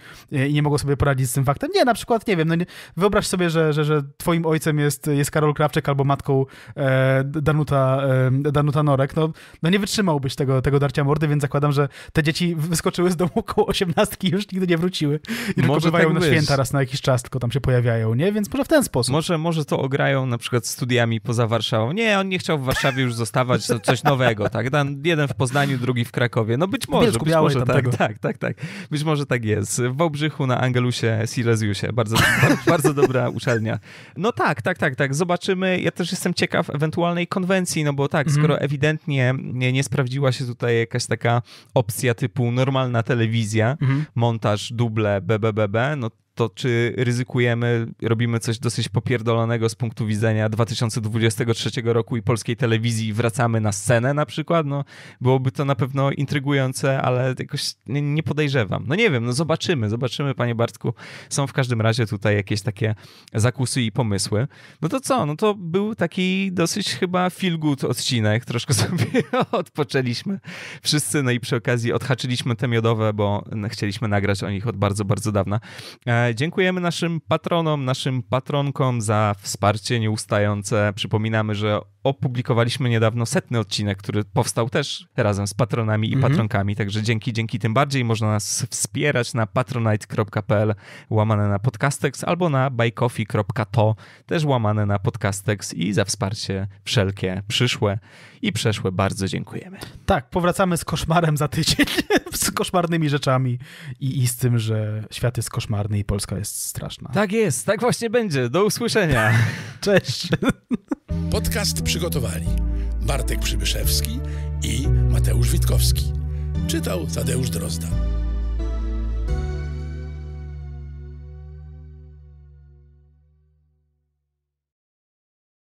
i, nie mogą sobie poradzić z tym faktem. Nie, na przykład, nie wiem, no nie, wyobraź sobie, że, że, że twoim ojcem jest, jest Karol Krawczyk albo matką e, Danuta, e, Danuta Norek, no, no nie wytrzymałbyś tego, tego darcia mordy, więc zakładam, że te dzieci wyskoczyły z domu około osiemnastki i już nigdy nie wróciły. I tylko bywają tak na święta raz na jakiś czas, tylko tam się pojawiają, nie? Więc może w ten sposób. Może, może to to ograją na przykład studiami poza Warszawą. Nie, on nie chciał w Warszawie już zostawać, coś nowego, tak? Tam jeden w Poznaniu, drugi w Krakowie. No być może, być może tak, tak, tak, tak. Być może tak jest. W Wałbrzychu na Angelusie, Silesiusie. Bardzo, bardzo, bardzo dobra uczelnia. No tak, tak, tak, tak. Zobaczymy. Ja też jestem ciekaw ewentualnej konwencji, no bo tak, mhm. skoro ewidentnie nie, nie, sprawdziła się tutaj jakaś taka opcja typu normalna telewizja, mm montaż, duble, BBBB, no to czy ryzykujemy, robimy coś dosyć popierdolonego z punktu widzenia 2023 roku i polskiej telewizji, wracamy na scenę na przykład? No, byłoby to na pewno intrygujące, ale jakoś nie podejrzewam. No nie wiem, no zobaczymy, zobaczymy, panie Bartku. Są w każdym razie tutaj jakieś takie zakusy i pomysły. No to co? No to był taki dosyć chyba feel good odcinek, troszkę (laughs) sobie odpoczęliśmy wszyscy, no i przy okazji odhaczyliśmy te miodowe, bo no, chcieliśmy nagrać o nich od bardzo, bardzo dawna. E, Dziękujemy naszym patronom, naszym patronkom za wsparcie nieustające. Przypominamy, że opublikowaliśmy niedawno setny odcinek, który powstał też razem z patronami i mhm. patronkami, także dzięki, dzięki tym bardziej można nas wspierać na patronite.pl łamane na podcastex albo na buycoffee.to też łamane na podcastex i za wsparcie wszelkie przyszłe i przeszłe bardzo dziękujemy. Tak, powracamy z koszmarem za tydzień, (laughs) z koszmarnymi rzeczami i, i z tym, że świat jest koszmarny i Polska jest straszna. Tak jest, tak właśnie będzie. Do usłyszenia. (laughs) Cześć. Podcast przygotowali Bartek Przybyszewski i Mateusz Witkowski. Czytał Tadeusz Drozda.